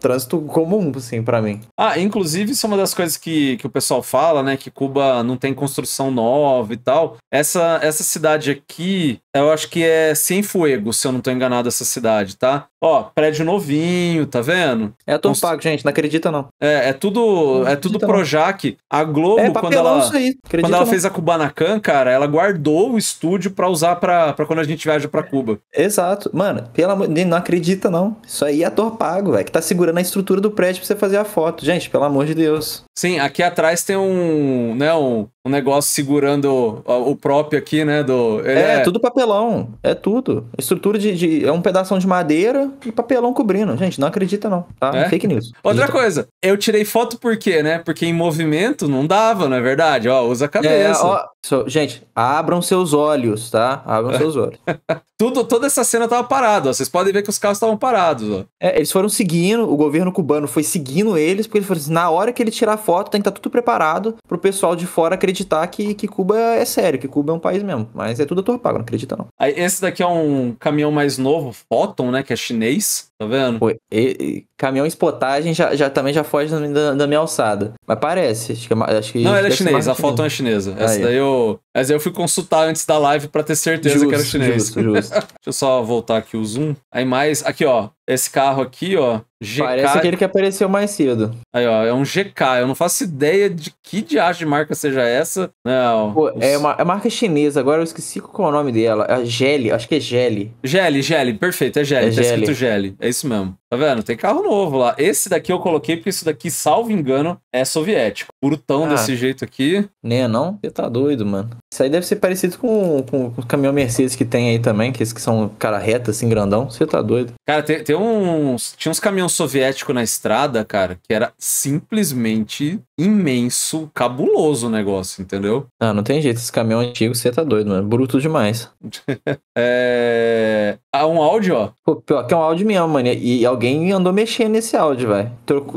[SPEAKER 2] Trânsito comum, assim, para mim.
[SPEAKER 1] Ah, inclusive, isso é uma das coisas que, que o pessoal fala, né? Que Cuba não tem construção nova e tal. Essa, essa essa cidade aqui, eu acho que é sem Cienfuegos, se eu não tô enganado, essa cidade, tá? Ó, prédio novinho, tá vendo? É tudo Const... pago, gente, não acredita não. É, é tudo, é tudo Projac. A Globo, é, quando ela, quando ela fez a Kubanacan,
[SPEAKER 2] cara, ela guardou o estúdio para usar para quando a gente viaja para Cuba. Exato. Mano, pelo amor não acredita não. Isso aí é ator pago, velho, que tá segurando a estrutura do prédio pra você fazer a foto. Gente, pelo amor de Deus.
[SPEAKER 1] Sim, aqui atrás tem um, né, um, um negócio segurando o, o próprio aqui, né? Do, é, é, tudo
[SPEAKER 2] papelão. É tudo. Estrutura de, de, É um pedação de madeira e papelão cobrindo. Gente, não acredita, não. Tá? É? Fake news.
[SPEAKER 1] Outra coisa, eu tirei foto por quê, né? Porque em movimento não dava, não é verdade? Ó, usa a é, cabeça. É, ó, so,
[SPEAKER 2] gente, abram seus olhos, tá? Abram é. seus olhos. tudo, toda essa cena tava parada, Vocês podem ver que os carros estavam parados, ó. É, eles foram seguindo, o governo cubano foi seguindo eles, porque eles assim, na hora que ele tirar foto, tem que estar tá tudo preparado pro pessoal de fora acreditar que, que Cuba é sério, que Cuba é um país mesmo, mas é tudo ator pago, não acredita não.
[SPEAKER 1] esse daqui é um caminhão mais novo,
[SPEAKER 2] Photon, né, que é chinês. Tá vendo? Pô, e, e, caminhão espotagem já, já, também já foge da, da minha alçada. Mas parece. Acho que, é acho que não, era é chinês. A foto é
[SPEAKER 1] chinesa. Essa aí. daí eu. Essa daí eu fui consultar antes da live pra ter certeza justo, que era chinês. Justo, justo. Deixa eu só voltar aqui o zoom. Aí mais. Aqui, ó. Esse carro aqui, ó. GK... Parece aquele que
[SPEAKER 2] apareceu mais cedo.
[SPEAKER 1] Aí, ó, é um GK. Eu não faço ideia de que diacho de marca seja essa. Não. Pô, é, uma, é marca chinesa, agora eu esqueci qual é o nome dela. É Geli, acho que é Geli. Geli, Geli, perfeito, é Geli. Tá é tá Gelli. escrito Geli. É isso mesmo. Tá vendo? Tem carro novo lá. Esse daqui eu coloquei porque isso daqui, salvo engano, é soviético. Brutão ah, desse jeito aqui.
[SPEAKER 2] Nem é não? Você tá doido, mano aí deve ser parecido com, com, com o caminhão Mercedes que tem aí também, que esses que são cara reta, assim, grandão. Você tá doido.
[SPEAKER 1] Cara, tem, tem uns. Tinha uns caminhões soviéticos na estrada, cara, que era simplesmente imenso, cabuloso o negócio, entendeu? Ah, não tem jeito. Esse
[SPEAKER 2] caminhão antigo, você tá doido, mano. Bruto demais. é. Ah, um áudio, ó. pior que é um áudio mesmo, mano. E alguém andou mexendo nesse áudio, velho.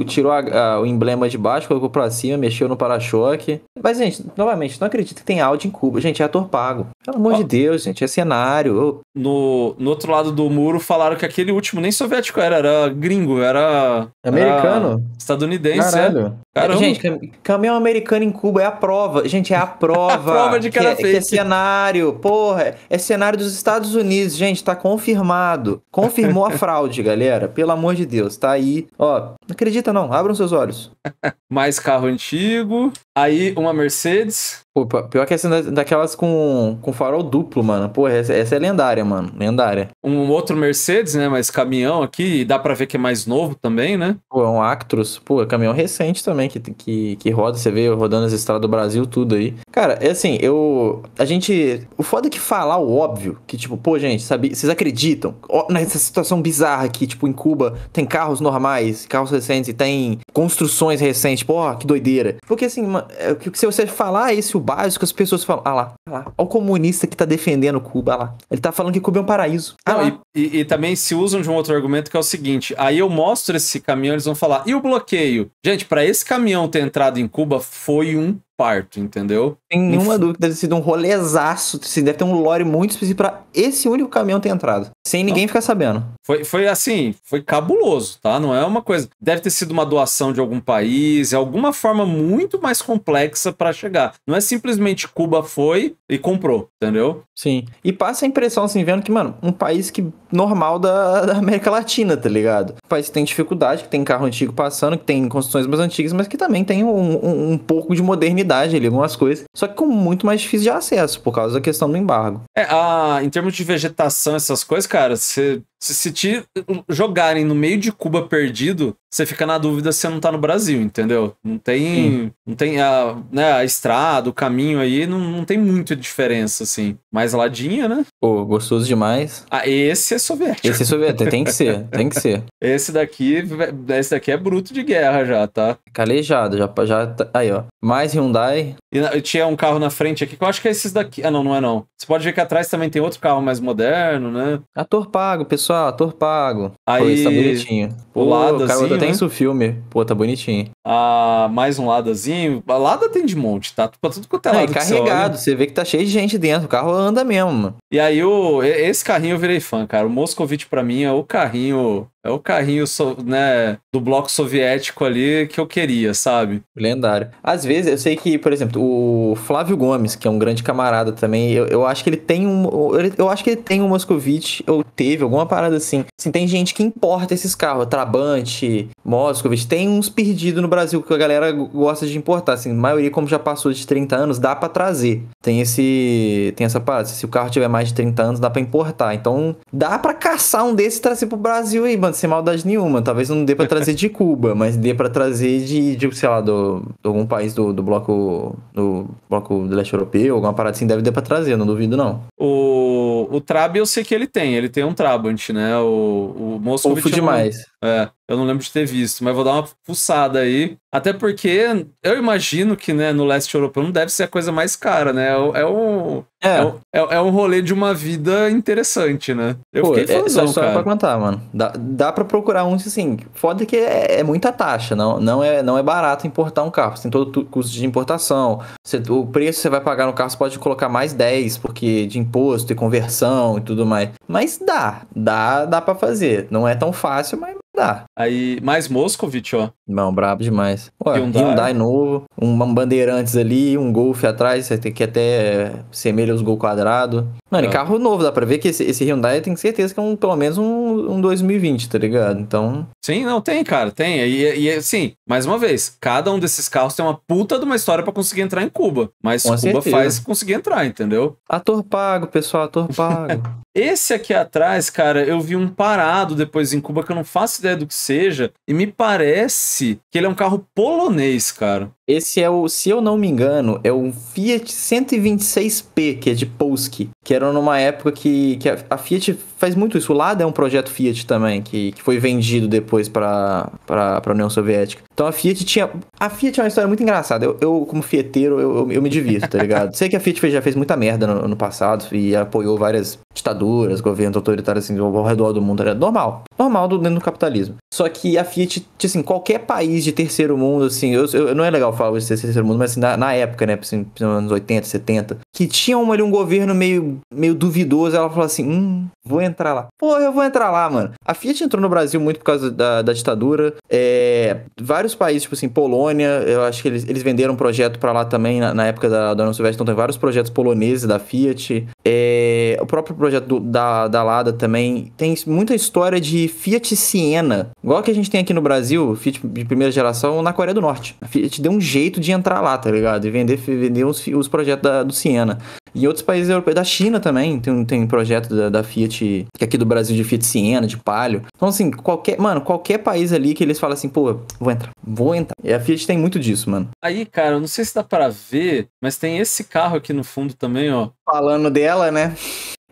[SPEAKER 2] Tirou a, a, o emblema de baixo, colocou pra cima, mexeu no para-choque. Mas, gente, novamente, não acredito que tem áudio em Cuba. Gente, é ator pago. Pelo amor oh. de Deus, gente, é cenário. No, no outro lado do muro
[SPEAKER 1] falaram que aquele último nem soviético era, era gringo, era. Americano? Era estadunidense. É. Caralho. Caramba.
[SPEAKER 2] Gente, caminhão americano em Cuba é a prova. Gente, é a prova. a prova de cara que, é, que é cenário. Porra, é, é cenário dos Estados Unidos, gente, tá confirmado. Confirmou a fraude, galera. Pelo amor de Deus, tá aí. Ó, não acredita não, abram seus olhos.
[SPEAKER 1] Mais carro antigo. Aí uma Mercedes. Pô, pior que essa é
[SPEAKER 2] daquelas com, com farol duplo, mano. Pô, essa, essa, é lendária, mano. Lendária.
[SPEAKER 1] Um outro Mercedes, né? Mas caminhão aqui, dá pra ver que é mais novo também, né? Pô, é um Actros. Pô, é caminhão
[SPEAKER 2] recente também, que, que, que roda, você vê rodando as estradas do Brasil, tudo aí. Cara, é assim, eu. A gente. O foda é que falar o óbvio, que tipo, pô, gente, sabe? Vocês acreditam? nessa situação bizarra que, tipo, em Cuba tem carros normais, carros recentes e tem construções recentes. Pô, que doideira. Porque assim, mano Mano, é, se você falar esse o básico, as pessoas falam, ah lá, ah lá, olha o comunista que tá defendendo Cuba, ah lá. Ele tá falando que Cuba é um paraíso. Ah, não, tá
[SPEAKER 1] e e, e, também se usam de um outro argumento que é o seguinte: aí eu mostro esse caminhão, eles vão falar, e o bloqueio? Gente,
[SPEAKER 2] para esse caminhão ter entrado em Cuba foi um parto, entendeu? Tem nenhuma dúvida, deve ter sido um rolezaço, deve ter um lore muito específico pra esse único caminhão ter entrado, sem ninguém Não. ficar sabendo.
[SPEAKER 1] Foi, foi assim, foi cabuloso, tá? Não é uma coisa. Deve ter sido uma doação de algum país, é alguma forma muito mais complexa para chegar. Não é simplesmente Cuba foi
[SPEAKER 2] e comprou, entendeu? Sim. E passa a impressão, assim, vendo que, mano, um país que normal da, da, América Latina, tá ligado? Um país que tem dificuldade, que tem carro antigo passando, que tem construções mais antigas, mas que também tem um, um, um, pouco de modernidade ali, algumas coisas. Só que com muito mais difícil de acesso, por causa da questão do embargo.
[SPEAKER 1] É, a, em termos de vegetação, essas coisas, cara, você se, se te jogarem no meio de Cuba perdido, você fica na dúvida se você não tá no Brasil, entendeu? Não tem. Sim. Não tem a, né, a estrada, o caminho aí, não, não tem muita diferença, assim. Mais ladinha, né? Pô, gostoso demais. Ah, esse é soviético. Esse é soviético, tem que ser, tem que ser. Esse daqui, esse daqui é bruto de guerra já, tá? Calejado, já, já tá, Aí, ó. Mais Hyundai. E tinha um carro na frente aqui, que eu acho que é esses daqui. Ah, não, não é não. Você pode ver que atrás também tem outro carro mais moderno, né? Ator pago, pessoal ah, ator pago. Aí, Pô, isso tá bonitinho. o lado cara, eu até né? isso
[SPEAKER 2] filme. Pô, tá bonitinho.
[SPEAKER 1] Ah, mais um ladazinho. A lada tem de monte, tá? Pra tudo quanto é lado. É, carregado, você,
[SPEAKER 2] você, vê que tá cheio de gente dentro, o carro anda
[SPEAKER 1] mesmo. Mano. E aí, o, esse carrinho eu virei fã, cara. O Moscovite pra mim é o carrinho é o carrinho né, do bloco soviético ali que eu
[SPEAKER 2] queria, sabe? Lendário. Às vezes, eu sei que, por exemplo, o Flávio Gomes, que é um grande camarada também, eu, eu acho que ele tem um. Eu, eu acho que ele tem um Moscovite, ou teve alguma parada parada assim. assim tem gente que importa esses carros, Trabante, Moscovitch, tem uns perdidos no Brasil que a galera gosta de importar, assim, a maioria como já passou de 30 anos, dá para trazer. Tem esse tem essa parada, se o carro tiver mais de 30 anos, dá para importar. Então, dá para caçar um desses e trazer pro Brasil aí, mano, sem maldade nenhuma. Talvez não dê para trazer de Cuba, mas dê para trazer de, de, sei lá, do, algum país do, do bloco do bloco do leste europeu, alguma parada assim, deve dar para trazer, não duvido não.
[SPEAKER 1] O o Trab eu sei que ele tem, ele tem um Trabant né? O, o Mofo é demais. Um, é, eu não lembro de ter visto, mas vou dar uma fuçada aí. Até porque eu imagino que, né, no leste europeu não deve ser a coisa mais cara, né? É um, é, é. É, um, é, é um rolê de uma vida interessante, né? Eu Pô, fiquei é, fãzão, é, é história cara. pra
[SPEAKER 2] contar, mano. Dá, dá pra procurar um, assim, foda que é, é, muita taxa, não, não, é, não é barato importar um carro. Você tem todo o custo de importação, você, o preço que você vai pagar no carro você pode colocar mais 10, porque de imposto e conversão e tudo mais. Mas dá, dá, dá pra fazer. Não é tão fácil, mas dá. Aí, mais Moscovitch, ó. Não, brabo demais. Ué, Hyundai. Hyundai novo, um Bandeirantes ali, um Golf atrás, que até semelha os Gol quadrado. Mano, é. e carro novo, dá pra ver que esse, esse Hyundai tem certeza que é um, pelo menos um, um 2020, tá ligado? Então...
[SPEAKER 1] Sim, não, tem, cara, tem. E, e sim, mais uma vez, cada um desses carros tem uma puta de uma história para conseguir entrar em Cuba. Mas Com Cuba certeza. faz conseguir entrar, entendeu? Ator pago, pessoal, ator pago. Esse aqui atrás, cara, eu vi um parado depois em Cuba que eu não faço ideia do que seja. E me parece que ele é um carro
[SPEAKER 2] polonês, cara. Esse é o, se eu não me engano, é o Fiat 126P, que é de Polski, que era numa época que, que a, a Fiat faz muito isso. O Lada é um projeto Fiat também, que, que foi vendido depois para a União Soviética. Então a Fiat tinha. A Fiat é uma história muito engraçada. Eu, eu como fieteiro, eu, eu, eu me divirto, tá ligado? Sei que a Fiat já fez muita merda no, no passado e apoiou várias ditaduras, governos autoritários assim, ao redor do mundo, era normal normal do, dentro do capitalismo. Só que a Fiat, tipo assim, qualquer país de terceiro mundo, assim, eu, eu não é legal falar isso de terceiro mundo, mas assim, na, na, época, né, assim, nos anos 80, 70, que tinha uma, ali, um governo meio, meio duvidoso, ela falou assim, hum, vou entrar lá. Porra, eu vou entrar lá, mano. A Fiat entrou no Brasil muito por causa da, da ditadura, é, vários países, tipo assim, Polônia, eu acho que eles, eles venderam um projeto para lá também, na, na, época da, da Silvestre, então tem vários projetos poloneses da Fiat, é, o próprio projeto do, da, da Lada também, tem muita história de Fiat Siena. Igual que a gente tem aqui no Brasil, Fiat de primeira geração, na Coreia do Norte. A Fiat deu um jeito de entrar lá, tá ligado? E vender, vender os projetos da, do Siena. Em outros países europeus, da China também, tem, tem projeto da, da Fiat, que é aqui do Brasil, de Fiat Siena, de Palio. Então, assim, qualquer, mano, qualquer país ali que eles falam assim, pô, vou entrar, vou entrar. E a Fiat tem muito disso, mano.
[SPEAKER 1] Aí, cara, eu não sei se dá para ver, mas tem esse carro aqui no fundo também,
[SPEAKER 2] ó. Falando dela, né?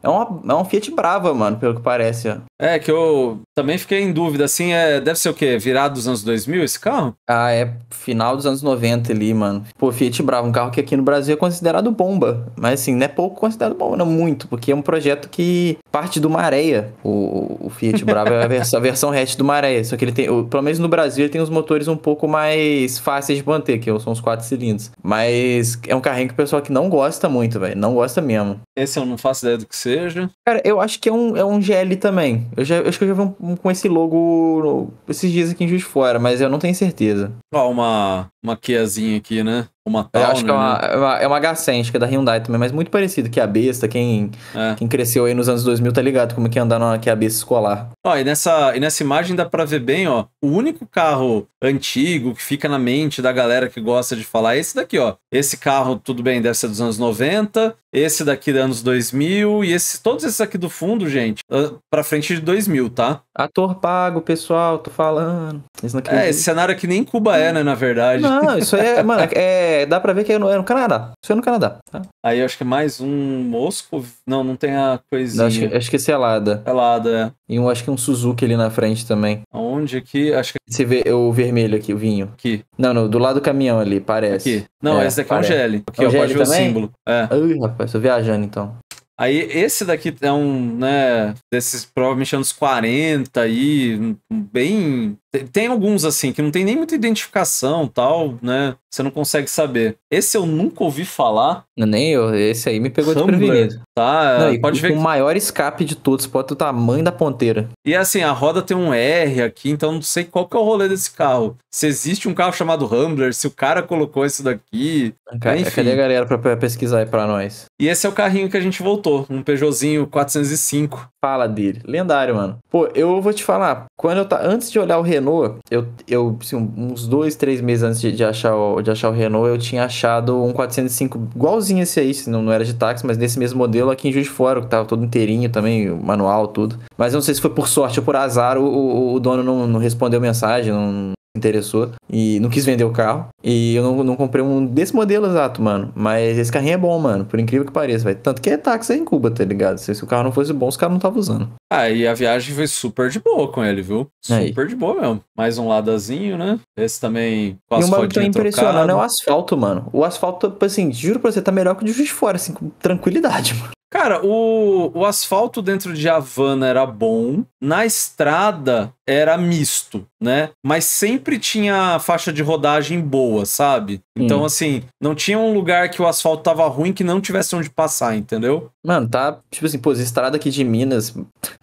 [SPEAKER 2] É uma, é Fiat brava, mano, pelo que parece. Ó. É, que eu também fiquei em dúvida, assim, é, deve ser o quê? Virado dos anos 2000 esse carro? Ah, é final dos anos 90 ali, mano. Pô, Fiat Brava, um carro que aqui no Brasil é considerado bomba. Mas, assim, não é pouco considerado bomba, não é muito, porque é um projeto que parte do mareia o, o Fiat Bravo é a, versão hatch do mareia só que ele tem, pelo menos no Brasil, ele tem os motores um pouco mais fáceis de manter, que são os quatro cilindros. Mas é um carrinho que o pessoal que não gosta muito, velho, não gosta mesmo. Esse eu não faço ideia do que seja. Cara, eu acho que é um, é um GL também. Eu, já, eu acho que eu já vi um, um, com esse logo esses dias aqui em Juiz Fora, mas eu não tenho certeza.
[SPEAKER 1] Ó, uma, uma Kiazinha aqui, né? uma Eu acho que é, né? é uma,
[SPEAKER 2] é, uma, é uma H100, acho que é da Hyundai também, mas muito parecido que a besta. Quem, é. quem cresceu aí nos anos 2000 tá ligado como é que andar na que a besta escolar.
[SPEAKER 1] Ó, e nessa, e nessa imagem dá pra ver bem, ó, o único carro antigo que fica na mente da galera que gosta de falar é esse daqui, ó. Esse carro, tudo bem, deve ser dos anos 90, esse daqui é dos anos 2000 e esse, todos esses aqui do fundo, gente, ah, pra frente de 2000, tá? Ator pago, pessoal, tô falando. é, esse cenário aqui nem Cuba é, né, na verdade.
[SPEAKER 2] Não, isso é, mano, é É, dá pra ver que é no, é no Canadá. Isso é no Canadá. Tá?
[SPEAKER 1] Aí eu acho que mais um Mosco. Não, não tem a coisinha. Não, acho, que,
[SPEAKER 2] acho que esse é Lada. É Lada, é. E um, acho que um Suzuki ali na frente também. Onde aqui? Acho que. Você vê o vermelho aqui, o vinho. Aqui. Não, não, do lado do caminhão ali, parece. Aqui. Não, é, esse daqui parece. é um GL. Aqui, é um ó, pode ver o símbolo. É. Ai, rapaz, tô viajando então.
[SPEAKER 1] Aí esse daqui é um, né, desses provavelmente anos 40 aí, bem tem alguns, assim, que não tem nem muita identificação tal, né? Você não consegue saber. Esse eu nunca ouvi falar. nem eu. Esse aí me pegou Humber, desprevenido.
[SPEAKER 2] Tá, não, pode ver. O maior escape de todos, pode o tamanho da ponteira.
[SPEAKER 1] E assim, a roda tem um R aqui, então não sei qual que é o rolê desse carro. Se existe um carro chamado Humbler, se o cara colocou isso daqui. Cara, enfim. Cadê a galera
[SPEAKER 2] pra pesquisar aí pra nós? E esse é o carrinho que a gente voltou, um Peugeotzinho 405. Fala dele. Lendário, mano. Pô, eu vou te falar, quando eu tá. Antes de olhar o Renault, Renault. eu, eu assim, uns dois, três meses antes de, de, achar o, de achar o Renault, eu tinha achado um 405 igualzinho esse aí, se não, não era de táxi, mas nesse mesmo modelo aqui em Juiz de Fora, que tava todo inteirinho também, manual, tudo. Mas eu não sei se foi por sorte ou por azar, o, o, o dono não, não respondeu mensagem, não, interessou e não quis vender o carro. E eu não, não comprei um desse modelo exato, mano. Mas esse carrinho é bom, mano. Por incrível que pareça, velho. Tanto que é táxi em Cuba, tá ligado? Se, se o carro não fosse bom, os caras não estavam usando.
[SPEAKER 1] Ah, e a viagem foi super de boa com ele, viu? Super Aí. de boa mesmo. Mais um ladazinho, né? Esse também com as E um bagulho que impressionando é né? o
[SPEAKER 2] asfalto, mano. O asfalto, assim, juro pra você, tá melhor que o de Juiz de Fora, assim, com tranquilidade, mano.
[SPEAKER 1] Cara, o, o asfalto dentro de Havana era bom. Na estrada, era misto, né? Mas sempre tinha faixa de rodagem boa, sabe? Então, assim, não tinha um lugar que o asfalto tava ruim que não tivesse onde passar,
[SPEAKER 2] entendeu? Mano, tá, tipo assim, pô, as estradas aqui de Minas,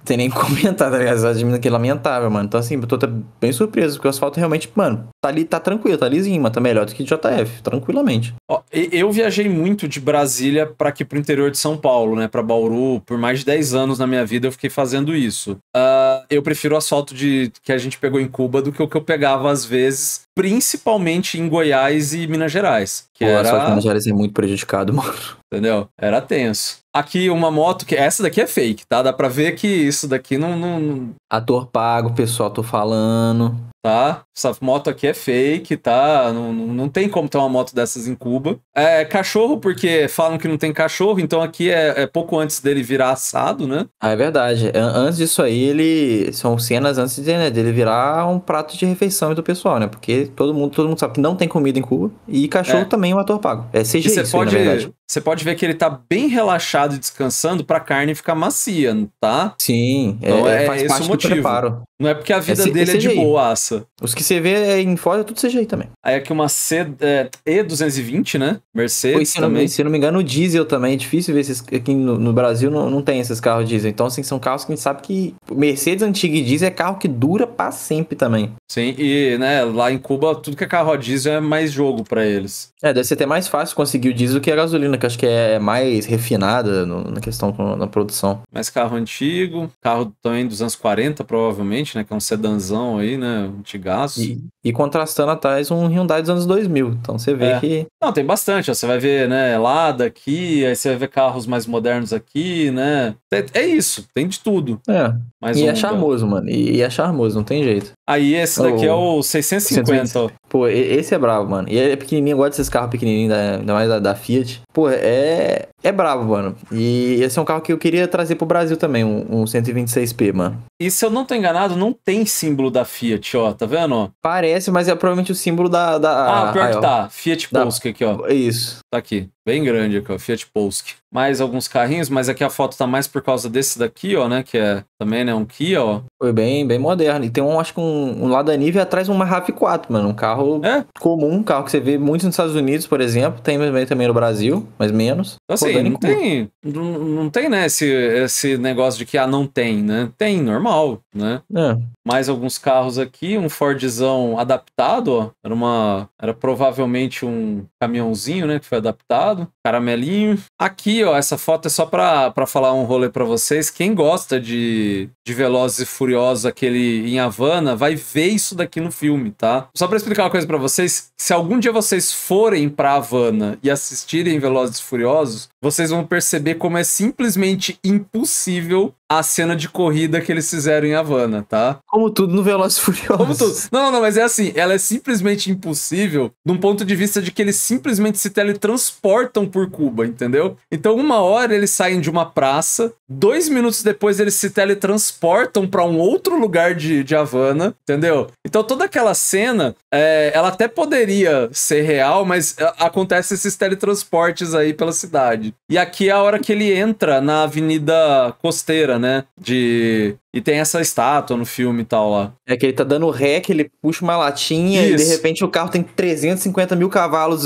[SPEAKER 2] tem nem comentado, tá ligado? As de Minas aqui é lamentável, mano. Então, assim, eu tô bem surpreso, porque o asfalto realmente, mano, tá ali, tá tranquilo, tá lisinho, mas tá melhor do que JF, tranquilamente.
[SPEAKER 1] Ó, eu viajei muito de Brasília para aqui pro interior de São Paulo, né? Pra Bauru, por mais de 10 anos na minha vida eu fiquei fazendo isso. Uh, eu prefiro o asfalto de que a gente pegou em Cuba do que o que eu pegava às vezes, principalmente em Goiás e Minas Gerais. Que Pô, era... Só que Minas
[SPEAKER 2] Gerais é muito prejudicado, mano.
[SPEAKER 1] Entendeu? Era tenso. Aqui uma moto que. Essa daqui é fake, tá? Dá pra ver que isso daqui não. não... Ator pago, pessoal, tô falando. Tá? essa moto aqui é fake, tá? Não, não, não, tem como ter uma moto dessas em Cuba. É cachorro, porque falam que não tem cachorro, então aqui é, é pouco antes dele virar assado, né?
[SPEAKER 2] Ah, é verdade. Antes disso aí, ele. São cenas antes de, né, dele virar um prato de refeição do pessoal, né? Porque todo mundo, todo mundo sabe que não tem comida em Cuba. E cachorro é. também é um ator pago. É CGI, você isso, pode, aí, Você pode ver que ele tá bem
[SPEAKER 1] relaxado e descansando pra carne ficar macia, tá?
[SPEAKER 2] Sim,
[SPEAKER 1] então é, é, faz parte do preparo. Não é porque a é vida é, dele é de
[SPEAKER 2] boaça. Os que você vê é, em fora, é tudo CGI também. Aí aqui uma C, é, E220, né?
[SPEAKER 1] Mercedes pois, se também. Não, se
[SPEAKER 2] não me engano, o diesel também. É difícil ver esses... Aqui no, no Brasil não, não, tem esses carros diesel. Então, assim, são carros que a gente sabe que... Mercedes antiga e diesel é carro que dura pra sempre também. Sim, e né, lá em Cuba, tudo que é carro a diesel é mais jogo para eles. É, deve ser até mais fácil conseguir o diesel do que a gasolina, que acho que é mais refinada no, na questão na produção. Mas carro antigo, carro também dos anos 40,
[SPEAKER 1] provavelmente, né? Que é um sedanzão aí, né? Antigaço. E, e contrastando atrás um Hyundai dos
[SPEAKER 2] anos 2000. Então você vê é. que.
[SPEAKER 1] Não, tem bastante. Ó. Você vai ver, né? Lada aqui, aí você vai ver carros mais modernos aqui, né? É, é isso, tem de tudo. É. Mais e um, é charmoso,
[SPEAKER 2] mano. E, e é charmoso, não tem jeito. Aí esse daqui oh, é o 650. 650. Pô, esse é brabo, mano. E é pequenininho, eu gosto desses carros pequenininhos, ainda mais da, da Fiat. Pô, é, é brabo, mano. E esse é um carro que eu queria trazer pro Brasil também, um, um 126P, mano. E se eu não tô enganado, não tem símbolo da Fiat, ó, tá vendo? Parece, mas é provavelmente o símbolo da... da ah, pior aí, que tá.
[SPEAKER 1] Fiat Polska da... aqui, ó. Isso. Tá aqui bem grande aqui, ó, Fiat Pulse. Mais alguns carrinhos, mas aqui a foto tá mais por causa desse daqui, ó, né, que é também, né, um Kia, ó.
[SPEAKER 2] Foi bem, bem moderno. E tem um, acho que um, um lado da Nive atrás um RAV4, mano, um carro é? comum, um carro que você vê muito nos Estados Unidos, por exemplo, tem também no Brasil, mas menos. Então, assim, não tem,
[SPEAKER 1] não, não tem, né, esse, esse negócio de que, ah, não tem, né? Tem, normal, né? É. Mais alguns carros aqui, um Fordzão adaptado, ó, era uma, era provavelmente um caminhãozinho, né, que foi adaptado caramelinho. Aqui, ó, essa foto é só pra, pra falar um rolê pra vocês. Quem gosta de, de Velozes e Furiosos, aquele em Havana, vai ver isso daqui no filme, tá? Só pra explicar uma coisa pra vocês, se algum dia vocês forem pra Havana e assistirem Velozes e Furiosos, vocês vão perceber como é simplesmente impossível a cena de corrida que eles fizeram em Havana, tá? Como tudo no Velozes Furiosos. Como tudo. Não, não, mas é assim, ela é simplesmente impossível de um ponto de vista de que eles simplesmente se teletransportam por Cuba, entendeu? Então, uma hora eles saem de uma praça, dois minutos depois eles se teletransportam para um outro lugar de, de Havana, entendeu? Então, toda aquela cena, é, ela até poderia ser real, mas é, acontece esses teletransportes aí pela cidade. E aqui é a hora que ele entra na Avenida Costeira, né? De. E tem essa estátua no
[SPEAKER 2] filme e tal lá. É que ele tá dando ré, que ele puxa uma latinha Isso. e de repente o carro tem 350 mil cavalos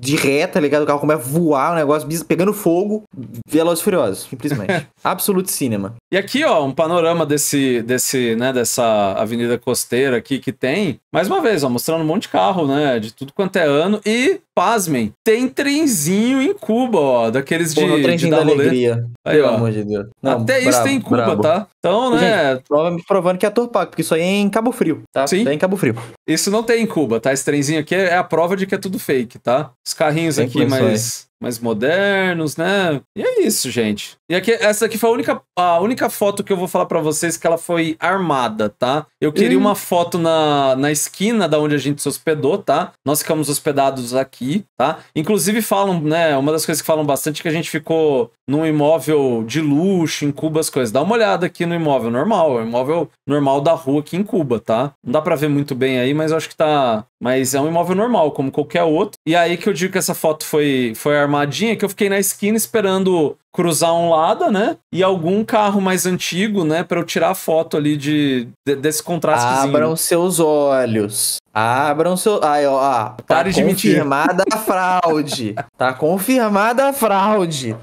[SPEAKER 2] de reta tá ligado? O carro começa a voar, o negócio pegando fogo. Velozes e Furiosos, simplesmente. Absolute cinema.
[SPEAKER 1] E aqui, ó, um panorama desse, desse, né, dessa avenida costeira aqui que tem. Mais uma vez, ó, mostrando um monte de carro, né? De tudo quanto é ano. E pasmem, tem trenzinho em Cuba, ó, daqueles de, Pô, trenzinho de da rolê. alegria. Aí, pelo ó. amor de
[SPEAKER 2] Deus. Não, Até bravo, isso tem em Cuba, bravo. tá? Então, né? Gente, provando que é ator pago, porque isso aí é em Cabo Frio, tá? Sim. Isso é em Cabo Frio. Isso não tem em Cuba, tá? Esse trenzinho aqui é a
[SPEAKER 1] prova de que é tudo fake, tá? Os carrinhos tem aqui, mas mais modernos, né? E é isso, gente. E aqui, essa aqui foi a única, a única foto que eu vou falar para vocês que ela foi armada, tá? Eu queria hum. uma foto na, na esquina da onde a gente se hospedou, tá? Nós ficamos hospedados aqui, tá? Inclusive falam, né? Uma das coisas que falam bastante é que a gente ficou num imóvel de luxo, em Cuba, as coisas. Dá uma olhada aqui no imóvel normal, o é imóvel normal da rua aqui em Cuba, tá? Não dá para ver muito bem aí, mas eu acho que tá... Mas é um imóvel normal, como qualquer outro. E aí que eu digo que essa foto foi, foi armada armadinha que eu fiquei na esquina esperando cruzar um lado, né? E algum carro mais antigo, né? Para eu tirar a foto ali de,
[SPEAKER 2] de desse contraste. Abram seus olhos. Abram seu. Ai, ó, ó. Ah, tá Pare de mentir. Confirmada a fraude. tá confirmada a fraude.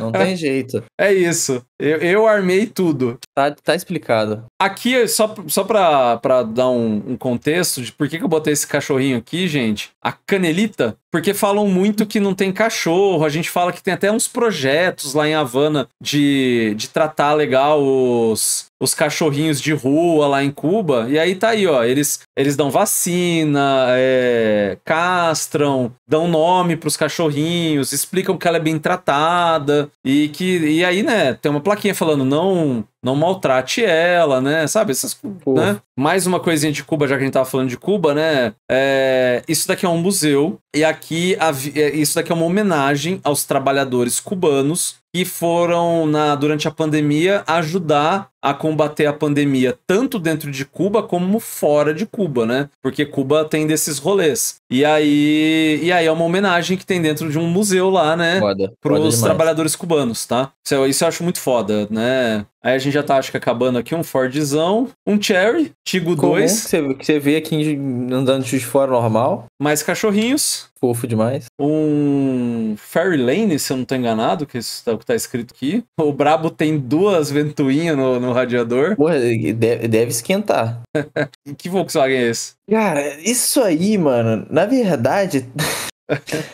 [SPEAKER 2] Não tem jeito. É isso. Eu, eu armei tudo. Tá, tá explicado. Aqui,
[SPEAKER 1] só, só pra, pra dar um, um contexto de por que, que eu botei esse cachorrinho aqui, gente. A canelita. Porque falam muito que não tem cachorro. A gente fala que tem até uns projetos lá em Havana de, de tratar legal os, os cachorrinhos de rua lá em Cuba. E aí tá aí, ó. Eles, eles dão vacina, é, castram, dão nome pros cachorrinhos, explicam que ela é bem tratada. E que. E aí, né, tem uma plaquinha falando, não. Não maltrate ela, né? Sabe? Essas, né? Mais uma coisinha de Cuba, já que a gente tava falando de Cuba, né? É, isso daqui é um museu. E aqui, a, é, isso daqui é uma homenagem aos trabalhadores cubanos que foram na durante a pandemia ajudar a combater a pandemia tanto dentro de Cuba como fora de Cuba, né? Porque Cuba tem desses rolês. E aí, e aí é uma homenagem que tem dentro de um museu lá, né? Para os trabalhadores cubanos, tá? Isso, é, isso eu acho muito foda, né? Aí a gente já tá, acho que acabando aqui, um Fordzão, um Cherry, Tigo 2. você, que você vê aqui andando de fora normal. Mais cachorrinhos. Fofo demais. Um Fairy Lane, se eu não tô enganado, que está tá escrito aqui. O Brabo tem duas ventoinhas no, no radiador. Porra, deve,
[SPEAKER 2] deve esquentar. que Volkswagen é esse? Cara, isso aí, mano, na verdade.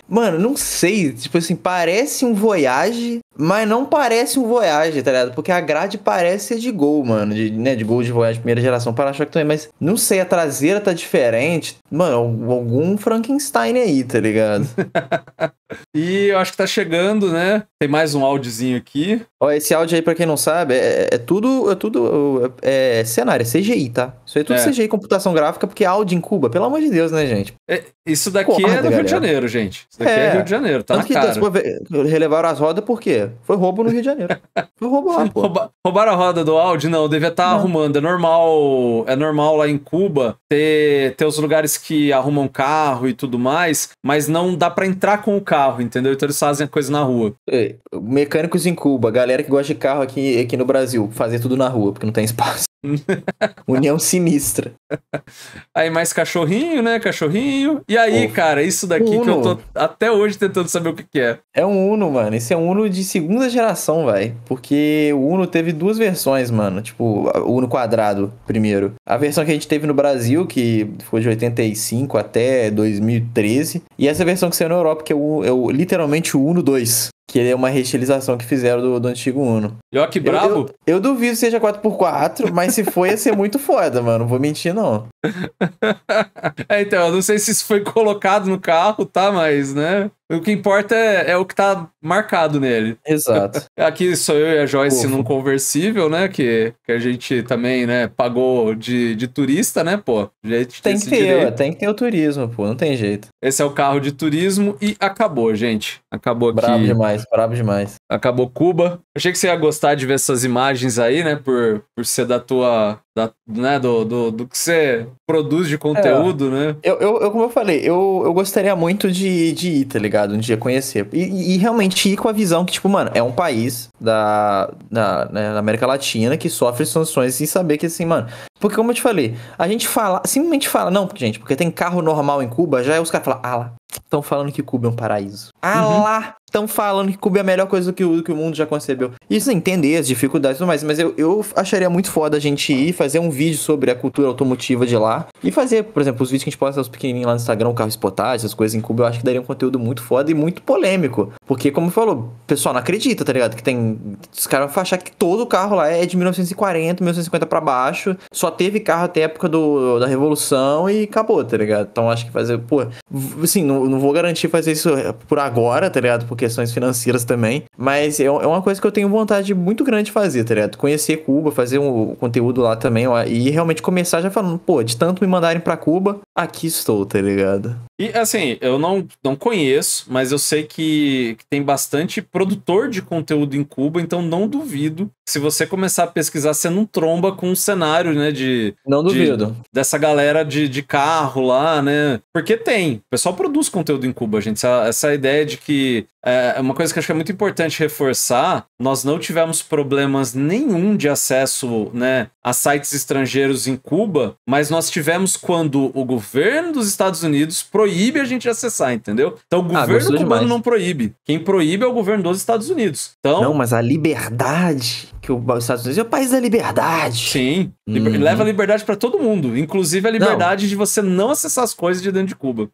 [SPEAKER 2] Mano, não sei. Tipo assim, parece um Voyage, mas não parece um Voyage, tá ligado? Porque a grade parece ser de gol, mano. De, né, de gol de Voyage primeira geração para choque também. Mas não sei, a traseira tá diferente. Mano, algum Frankenstein aí, tá ligado? E eu acho que tá chegando, né? Tem mais um áudiozinho aqui. Ó, esse áudio aí, pra quem não sabe, é, é, é tudo. É tudo. É, é cenário, é CGI, tá? Isso aí é tudo é. CGI, computação gráfica, porque é áudio em Cuba, pelo amor de Deus, né, gente? É, isso daqui é do galera. Rio de Janeiro, gente. Isso daqui é, Rio de Janeiro, tá? Tanto na cara. Depois, relevaram as rodas por quê? Foi roubo no Rio de Janeiro. Foi
[SPEAKER 1] roubo lá, pô. Rouba, roubaram a roda do áudio? Não, devia estar tá arrumando. É normal. É normal lá em Cuba ter, ter os lugares que arrumam carro e tudo
[SPEAKER 2] mais, mas não dá para entrar com o carro carro, entendeu? Então eles fazem a coisa na rua. É, mecânicos em Cuba, galera que gosta de carro aqui, aqui no Brasil, fazer tudo na rua, porque não tem espaço. União sinistra. Aí mais
[SPEAKER 1] cachorrinho, né? Cachorrinho. E aí, cara, isso daqui Uno. que eu tô até hoje tentando saber o que, que, é.
[SPEAKER 2] É um Uno, mano. Esse é um Uno de segunda geração, vai. Porque o Uno teve duas versões, mano. Tipo, o Uno quadrado, primeiro. A versão que a gente teve no Brasil, que foi de 85 até 2013. E essa versão que saiu na Europa, que é, o, é o, literalmente o Uno 2. Que ele é uma restilização que fizeram do, do antigo Uno. E ó, que brabo! Eu, eu, eu duvido que seja 4x4, mas se foi ia ser muito foda, mano. Não vou mentir, não.
[SPEAKER 1] é, então, eu não sei se isso foi colocado no carro, tá? Mas, né? O que importa é, é, o que tá marcado nele. Exato. Aqui sou eu e a Joyce Ufa. num conversível, né? Que, que a gente também, né, pagou de, de turista, né, pô? Gente tem que ter, tem
[SPEAKER 2] que ter o turismo, pô, não tem jeito.
[SPEAKER 1] Esse é o carro de turismo e acabou, gente. Acabou aqui. Brabo demais, brabo demais acabou Cuba. Achei que você ia gostar de ver essas imagens aí, né? Por, por ser da tua. Da, né, do, do, do que você produz de conteúdo,
[SPEAKER 2] é, né? Eu, eu, como eu falei, eu, eu gostaria muito de, de ir, tá ligado? Um dia conhecer. E, e realmente ir com a visão que, tipo, mano, é um país da, da, né, da América Latina que sofre sanções e saber que, assim, mano, porque, como eu te falei, a gente fala, simplesmente fala, não, gente, porque tem carro normal em Cuba, já é os caras falam, ah lá, estão falando que Cuba é um paraíso. Ah uhum. lá, estão falando que Cuba é a melhor coisa que o, que o mundo já concebeu. Isso entender as dificuldades e tudo mais, mas eu, eu acharia muito foda a gente ir fazer um vídeo sobre a cultura automotiva de lá e fazer, por exemplo, os vídeos que a gente posta os pequenininhos lá no Instagram, carro espotagem, essas coisas em Cuba, eu acho que daria um conteúdo muito foda e muito polêmico. Porque, como falou, o pessoal não acredita, tá ligado? Que tem. Os caras vão achar que todo carro lá é de 1940, 1950 para baixo, só só teve carro até a época do, da Revolução e acabou, tá ligado? Então acho que fazer, pô, assim, não, não vou garantir fazer isso por agora, tá ligado? Por questões financeiras também. Mas é, é uma coisa que eu tenho vontade muito grande de fazer, tá ligado? Conhecer Cuba, fazer um conteúdo lá também ó, e realmente começar já falando, pô, de tanto me mandarem para Cuba, aqui estou, tá ligado?
[SPEAKER 1] E assim, eu não, não conheço, mas eu sei que, que tem bastante produtor de conteúdo em Cuba, então não duvido se você começar a pesquisar, você não tromba com um cenário, né? De. Não duvido. De, dessa galera de, de carro lá, né? Porque tem. O pessoal produz conteúdo em Cuba, gente. Essa, essa ideia de que. É, é uma coisa que acho que é muito importante reforçar: nós não tivemos problemas nenhum de acesso né, a sites estrangeiros em Cuba, mas nós tivemos quando o governo dos Estados Unidos proíbe a gente de acessar, entendeu? Então o ah, governo ah, cubano demais. não
[SPEAKER 2] proíbe. Quem proíbe é o governo dos Estados Unidos. Então, não, mas a liberdade que os Estados Unidos é o país da liberdade. Sim. Liber... Uhum. Leva liberdade para todo mundo, inclusive a liberdade não. de você não acessar as coisas de dentro de Cuba.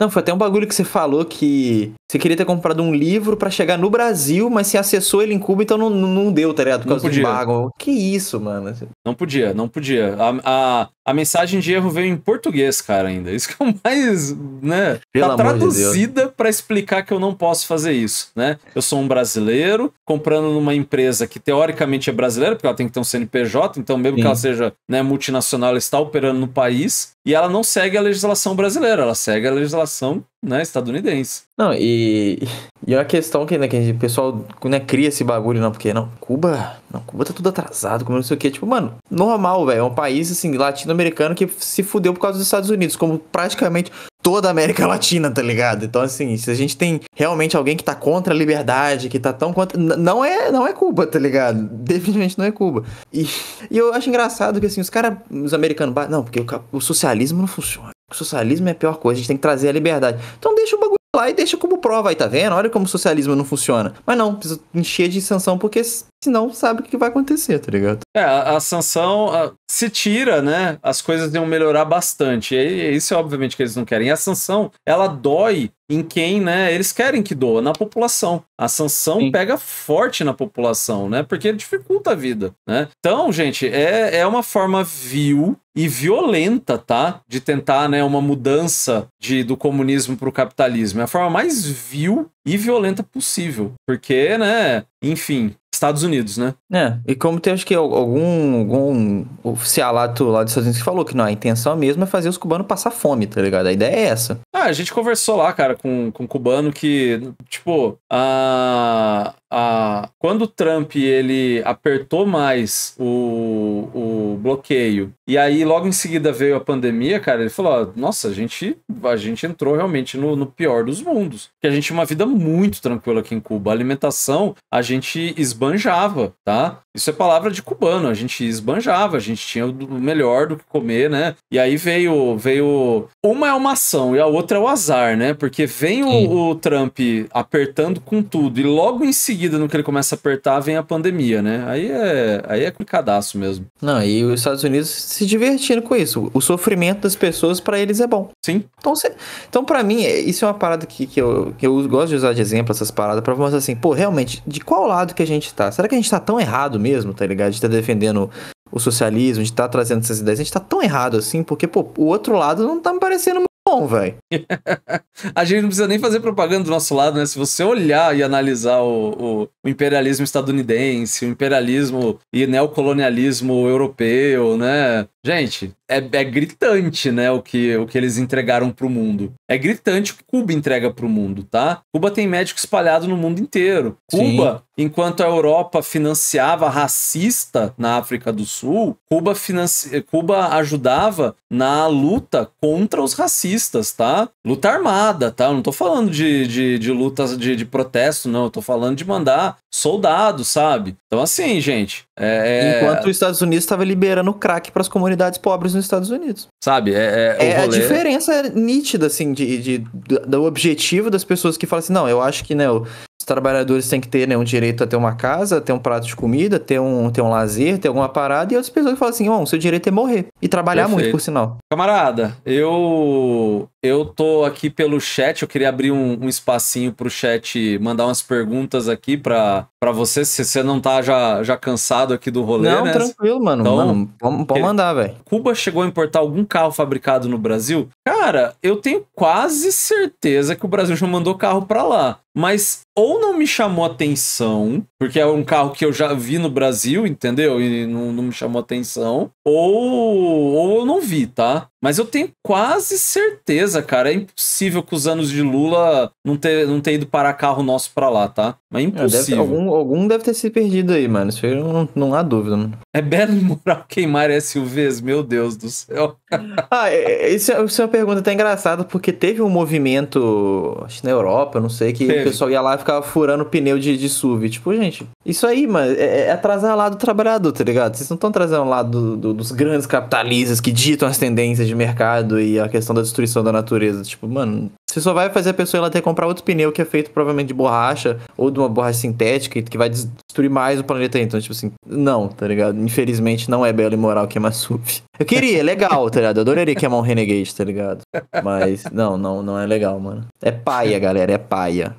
[SPEAKER 2] Não, foi até um bagulho que você falou que você queria ter comprado um livro para chegar no Brasil, mas você acessou ele em Cuba, então não, não deu, tá ligado? Por não causa podia. do embargo. Que isso, mano?
[SPEAKER 1] Não podia, não podia. A, a, a mensagem de erro veio em português, cara, ainda. Isso que é o mais, né? Pelo tá traduzida de para explicar que eu não posso fazer isso, né? Eu sou um brasileiro comprando numa empresa que teoricamente é brasileira, porque ela tem que ter um CNPJ, então mesmo Sim. que ela seja né, multinacional, ela está operando no país. E ela não segue a legislação brasileira, ela segue a legislação
[SPEAKER 2] né, estadunidense. Não, e, e é uma questão que, né, que o pessoal né, cria esse bagulho, não, porque não, Cuba, não, Cuba tá tudo atrasado, como não sei o que. Tipo, mano, normal, velho. É um país, assim, latino-americano que se fudeu por causa dos Estados Unidos, como praticamente toda a América Latina, tá ligado? Então, assim, se a gente tem realmente alguém que tá contra a liberdade, que tá tão contra. não é, não é Cuba, tá ligado? Definitivamente não é Cuba. E, e eu acho engraçado que, assim, os caras, os americanos. Não, porque o, o socialismo não funciona. O socialismo é a pior coisa, a gente tem que trazer a liberdade. Então, deixa o bagulho lá e deixa como prova aí, tá vendo? Olha como o socialismo não funciona. Mas não, precisa encher de sanção porque senão sabe o que vai acontecer, tá ligado?
[SPEAKER 1] É, a sanção a, se tira, né? As coisas iam melhorar bastante. E isso é obviamente que eles não querem. E a sanção, ela dói em quem, né? Eles querem que doa, na população. A sanção Sim. pega forte na população, né? Porque dificulta a vida, né? Então, gente, é, é uma forma vil e violenta, tá? De tentar, né, uma mudança de, do comunismo para o capitalismo. É a forma mais vil e violenta possível. Porque, né,
[SPEAKER 2] enfim, Estados Unidos, né? É, e como tem acho que algum, algum oficialato lá dos Estados Unidos que falou que não, a intenção mesmo é fazer os cubanos passar fome, tá ligado? A ideia é essa.
[SPEAKER 1] Ah, a gente conversou lá, cara, com, com um cubano que, tipo, a, a, quando o Trump ele apertou mais o, o bloqueio e aí logo em seguida veio a pandemia, cara, ele falou: nossa, a gente, a gente entrou realmente no, no pior dos mundos. Que a gente tinha uma vida muito tranquila aqui em Cuba. A alimentação a gente esbanjava, tá? Isso é palavra de cubano, a gente esbanjava, a gente tinha o melhor do que comer, né? E aí veio, veio. Uma é uma ação e a outra é o azar, né? Porque vem o, o Trump apertando com tudo e logo em seguida seguida, no que ele começa
[SPEAKER 2] a apertar, vem a pandemia, né? Aí é, aí é complicadaço mesmo. Não, e os Estados Unidos se divertindo com isso. O sofrimento das pessoas para eles é bom. Sim. Então, se, então para mim, é, isso é uma parada que, que, eu, que eu gosto de usar de exemplo, essas paradas, pra mostrar assim, pô, realmente, de qual lado que a gente tá? Será que a gente tá tão errado mesmo, tá ligado? De estar tá defendendo o socialismo, de estar tá trazendo essas ideias. A gente tá tão errado assim, porque, pô, o outro lado não tá me parecendo bom, velho.
[SPEAKER 1] a gente não precisa nem fazer propaganda do nosso lado, né? Se você olhar e analisar o, o, imperialismo estadunidense, o imperialismo e neocolonialismo europeu, né? Gente, é, é, gritante, né? O que, o que eles entregaram para o mundo. É gritante o que Cuba entrega para o mundo, tá? Cuba tem médico espalhado no mundo inteiro. Cuba, Sim. enquanto a Europa financiava racista na África do Sul, Cuba, financi... Cuba ajudava na luta contra os racistas, tá? Luta armada, tá? Eu não tô falando de, de, de lutas de, de protesto, não. Eu tô falando de mandar soldados, sabe? Então, assim, gente. É... é enquanto os
[SPEAKER 2] Estados Unidos estava liberando crack para as comunidades pobres no nos Estados Unidos.
[SPEAKER 1] Sabe? É,
[SPEAKER 2] é, é rolê... a é diferença nítida, assim, de, de, do objetivo das pessoas que falam assim, não, eu acho que, né, os trabalhadores têm que ter, né, um direito a ter uma casa, ter um prato de comida, ter um, ter um lazer, ter alguma parada, e outras pessoas que falam assim, bom, seu direito é morrer. E trabalhar Perfeito. muito, por sinal.
[SPEAKER 1] Camarada, eu eu tô aqui pelo chat, eu queria abrir um, um espacinho pro chat mandar umas perguntas aqui pra, pra você, se você não tá já, já cansado aqui do rolê, não, né? tranquilo, mano. Então, mano,
[SPEAKER 2] pode, pode mandar, velho.
[SPEAKER 1] Cuba chegou a importar algum carro fabricado no Brasil? Cara, eu tenho quase certeza que o Brasil já mandou carro pra lá. Mas ou não me chamou atenção, porque é um carro que eu já vi no Brasil, entendeu? E não, não me chamou atenção. Ou, ou eu não vi, tá? Mas eu tenho quase certeza, cara. É impossível que os anos de Lula não ter, não ter ido parar carro nosso pra lá, tá? Mas é, é impossível. Deve, algum,
[SPEAKER 2] algum deve ter se perdido aí, mano. Isso aí não, não há dúvida, mano. É belo moral queimar SUVs, meu Deus do céu. ah, é, é, isso, isso é uma pergunta até engraçada, porque teve um movimento, acho na Europa, não sei, que teve. o pessoal ia lá e ficava furando pneu de, de SUV. Tipo, gente, isso aí, mano, é, é atrasar o lado do trabalhador, tá ligado? Vocês não estão trazendo lá lado do, do, dos grandes capitalistas que ditam as tendências de de mercado e a questão da destruição da natureza. Tipo, mano, você só vai fazer a pessoa ela ter que comprar outro pneu que é feito provavelmente de borracha ou de uma borracha sintética que vai destruir mais o planeta. Então, tipo assim, não, tá ligado? Infelizmente não é belo e moral queimar é SUV. Eu queria, é legal, tá ligado? Eu adoraria queimar um Renegade, tá ligado? Mas, não, não, não é legal, mano. É paia, galera, é paia.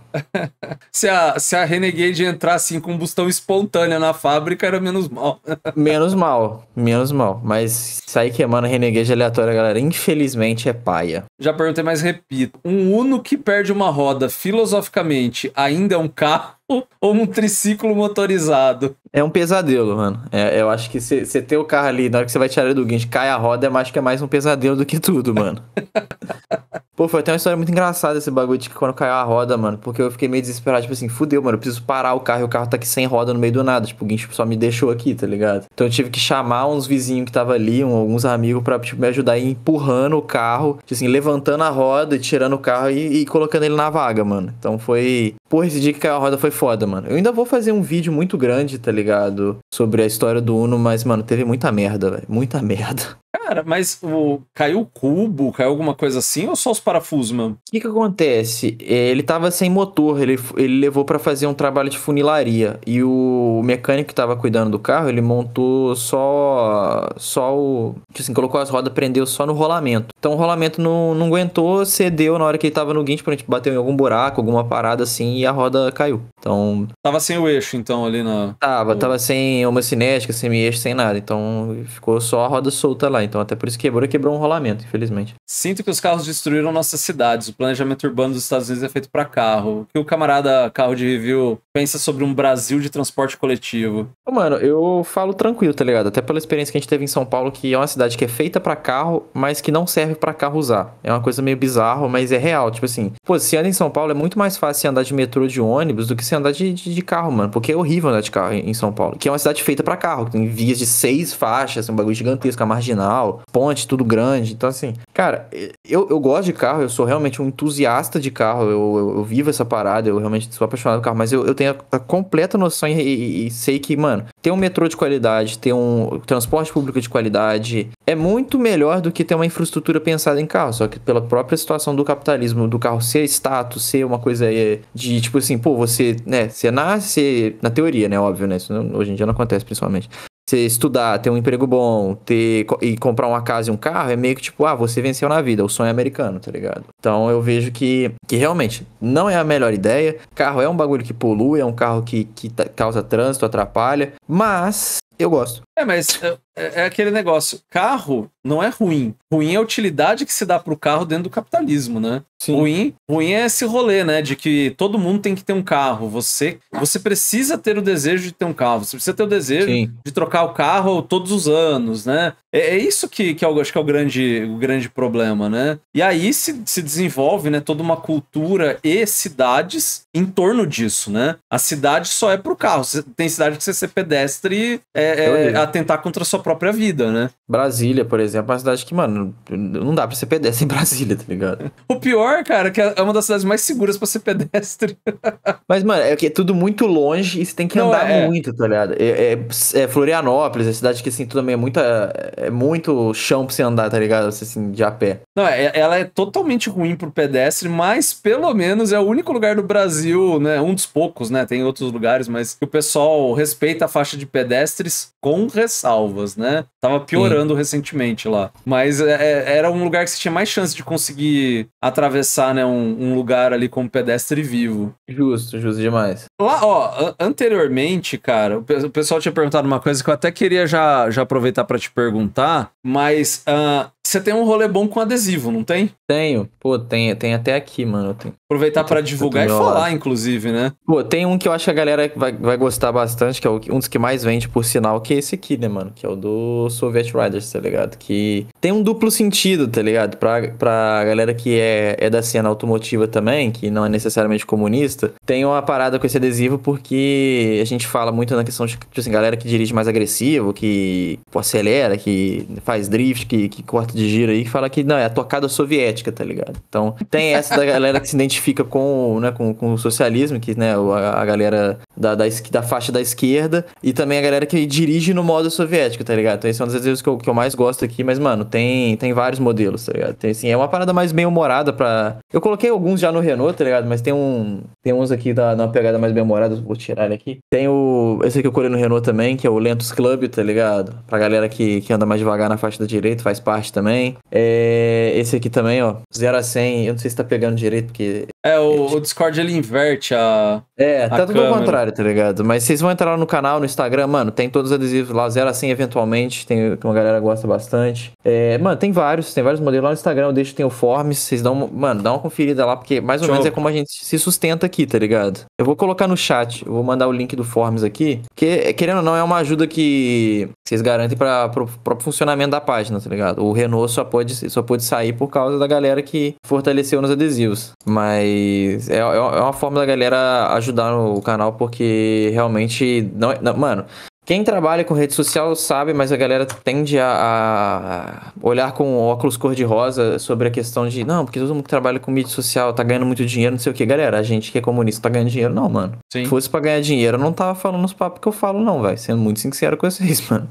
[SPEAKER 1] se, a, se a Renegade entrasse em combustão
[SPEAKER 2] espontânea na fábrica, era menos mal. menos mal, menos mal. Mas sair queimando Renegade aleatória, galera, infelizmente é paia.
[SPEAKER 1] Já perguntei, mas repito. Um Uno que perde uma roda, filosoficamente, ainda é um carro? ou um triciclo
[SPEAKER 2] motorizado. É um pesadelo, mano. É, eu acho que você ter o carro ali, na hora que você vai tirar ele do guincho, cai a roda, é acho que é mais um pesadelo do que tudo, mano. Pô, foi até uma história muito engraçada esse bagulho de que quando caiu a roda, mano, porque eu fiquei meio desesperado, tipo assim, fudeu, mano, eu preciso parar o carro e o carro tá aqui sem roda no meio do nada, tipo, o guincho só me deixou aqui, tá ligado? Então eu tive que chamar uns vizinhos que tava ali, um, alguns amigos pra, tipo, me ajudar aí empurrando o carro, tipo assim, levantando a roda, e tirando o carro e, e colocando ele na vaga, mano. Então foi... Pô, esse dia que caiu a roda foi foda, mano. Eu ainda vou fazer um vídeo muito grande, tá ligado? Sobre a história do Uno, mas, mano, teve muita merda, velho. Muita merda. Cara, mas o... caiu o cubo, caiu alguma coisa assim ou só os parafusos, mano? O que que acontece? É, ele tava sem motor, ele, ele levou para fazer um trabalho de funilaria. E o mecânico que tava cuidando do carro, ele montou só, só o... Tipo assim, colocou as rodas, prendeu só no rolamento. Então o rolamento não, não aguentou, cedeu na hora que ele tava no guincho, gente bater em algum buraco, alguma parada assim, e a roda caiu. Então... Tava sem o eixo, então, ali na... Tava, o... tava sem uma cinética, sem eixo, sem nada. Então ficou só a roda solta lá. Então até por isso quebrou, quebrou um rolamento, infelizmente. Sinto que os carros destruíram nossas cidades. O planejamento
[SPEAKER 1] urbano dos Estados Unidos é feito para carro. O que o camarada carro de review pensa sobre um Brasil de transporte coletivo?
[SPEAKER 2] Mano, eu falo tranquilo, tá ligado? Até pela experiência que a gente teve em São Paulo, que é uma cidade que é feita para carro, mas que não serve para carro usar. É uma coisa meio bizarro, mas é real. Tipo assim, pô, se anda em São Paulo é muito mais fácil andar de metrô de ônibus do que se andar de, de, de, carro, mano. Porque é horrível andar de carro em São Paulo. Que é uma cidade feita para carro, tem vias de seis faixas, um bagulho gigantesco, a marginal, ponte, tudo grande. Então, assim, cara, eu, eu gosto de carro, eu sou realmente um entusiasta de carro, eu, eu, eu vivo essa parada, eu realmente sou apaixonado por carro, mas eu, eu tenho tenho a completa noção e, e, e, sei que, mano, ter um metrô de qualidade, ter um transporte público de qualidade é muito melhor do que ter uma infraestrutura pensada em carro. Só que pela própria situação do capitalismo, do carro ser status, ser uma coisa é, de tipo assim, pô, você, né, você nasce, na teoria, né, óbvio, né, isso hoje em dia não acontece principalmente você estudar, ter um emprego bom, ter e comprar uma casa e um carro, é meio que tipo, ah, você venceu na vida, o sonho é americano, tá ligado? Então eu vejo que, que realmente não é a melhor ideia. Carro é um bagulho que polui, é um carro que, que causa trânsito, atrapalha, mas eu gosto.
[SPEAKER 1] É, mas é, é, é, aquele negócio. Carro não é ruim. Ruim é a utilidade que se dá pro carro dentro do capitalismo, né? Sim. Ruim, ruim é esse rolê, né? De que todo mundo tem que ter um carro. Você, você precisa ter o desejo de ter um carro. Você precisa ter o desejo Sim. de trocar o carro todos os anos, né? É, é, isso que, que eu é acho que é o grande, o grande problema, né? E aí se, se desenvolve né, toda uma cultura e cidades em torno disso, né? A cidade só é pro carro. Tem cidade que você ser pedestre é, é atentar contra a sua própria vida, né? Brasília, por
[SPEAKER 2] exemplo, é uma cidade que, mano, não dá pra ser pedestre em Brasília, tá ligado?
[SPEAKER 1] o pior, cara, é que é uma das cidades mais seguras pra ser pedestre.
[SPEAKER 2] Mas, mano, é que é tudo muito longe e você tem que não, andar é... muito, tá ligado? É, é Florianópolis, é cidade que, assim, também é muita é muito chão pra você andar, tá ligado? Assim, de a pé.
[SPEAKER 1] Não, é, ela é totalmente ruim pro pedestre, mas pelo menos é o único lugar do Brasil, né? Um dos poucos, né? Tem outros lugares, mas que o pessoal respeita a faixa de pedestres com ressalvas, né? Tava piorando Sim. recentemente lá. Mas é, é, era um lugar que você tinha mais chance de conseguir atravessar, né? Um, um lugar ali com pedestre vivo. Justo, justo demais. Lá, ó, anteriormente, cara, o pessoal tinha perguntado uma coisa que eu até queria já, já aproveitar para te perguntar, mas. Uh, você tem um rolê bom com adesivo, não tem? Tenho. Pô, tem, tem até aqui, mano. tenho. Aproveitar para divulgar e falar,
[SPEAKER 2] inclusive, né? Pô, tem um que eu acho que a galera vai, vai gostar bastante, que é um dos que mais vende, por sinal, que é esse aqui, né, mano? Que é o do Soviet Riders, tá ligado? Que tem um duplo sentido, tá ligado? Pra, pra galera que é, é da cena automotiva também, que não é necessariamente comunista, tem uma parada com esse adesivo porque a gente fala muito na questão de, tipo assim, galera que dirige mais agressivo, que pô, acelera, que faz drift, que, que corta de giro aí, que fala que não, é a tocada soviética, tá ligado? Então, tem essa da galera que se identifica identifica com, né, com, com o socialismo, que né, a, galera da, da, da, faixa da esquerda, e também a galera que dirige no modo soviético, tá ligado? Então esse é um dos exemplos que eu, que eu mais gosto aqui, mas, mano, tem, tem vários modelos, tá ligado? Tem, assim, é uma parada mais bem humorada pra. Eu coloquei alguns já no Renault, tá ligado? Mas tem um. Tem uns aqui da uma pegada mais bem humorada, vou tirar ele aqui. Tem o. Esse aqui eu colhei no Renault também, que é o Lentos Club, tá ligado? Pra galera que, que anda mais devagar na faixa da direita, faz parte também. É, esse aqui também, ó. 0 a 100, eu não sei se tá pegando direito, porque
[SPEAKER 1] é, o, é, o, tipo- Discord ele inverte a. É, tanto a tá tudo ao contrário,
[SPEAKER 2] tá ligado? Mas vocês vão entrar lá no canal, no Instagram, mano, tem todos os adesivos lá, zero assim, eventualmente, tem que uma galera gosta bastante. É, mano, tem vários, tem vários modelos lá no Instagram, eu deixo, tem o Forms, vocês dão, mano, dá uma conferida lá, porque mais ou Show. menos é como a gente se sustenta aqui, tá ligado? Eu vou colocar no chat, eu vou mandar o link do Forms aqui, que querendo ou não é uma ajuda que vocês garantem para o próprio funcionamento da página, tá ligado? O Renault só pode, só pode sair por causa da galera que fortaleceu nos adesivos. Mas é, é, é uma forma da galera ajudar o canal porque realmente não, é, não mano, quem trabalha com rede social sabe, mas a galera tende a, a olhar com óculos cor-de-rosa sobre a questão de, não, porque todo mundo que trabalha com mídia social tá ganhando muito dinheiro, não sei o que. Galera, a gente que é comunista tá ganhando dinheiro, não, mano. Sim. Se fosse pra ganhar dinheiro, eu não tava falando os papos que eu falo, não, vai. Sendo muito sincero com vocês, mano.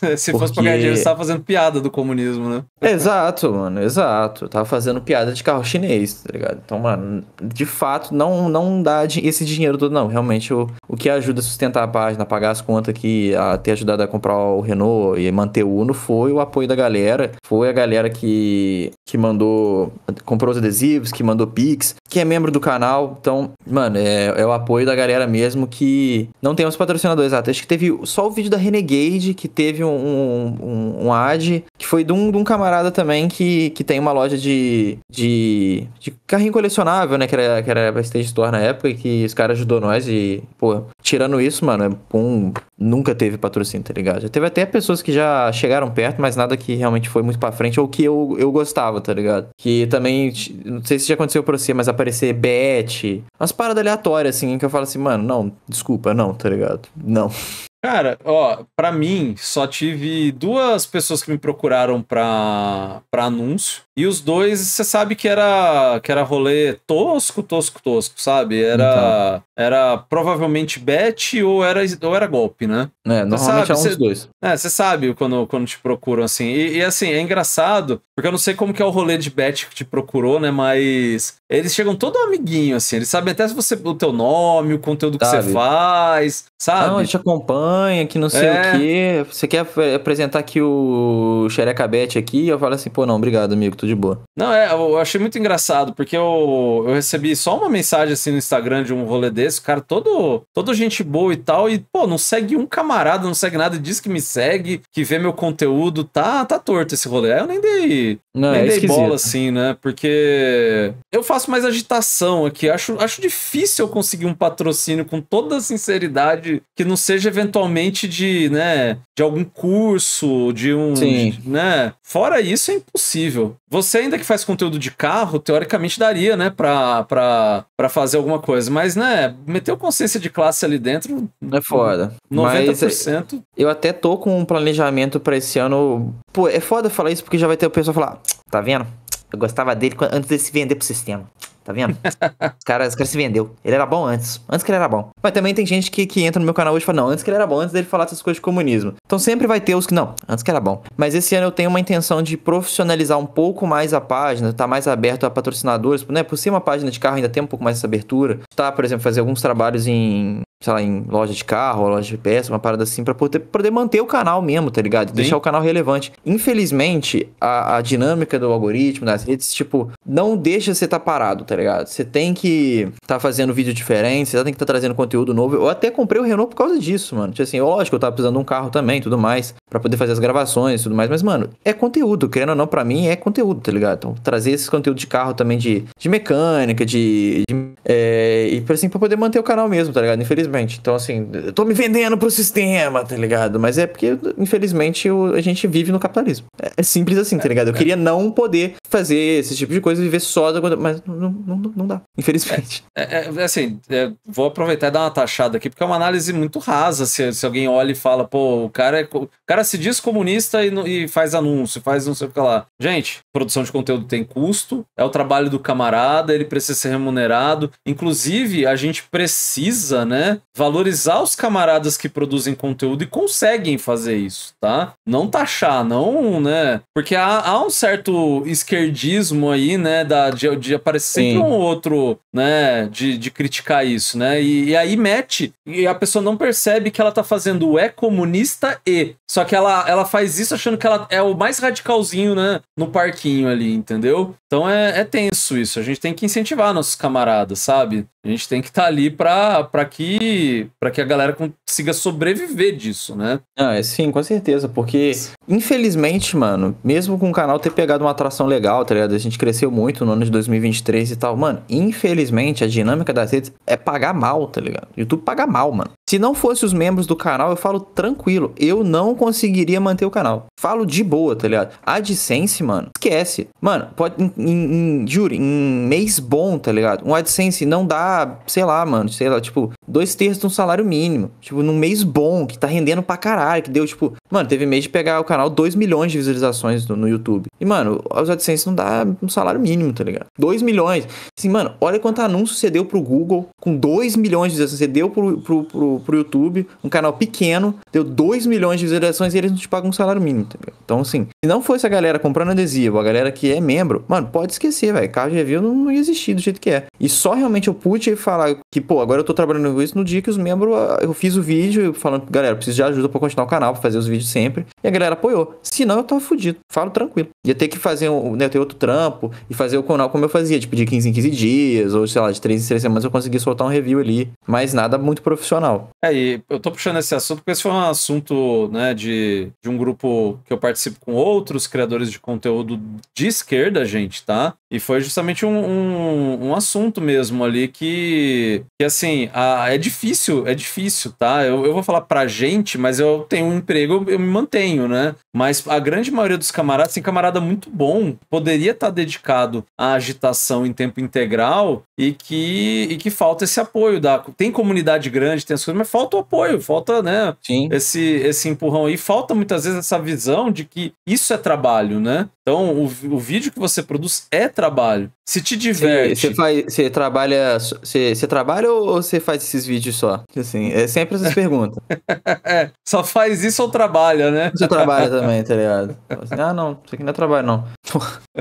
[SPEAKER 2] Se Porque... fosse pra ganhar dinheiro, você tava fazendo piada do comunismo, né? Exato, mano, exato. Eu tava fazendo piada de carro chinês, tá ligado? Então, mano, de fato, não, não dá esse dinheiro todo, não. Realmente, o, o que ajuda a sustentar a página, a pagar as contas que a, ter ajudado a comprar o Renault e manter o Uno foi o apoio da galera. Foi a galera que, que mandou, comprou os adesivos, que mandou Pix, que é membro do canal. Então, mano, é, é o apoio da galera mesmo que não tem os patrocinadores. Exato, acho que teve só o vídeo da Renegade que teve um, um, um ad que foi de um, de um camarada também que, que tem uma loja de, de, de carrinho colecionável, né? Que era, que era a Stage Store na época e que os caras ajudou nós e, pô, tirando isso, mano, é um, nunca teve patrocínio, tá ligado? Já teve até pessoas que já chegaram perto, mas nada que realmente foi muito pra frente ou que eu, eu gostava, tá ligado? Que também, não sei se já aconteceu pra você, mas aparecer bet, umas paradas aleatórias, assim, que eu falo assim, mano, não, desculpa, não, tá ligado? Não.
[SPEAKER 1] Cara, ó, para mim só tive duas pessoas que me procuraram para para anúncio. E os dois, você sabe que era que era rolê tosco, tosco, tosco, sabe? Era então. era provavelmente bet ou era ou era golpe, né? É, normalmente é um dos dois. É, você sabe quando, quando te procuram assim. E, e, assim, é engraçado, porque eu não sei como que é o rolê de bet que te procurou, né, mas eles chegam todo amiguinho assim, eles sabem até se você o teu nome, o conteúdo que sabe. você faz, sabe? Não, ele te acompanha, que não sei é... o
[SPEAKER 2] quê. Você quer é, apresentar aqui o Xereca Bet aqui, eu falo assim, pô, não, obrigado, amigo de boa.
[SPEAKER 1] Não, é, eu achei muito engraçado, porque eu, eu recebi só uma mensagem assim no Instagram de um rolê desse, cara, todo, todo gente boa e tal, e, pô, não segue um camarada, não segue nada, diz que me segue, que vê meu conteúdo, tá, tá torto esse rolê. Aí eu nem dei, não, nem é dei bola assim, né? Porque eu faço mais agitação aqui, acho, acho difícil eu conseguir um patrocínio com toda a sinceridade que não seja eventualmente de, né, de algum curso, de um. Sim. Né? Fora isso, é impossível. Você, ainda que faz conteúdo de carro, teoricamente daria, né, pra, pra, pra fazer alguma coisa. Mas, né, o consciência de classe ali dentro. É
[SPEAKER 2] foda. 90%. Mas é, eu até tô com um planejamento pra esse ano. Pô, é foda falar isso porque já vai ter o pessoal falar: tá vendo? Eu gostava dele antes de se vender pro sistema. Tá vendo? Os caras cara se vendeu. Ele era bom antes. Antes que ele era bom. Mas também tem gente que, que entra no meu canal hoje e fala, não, antes que ele era bom, antes dele falar essas coisas de comunismo. Então sempre vai ter os que, não, antes que era bom. Mas esse ano eu tenho uma intenção de profissionalizar um pouco mais a página, tá mais aberto a patrocinadores, né? Por ser uma página de carro ainda tem um pouco mais essa abertura. Tá, por exemplo, fazer alguns trabalhos em sei lá, em loja de carro, loja de peça, uma parada assim, para poder, poder manter o canal mesmo, tá ligado? Sim. Deixar o canal relevante. Infelizmente, a, a, dinâmica do algoritmo, das redes, tipo, não deixa você estar tá parado, tá ligado? Você tem que estar tá fazendo vídeo diferente, você tem que estar tá trazendo conteúdo novo. Eu até comprei o Renault por causa disso, mano. Tipo assim, lógico, eu tava precisando de um carro também, tudo mais, para poder fazer as gravações e tudo mais, mas, mano, é conteúdo, querendo ou não, para mim é conteúdo, tá ligado? Então, trazer esse conteúdo de carro também, de, de mecânica, de. de é, e assim, pra poder manter o canal mesmo, tá ligado? Infelizmente Infelizmente. Então, assim, eu tô me vendendo pro sistema, tá ligado? Mas é porque, infelizmente, eu, a gente vive no capitalismo. É, é simples assim, tá é, ligado? Eu é. queria não poder fazer esse tipo de coisa e viver só da. Mas não, não, não dá, infelizmente.
[SPEAKER 1] É, é assim, é, vou aproveitar e dar uma taxada aqui, porque é uma análise muito rasa. Se, se alguém olha e fala, pô, o cara, é, o cara se diz comunista e, e faz anúncio, faz não sei o que lá. Gente, produção de conteúdo tem custo, é o trabalho do camarada, ele precisa ser remunerado. Inclusive, a gente precisa, né? Valorizar os camaradas que produzem conteúdo e conseguem fazer isso, tá? Não taxar, não, né? Porque há, há um certo esquerdismo aí, né? Da, de, de aparecer sempre um outro, né? De, de criticar isso, né? E, e, aí mete, e a pessoa não percebe que ela tá fazendo o é comunista e. Só que ela, ela faz isso achando que ela é o mais radicalzinho, né? No parquinho ali, entendeu? Então é, é tenso isso. A gente tem que incentivar nossos camaradas, sabe? A gente tem que estar tá ali pra, pra que para que a galera consiga
[SPEAKER 2] sobreviver disso, né? Ah, é sim, com certeza, porque infelizmente, mano, mesmo com o canal ter pegado uma atração legal, tá ligado? A gente cresceu muito no ano de 2023 e tal, mano. Infelizmente, a dinâmica das redes é pagar mal, tá ligado? YouTube paga mal, mano. Se não fosse os membros do canal, eu falo tranquilo, eu não conseguiria manter o canal. Falo de boa, tá ligado? A AdSense, mano, esquece. Mano, pode, em, em, em, juro, em mês bom, tá ligado? Um AdSense não dá, sei lá, mano, sei lá, tipo, dois terços de um salário mínimo. Tipo, num mês bom, que tá rendendo pra caralho, que deu, tipo, mano, teve mês de pegar o canal 2 milhões de visualizações no, no YouTube. E, mano, os AdSense não dá um salário mínimo, tá ligado? 2 milhões. Assim, mano, olha quanto anúncio você deu pro Google com 2 milhões de visualizações. Você deu pro, pro, pro, pro YouTube, um canal pequeno, deu 2 milhões de visualizações e eles não te pagam um salário mínimo, Então, assim, se não fosse a galera comprando adesivo, a galera que é membro, mano, pode esquecer, velho. Card review não, ia existir do jeito que é. E só realmente eu e falar que, pô, agora eu tô trabalhando com isso no dia que os membros, ah, eu fiz o vídeo falando, galera, preciso de ajuda para continuar o canal, pra fazer os vídeos sempre. E a galera apoiou. Se não, eu tava fudido. Falo tranquilo. Ia ter que fazer um, né, ter outro trampo e fazer o canal como eu fazia, tipo, de 15 em 15 dias, ou sei lá, de 3 em 3 semanas eu consegui soltar um review ali, mas nada muito profissional. É, e eu tô puxando esse assunto porque esse foi um assunto, né, de, de um grupo que eu participo com outros criadores
[SPEAKER 1] de conteúdo de esquerda, gente, tá? E foi justamente um, um, um assunto mesmo ali que, que assim, a, é difícil, é difícil, tá? Eu, eu vou falar pra gente, mas eu tenho um emprego, eu, me mantenho, né? Mas a grande maioria dos camaradas, tem camarada muito bom, poderia estar tá dedicado à agitação em tempo integral e que, e que falta esse apoio. Da, tem comunidade grande, tem as coisas, mas falta o apoio, falta, né? Sim. Esse, esse empurrão aí. Falta muitas vezes essa visão de que isso é trabalho, né?
[SPEAKER 2] Então, o, o vídeo que você produz é trabalho. Se te diverte. Você, faz, você trabalha, você, trabalha ou, ou você faz esses vídeos só? Assim, é sempre essas perguntas. é, só faz isso ou trabalha, né? Você trabalha também, tá ligado? Assim, ah, não, isso aqui não é trabalho, não.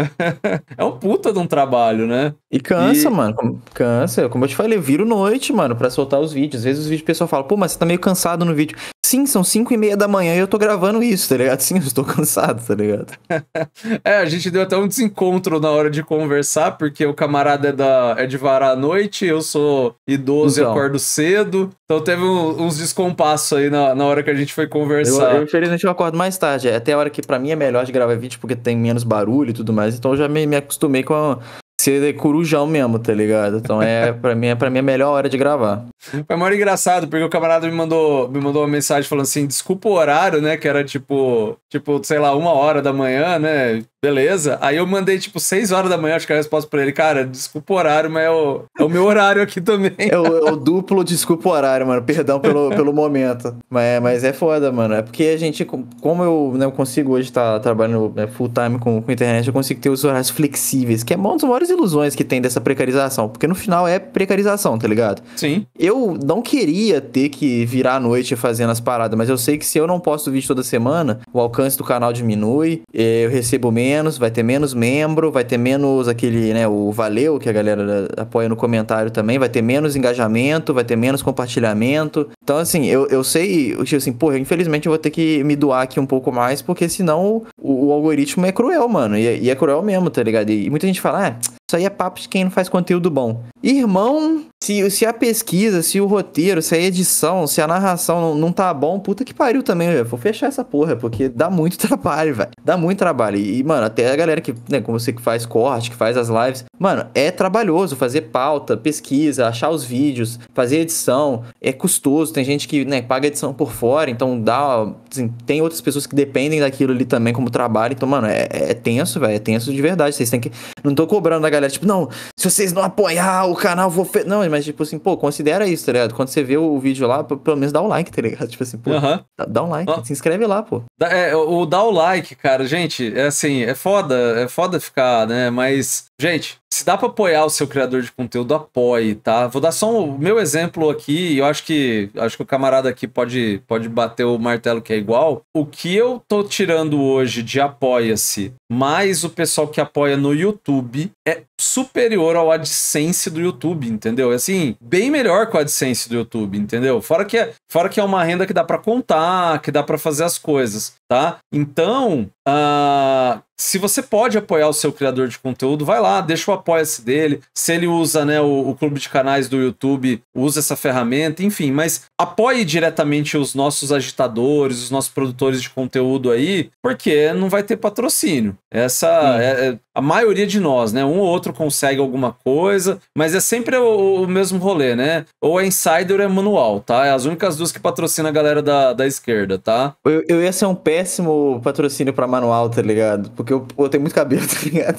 [SPEAKER 2] é um puta de um trabalho, né? E cansa, e... mano. Cansa. Como eu te falei, eu viro noite, mano, pra soltar os vídeos. Às vezes os vídeos o pessoal fala, pô, mas você tá meio cansado no vídeo. Sim, são 5 e meia da manhã e eu tô gravando isso, tá ligado? Sim, eu estou cansado, tá ligado?
[SPEAKER 1] é, a gente deu até um desencontro na hora de conversar, porque o camarada é, da, é de varar à noite, eu sou idoso então. e acordo cedo. Então teve um, uns descompassos aí na, na hora que a gente foi conversar. Eu, eu,
[SPEAKER 2] infelizmente eu acordo mais tarde. É até a hora que para mim é melhor de gravar vídeo, porque tem menos barulho e tudo mais. Então eu já me, me acostumei com a, ser é corujão mesmo, tá ligado? Então é, pra mim, é para mim é a melhor hora de gravar.
[SPEAKER 1] Foi maior engraçado, porque o camarada me mandou, me mandou uma mensagem falando assim, desculpa o horário, né? Que era tipo, tipo, sei lá, uma hora da manhã, né? Beleza? Aí eu mandei, tipo, 6 horas da manhã, acho que a resposta pra ele, cara, desculpa o horário, mas é o,
[SPEAKER 2] é o meu horário aqui também. é, o, é o, duplo desculpa o horário, mano. Perdão pelo, pelo momento. Mas, mas é foda, mano. É porque a gente, como eu né, consigo hoje estar tá trabalhando né, full time com, com internet, eu consigo ter os horários flexíveis, que é uma das maiores ilusões que tem dessa precarização. Porque no final é precarização, tá ligado? Sim. Eu não queria ter que virar à noite fazendo as paradas, mas eu sei que se eu não posto vídeo toda semana, o alcance do canal diminui, eh, eu recebo menos menos, vai ter menos membro, vai ter menos aquele, né, o valeu que a galera apoia no comentário também, vai ter menos engajamento, vai ter menos compartilhamento. Então, assim, eu, eu sei, tipo assim, porra, infelizmente eu vou ter que me doar aqui um pouco mais, porque senão o, o algoritmo é cruel, mano. E, é, e, é cruel mesmo, tá ligado? E, muita gente fala, ah, isso aí é papo de quem não faz conteúdo bom. Irmão, se, se a pesquisa, se o roteiro, se a edição, se a narração não, não tá bom, puta que pariu também, velho. Vou fechar essa porra, porque dá muito trabalho, velho. Dá muito trabalho. E, mano, até a galera que, né, como você que faz corte, que faz as lives, mano, é trabalhoso fazer pauta, pesquisa, achar os vídeos, fazer edição. É custoso. Tem gente que, né, paga edição por fora, então dá. Assim, tem outras pessoas que dependem daquilo ali também como trabalho. Então, mano, é, é tenso, velho. É tenso de verdade. Vocês têm que. Não tô cobrando da galera galera, tipo, não, se vocês não apoiar o canal, vou. Fe... Não, mas tipo assim, pô, considera isso, tá ligado? Quando você vê o vídeo lá, pelo menos dá um like, tá ligado? Tipo assim, pô, uh -huh. dá, um like, se inscreve lá, pô.
[SPEAKER 1] Tá, é, o dar o like, cara, gente, é assim, é foda, é foda ficar, né? Mas, gente, se dá pra apoiar o seu criador de conteúdo, apoie, tá? Vou dar só o um, meu exemplo aqui, e eu acho que acho que o camarada aqui pode, pode bater o martelo que é igual. O que eu tô tirando hoje de apoia-se, mais o pessoal que apoia no YouTube, é superior ao AdSense do YouTube, entendeu? É assim, bem melhor que o AdSense do YouTube, entendeu? Fora que é, fora que é uma renda que dá para contar, que dá para fazer as coisas tá? Então, uh, se você pode apoiar o seu criador de conteúdo, vai lá, deixa o apoia-se dele. Se ele usa né, o, o, clube de canais do YouTube, usa essa ferramenta, enfim, mas apoie diretamente os nossos agitadores, os nossos produtores de conteúdo aí, porque não vai ter patrocínio. Essa é, é, a maioria de nós, né? Um ou outro consegue alguma coisa, mas é sempre o, o mesmo rolê, né? Ou é insider ou é manual, tá? É as únicas duas que patrocina a galera
[SPEAKER 2] da, da esquerda, tá? Eu, eu ia ser um péssimo patrocínio para manual, tá ligado? Porque eu, eu tenho muito cabelo, tá ligado?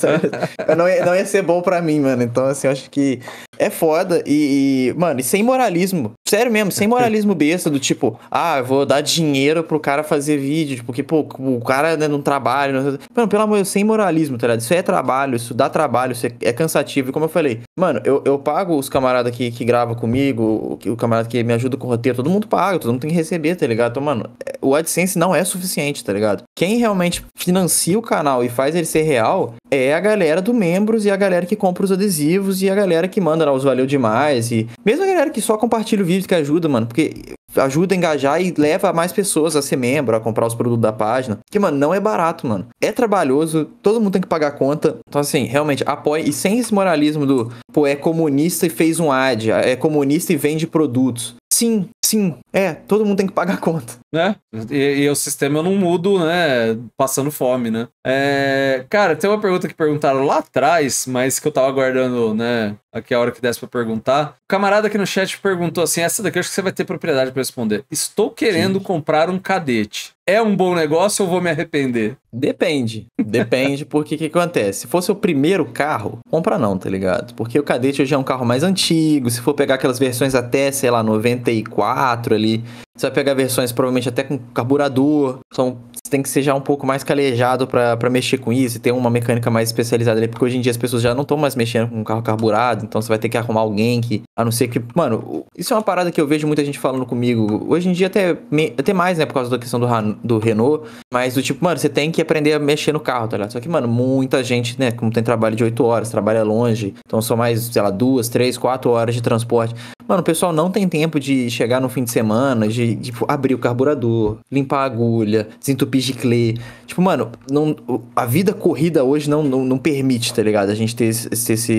[SPEAKER 2] Eu não ia, não ia ser bom pra mim, mano. Então, assim, eu acho que é foda e, e, mano, e sem moralismo. Sério mesmo, sem moralismo besta do tipo, ah, eu vou dar dinheiro pro cara fazer vídeo, porque, tipo, pô, o cara né, não trabalha. Não... Mano, pelo amor de Deus, sem moralismo, tá ligado? Isso é trabalho, isso dá trabalho, isso é, é cansativo. E como eu falei, mano, eu, eu pago os camaradas que, que gravam comigo, o, o camarada que me ajuda com o roteiro, todo mundo paga, todo mundo tem que receber, tá ligado? Então, mano, é, o AdSense não é suficiente, tá ligado? Quem realmente financia o canal e faz ele ser real é a galera do membros e a galera que compra os adesivos e a galera que manda, os valeu demais. E mesmo a galera que só compartilha o vídeo que ajuda, mano, porque ajuda a engajar e leva mais pessoas a ser membro, a comprar os produtos da página. Que, mano, não é barato, mano. É trabalhoso, todo mundo tem que pagar conta. Então, assim, realmente, apoie. E sem esse moralismo do, pô, é comunista e fez um ad, é comunista e vende produtos. Sim, Sim, é, todo mundo tem que pagar a conta.
[SPEAKER 1] Né? E, e o sistema eu não mudo, né? Passando fome, né? É, cara, tem uma pergunta que perguntaram lá atrás, mas que eu tava aguardando, né? Aqui a hora que desse pra perguntar. O camarada aqui no chat perguntou assim: essa daqui eu acho que você vai ter propriedade para responder. Estou querendo
[SPEAKER 2] Sim. comprar um cadete é um bom negócio ou vou me arrepender? Depende. Depende, porque o que acontece? Se fosse o primeiro carro, compra não, tá ligado? Porque o Cadete hoje é um carro mais antigo. Se for pegar aquelas versões até, sei lá, 94 ali, você vai pegar versões provavelmente até com carburador. São você tem que ser já um pouco mais calejado para mexer com isso e ter uma mecânica mais especializada ali, porque hoje em dia as pessoas já não estão mais mexendo com um carro carburado, então você vai ter que arrumar alguém que, a não ser que. Mano, isso é uma parada que eu vejo muita gente falando comigo. Hoje em dia até, até mais, né, por causa da questão do, do Renault, mas do tipo, mano, você tem que aprender a mexer no carro, tá ligado? Só que, mano, muita gente, né, como tem trabalho de 8 horas, trabalha longe, então são mais, sei lá, duas, três, quatro horas de transporte. Mano, o pessoal não tem tempo de chegar no fim de semana, de, de tipo, abrir o carburador, limpar a agulha, desentupir giclê. Tipo, mano, não, a vida corrida hoje não, não, não permite, tá ligado? A gente ter esse, esse,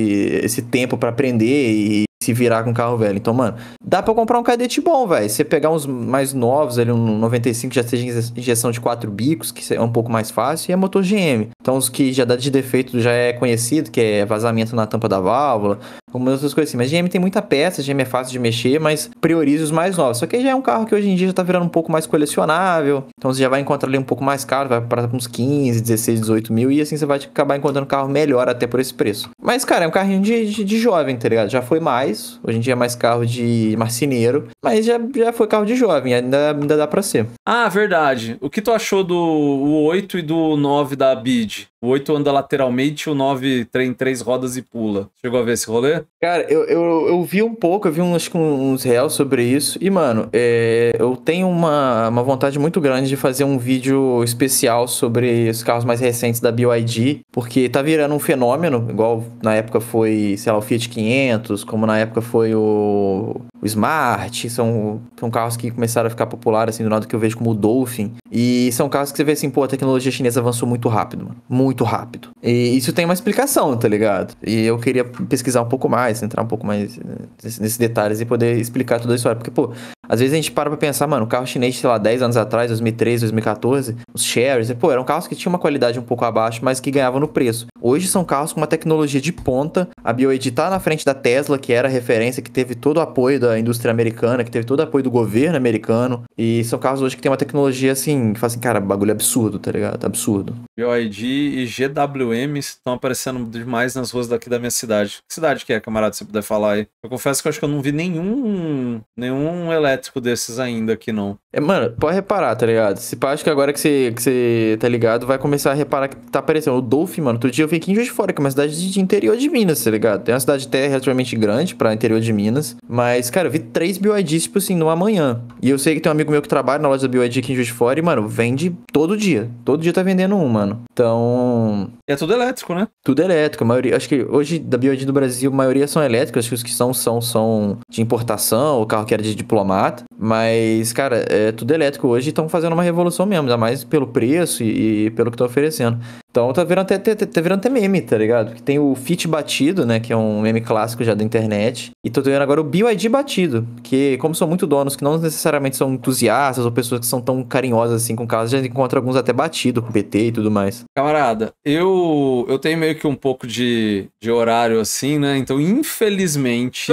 [SPEAKER 2] esse tempo para aprender e se virar com carro velho. Então, mano, dá para comprar um cadete bom, velho. Você pegar uns mais novos, ali um 95 já seja injeção de quatro bicos, que é um pouco mais fácil, e é motor GM. Então, os que já dá de defeito já é conhecido, que é vazamento na tampa da válvula, algumas outras coisas assim. Mas GM tem muita peça, GM é fácil de mexer, mas priorize os mais novos. Só que já é um carro que hoje em dia já tá virando um pouco mais colecionável, então você já vai encontrar ali um pouco mais caro, vai para uns 15, 16, 18 mil, e assim você vai acabar encontrando um carro melhor até por esse preço. Mas, cara, é um carrinho de, de, de jovem, tá ligado? Já foi mais, isso. Hoje em dia é mais carro de marceneiro, mas já, já foi carro de jovem, ainda, ainda dá pra ser.
[SPEAKER 1] Ah, verdade. O que tu achou do 8 e do 9 da Bid? O 8 anda lateralmente, o 9 tem três rodas e pula. Chegou a ver esse rolê?
[SPEAKER 2] Cara, eu, eu, eu vi um pouco, eu vi uns, uns reais sobre isso. E, mano, é, eu tenho uma, uma vontade muito grande de fazer um vídeo especial sobre os carros mais recentes da BYD, porque tá virando um fenômeno, igual na época foi, sei lá, o Fiat 500, como na época época foi o, o Smart, são, são carros que começaram a ficar populares, assim, do lado que eu vejo como o Dolphin. E são carros que você vê assim, pô, a tecnologia chinesa avançou muito rápido, mano. Muito rápido. E isso tem uma explicação, tá ligado? E eu queria pesquisar um pouco mais, entrar um pouco mais eh, nesses detalhes e poder explicar toda a história. Porque, pô, às vezes a gente para pra pensar, mano, o carro chinês, sei lá, 10 anos atrás, 2013, 2014, os shares, pô, eram carros que tinham uma qualidade um pouco abaixo, mas que ganhavam no preço. Hoje são carros com uma tecnologia de ponta. A BioEd tá na frente da Tesla, que era a referência, que teve todo o apoio da indústria americana, que teve todo o apoio do governo americano. E são carros hoje que tem uma tecnologia assim, que faz assim, cara, bagulho absurdo, tá ligado? Absurdo.
[SPEAKER 1] BioEd e GWM estão aparecendo demais nas ruas daqui da minha cidade. Que cidade que é, camarada, se puder falar aí? Eu confesso que eu acho que eu não vi nenhum, nenhum elétrico elétrico desses ainda que não
[SPEAKER 2] é, mano, pode reparar, tá ligado? Se pá, acho que agora que você, que você tá ligado, vai começar a reparar que tá aparecendo. O Dolphin, mano, outro dia eu vi aqui em Juiz de Fora, que é uma cidade de interior de Minas, tá ligado? Tem uma cidade até relativamente grande pra interior de Minas. Mas, cara, eu vi três BYDs, tipo assim, numa manhã. E eu sei que tem um amigo meu que trabalha na loja da BYD aqui em Juiz de Fora e, mano, vende todo dia. Todo dia tá vendendo um, mano. Então. É tudo elétrico, né? Tudo elétrico. A maioria, acho que hoje, da BYD do Brasil, a maioria são elétricos Acho que os que são, são, são de importação, o carro que era de diplomata. Mas, cara, é é, tudo elétrico hoje estão fazendo uma revolução mesmo, ainda mais pelo preço e, e pelo que estão tá oferecendo. Então tá virando até, tá, tá virando até meme, tá ligado? Porque tem o Fit batido, né? Que é um meme clássico já da internet. E tô vendo agora o BYD batido. Que, como são muito donos que não necessariamente são entusiastas ou pessoas que são tão carinhosas assim com carros, já encontra alguns até batido com PT e tudo mais.
[SPEAKER 1] Camarada, eu, eu tenho meio que um pouco de, de horário assim, né? Então, infelizmente.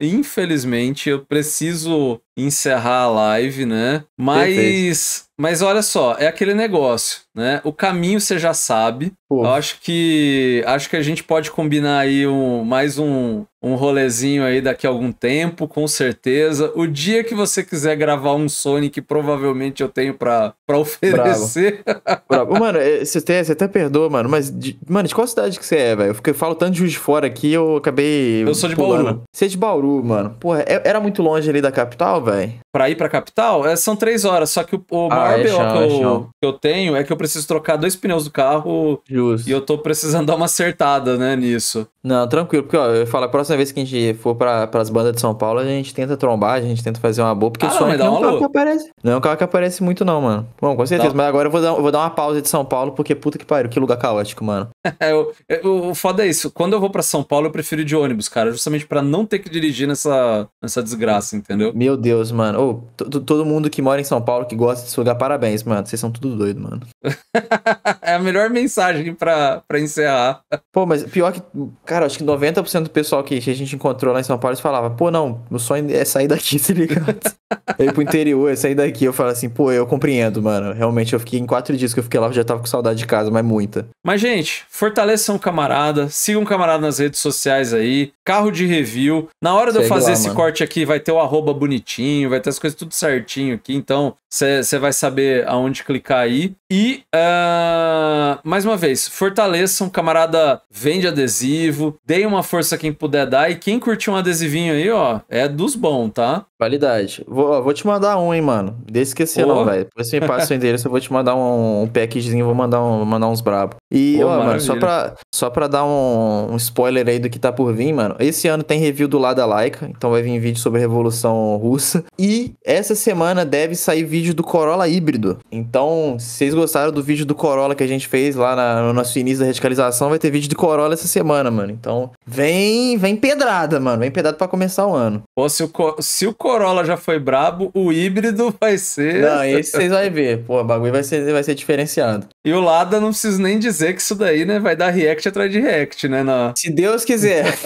[SPEAKER 1] Infelizmente, eu preciso encerrar a live, né? Mas, Perfeito. mas olha só, é aquele negócio, né? O caminho você já sabe. Pô. Eu acho que acho que a gente pode combinar aí um, mais um, um rolezinho aí daqui a algum tempo, com certeza. O dia que você quiser gravar um Sonic, provavelmente eu tenho pra, pra oferecer.
[SPEAKER 2] Bravo. Bravo. Mano, é, você até, você até perdoa, mano, mas, de, mano, de qual cidade que você é, velho? Eu falo tanto de Juiz de Fora aqui, eu acabei... Eu sou de pulando. Bauru. Você é de Bauru, mano. Porra, é, era muito longe ali da capital, velho? Pra ir pra capital, é, são três
[SPEAKER 1] horas. Só que o, o ah, maior é BO que, é eu, que eu tenho é que eu preciso trocar dois pneus do carro.
[SPEAKER 2] Justo. E eu tô precisando dar uma acertada, né, nisso. Não, tranquilo, porque ó, eu falo, a próxima vez que a gente for pra, pras bandas de São Paulo, a gente tenta trombar, a gente tenta fazer uma boa, porque ah, o não, não é um carro que aparece. Não é um carro que aparece muito, não, mano. Bom, com certeza, mas agora eu vou dar, eu vou dar uma pausa de São Paulo, porque puta que pariu, que lugar caótico, mano.
[SPEAKER 1] É, é, o o foda é isso. Quando eu vou pra São Paulo, eu prefiro ir de ônibus, cara, justamente pra não
[SPEAKER 2] ter que dirigir nessa, nessa desgraça, entendeu? Meu Deus. Deus, mano. oh, todo mundo que mora em São Paulo, que gosta desse lugar, parabéns, mano. Vocês são tudo doido, mano. é a melhor mensagem pra, pra encerrar. Pô, mas pior que, cara, acho que 90% do pessoal que, a gente encontrou lá em São Paulo falava, pô, não, meu sonho é sair daqui, se tá ligado? eu ir pro interior, é sair daqui. Eu falo assim, pô, eu compreendo, mano. Realmente, eu fiquei em quatro dias que eu fiquei lá, eu já tava com saudade de casa, mas muita. Mas,
[SPEAKER 1] gente, fortaleçam o camarada, sigam o camarada nas redes sociais aí carro de review. Na hora de eu é fazer lá, esse mano. corte aqui, vai ter o arroba bonitinho, vai ter as coisas tudo certinho aqui, então você vai saber aonde clicar aí. E, uh, mais uma vez, fortaleçam, camarada, vende adesivo, deem uma força quem puder dar, e quem curtiu um
[SPEAKER 2] adesivinho aí, ó, é dos bons, tá? Qualidade. Vou, vou te mandar um, hein, mano. Deixa esquecer, não, velho. Depois você me passa o seu endereço, eu vou te mandar um, um packzinho, vou mandar, um, mandar uns brabo. E, Pô, ó, maravilha. mano, só pra, só pra dar um, um, spoiler aí do que tá por vir, mano. Esse ano tem review do lado da Laika, então vai vir vídeo sobre a Revolução Russa. E essa semana deve sair vídeo do Corolla híbrido. Então, se vocês gostaram do vídeo do Corolla que a gente fez lá na, no nosso início da radicalização, vai ter vídeo do Corolla essa semana, mano. Então, Vem, vem pedrada, mano. Vem pedrada para começar o ano.
[SPEAKER 1] Pô, se o, se o Corolla já foi brabo, o híbrido vai ser. Não, esse vocês vão ver. Pô, o bagulho vai ser, vai ser diferenciado. E o Lada, não preciso nem dizer que isso daí, né? Vai dar react atrás de react, né? Na...
[SPEAKER 2] Se Deus quiser.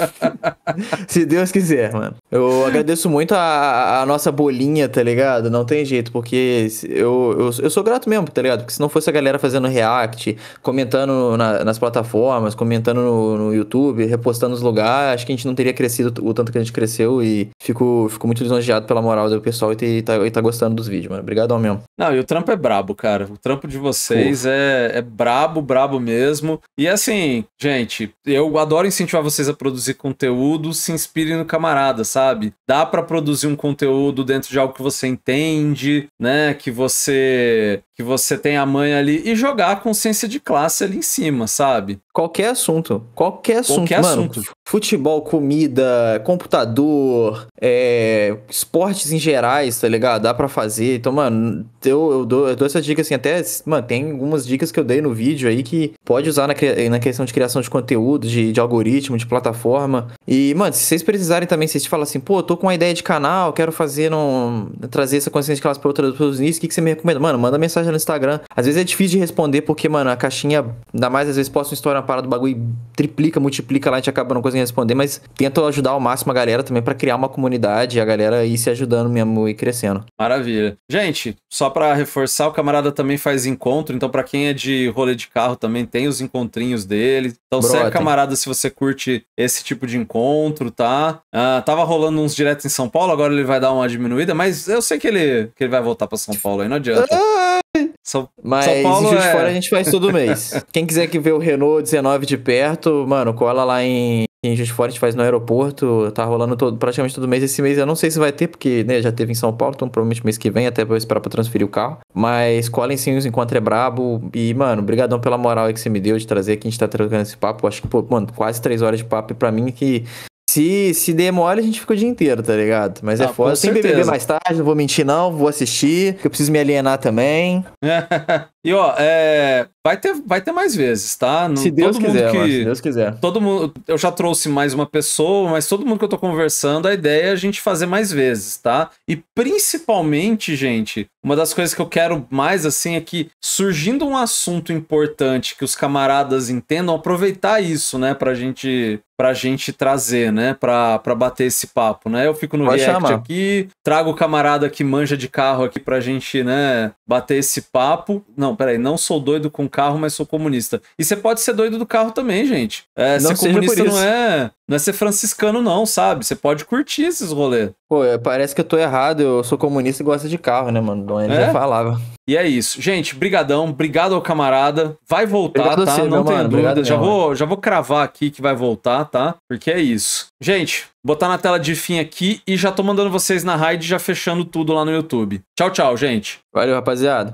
[SPEAKER 1] se Deus
[SPEAKER 2] quiser, mano. Eu agradeço muito a, a nossa bolinha, tá ligado? Não tem jeito, porque eu, eu, eu sou grato mesmo, tá ligado? Porque se não fosse a galera fazendo react, comentando na, nas plataformas, comentando no, no YouTube, repostando nos lugares, acho que a gente não teria crescido o tanto que a gente cresceu e fico, fico muito lisonjeado pela moral do pessoal e, tá, e tá gostando dos vídeos, mano. Obrigado ao mesmo.
[SPEAKER 1] Não, e o trampo é brabo, cara. O trampo de vocês é, é brabo, brabo mesmo. E assim, gente, eu adoro incentivar vocês a produzir conteúdo, se inspirem no camarada, sabe? Dá para produzir um conteúdo dentro de algo que você entende, né? Que você que você tem a mãe ali e jogar a consciência de classe ali em cima,
[SPEAKER 2] sabe? Qualquer assunto. Qualquer assunto. Qualquer Mano, assunto. Futebol, comida, computador, é, esportes em gerais, tá ligado? Dá pra fazer. Então, mano, eu, eu, dou, eu dou essa dica assim, até. Mano, tem algumas dicas que eu dei no vídeo aí que pode usar na, na questão de criação de conteúdo, de, de algoritmo, de plataforma. E, mano, se vocês precisarem também, vocês falam assim, pô, tô com uma ideia de canal, quero fazer um. trazer essa consciência de classe pra outras pessoas nisso, o que, que você me recomenda? Mano, manda mensagem mensagem no Instagram. Às vezes é difícil de responder, porque, mano, a caixinha, ainda mais às vezes posta uma história uma parada do bagulho triplica, multiplica lá, a gente acaba não conseguindo responder, mas tento ajudar ao máximo a galera também para criar uma comunidade e a galera ir se ajudando mesmo e crescendo. Maravilha. Gente,
[SPEAKER 1] só para reforçar, o camarada também faz encontro, então para quem é de rolê de carro também tem os encontrinhos dele. Então é Brotem. segue camarada se você curte esse tipo de encontro, tá? Ah, tava rolando uns direto em São Paulo, agora ele vai dar uma diminuída, mas eu sei que ele, que ele vai voltar para São Paulo aí, não adianta. Ah,
[SPEAKER 2] São, Mas São Paulo Juiz é... de Fora a gente faz todo mês. Quem quiser que ver o Renault 19 de perto, mano, cola lá em, em Juiz de Fora, a gente faz no aeroporto. Tá rolando todo, praticamente todo mês. Esse mês eu não sei se vai ter, porque né, já teve em São Paulo, então provavelmente mês que vem, até eu esperar pra transferir o carro. Mas colhem sim, os encontro é brabo. E, mano, brigadão pela moral aí que você me deu de trazer, aqui. a gente tá trocando esse papo. Acho que, pô, mano, quase três horas de papo. E pra mim que se, se der mole, a gente fica o dia inteiro, tá ligado? Mas é ah, é foda. Sempre beber mais tarde, não vou mentir não, vou assistir, eu preciso me alienar também.
[SPEAKER 1] E ó, é... vai, ter, vai ter mais vezes, tá? Não, se Deus quiser, que... se Deus quiser. Todo mundo, eu já trouxe mais uma pessoa, mas todo mundo que eu tô conversando, a ideia é a gente fazer mais vezes, tá? E principalmente, gente, uma das coisas que eu quero mais assim é que surgindo um assunto importante que os camaradas entendam, aproveitar isso, né, pra gente pra gente trazer, né, pra, pra bater esse papo, né? Eu fico no Pode react chamar. aqui, trago o camarada que manja de carro aqui pra gente, né, bater esse papo. Não, peraí, não sou doido com carro, mas sou comunista. E você pode ser doido do carro também, gente.
[SPEAKER 2] É, não ser comunista não é, não é ser franciscano, não, sabe? Você pode curtir esses rolês. Pô, é, parece que eu tô errado, eu sou comunista e gosto de carro, né, mano? Dom é? já falava.
[SPEAKER 1] E é isso. Gente, brigadão, obrigado ao camarada. Vai voltar, obrigado tá? Você, não tem dúvida. Já vou, já vou cravar aqui que vai voltar, tá? Porque é isso. Gente, botar na tela de fim aqui e já tô mandando vocês na raid, já fechando tudo lá no YouTube. Tchau, tchau, gente. Valeu, rapaziada.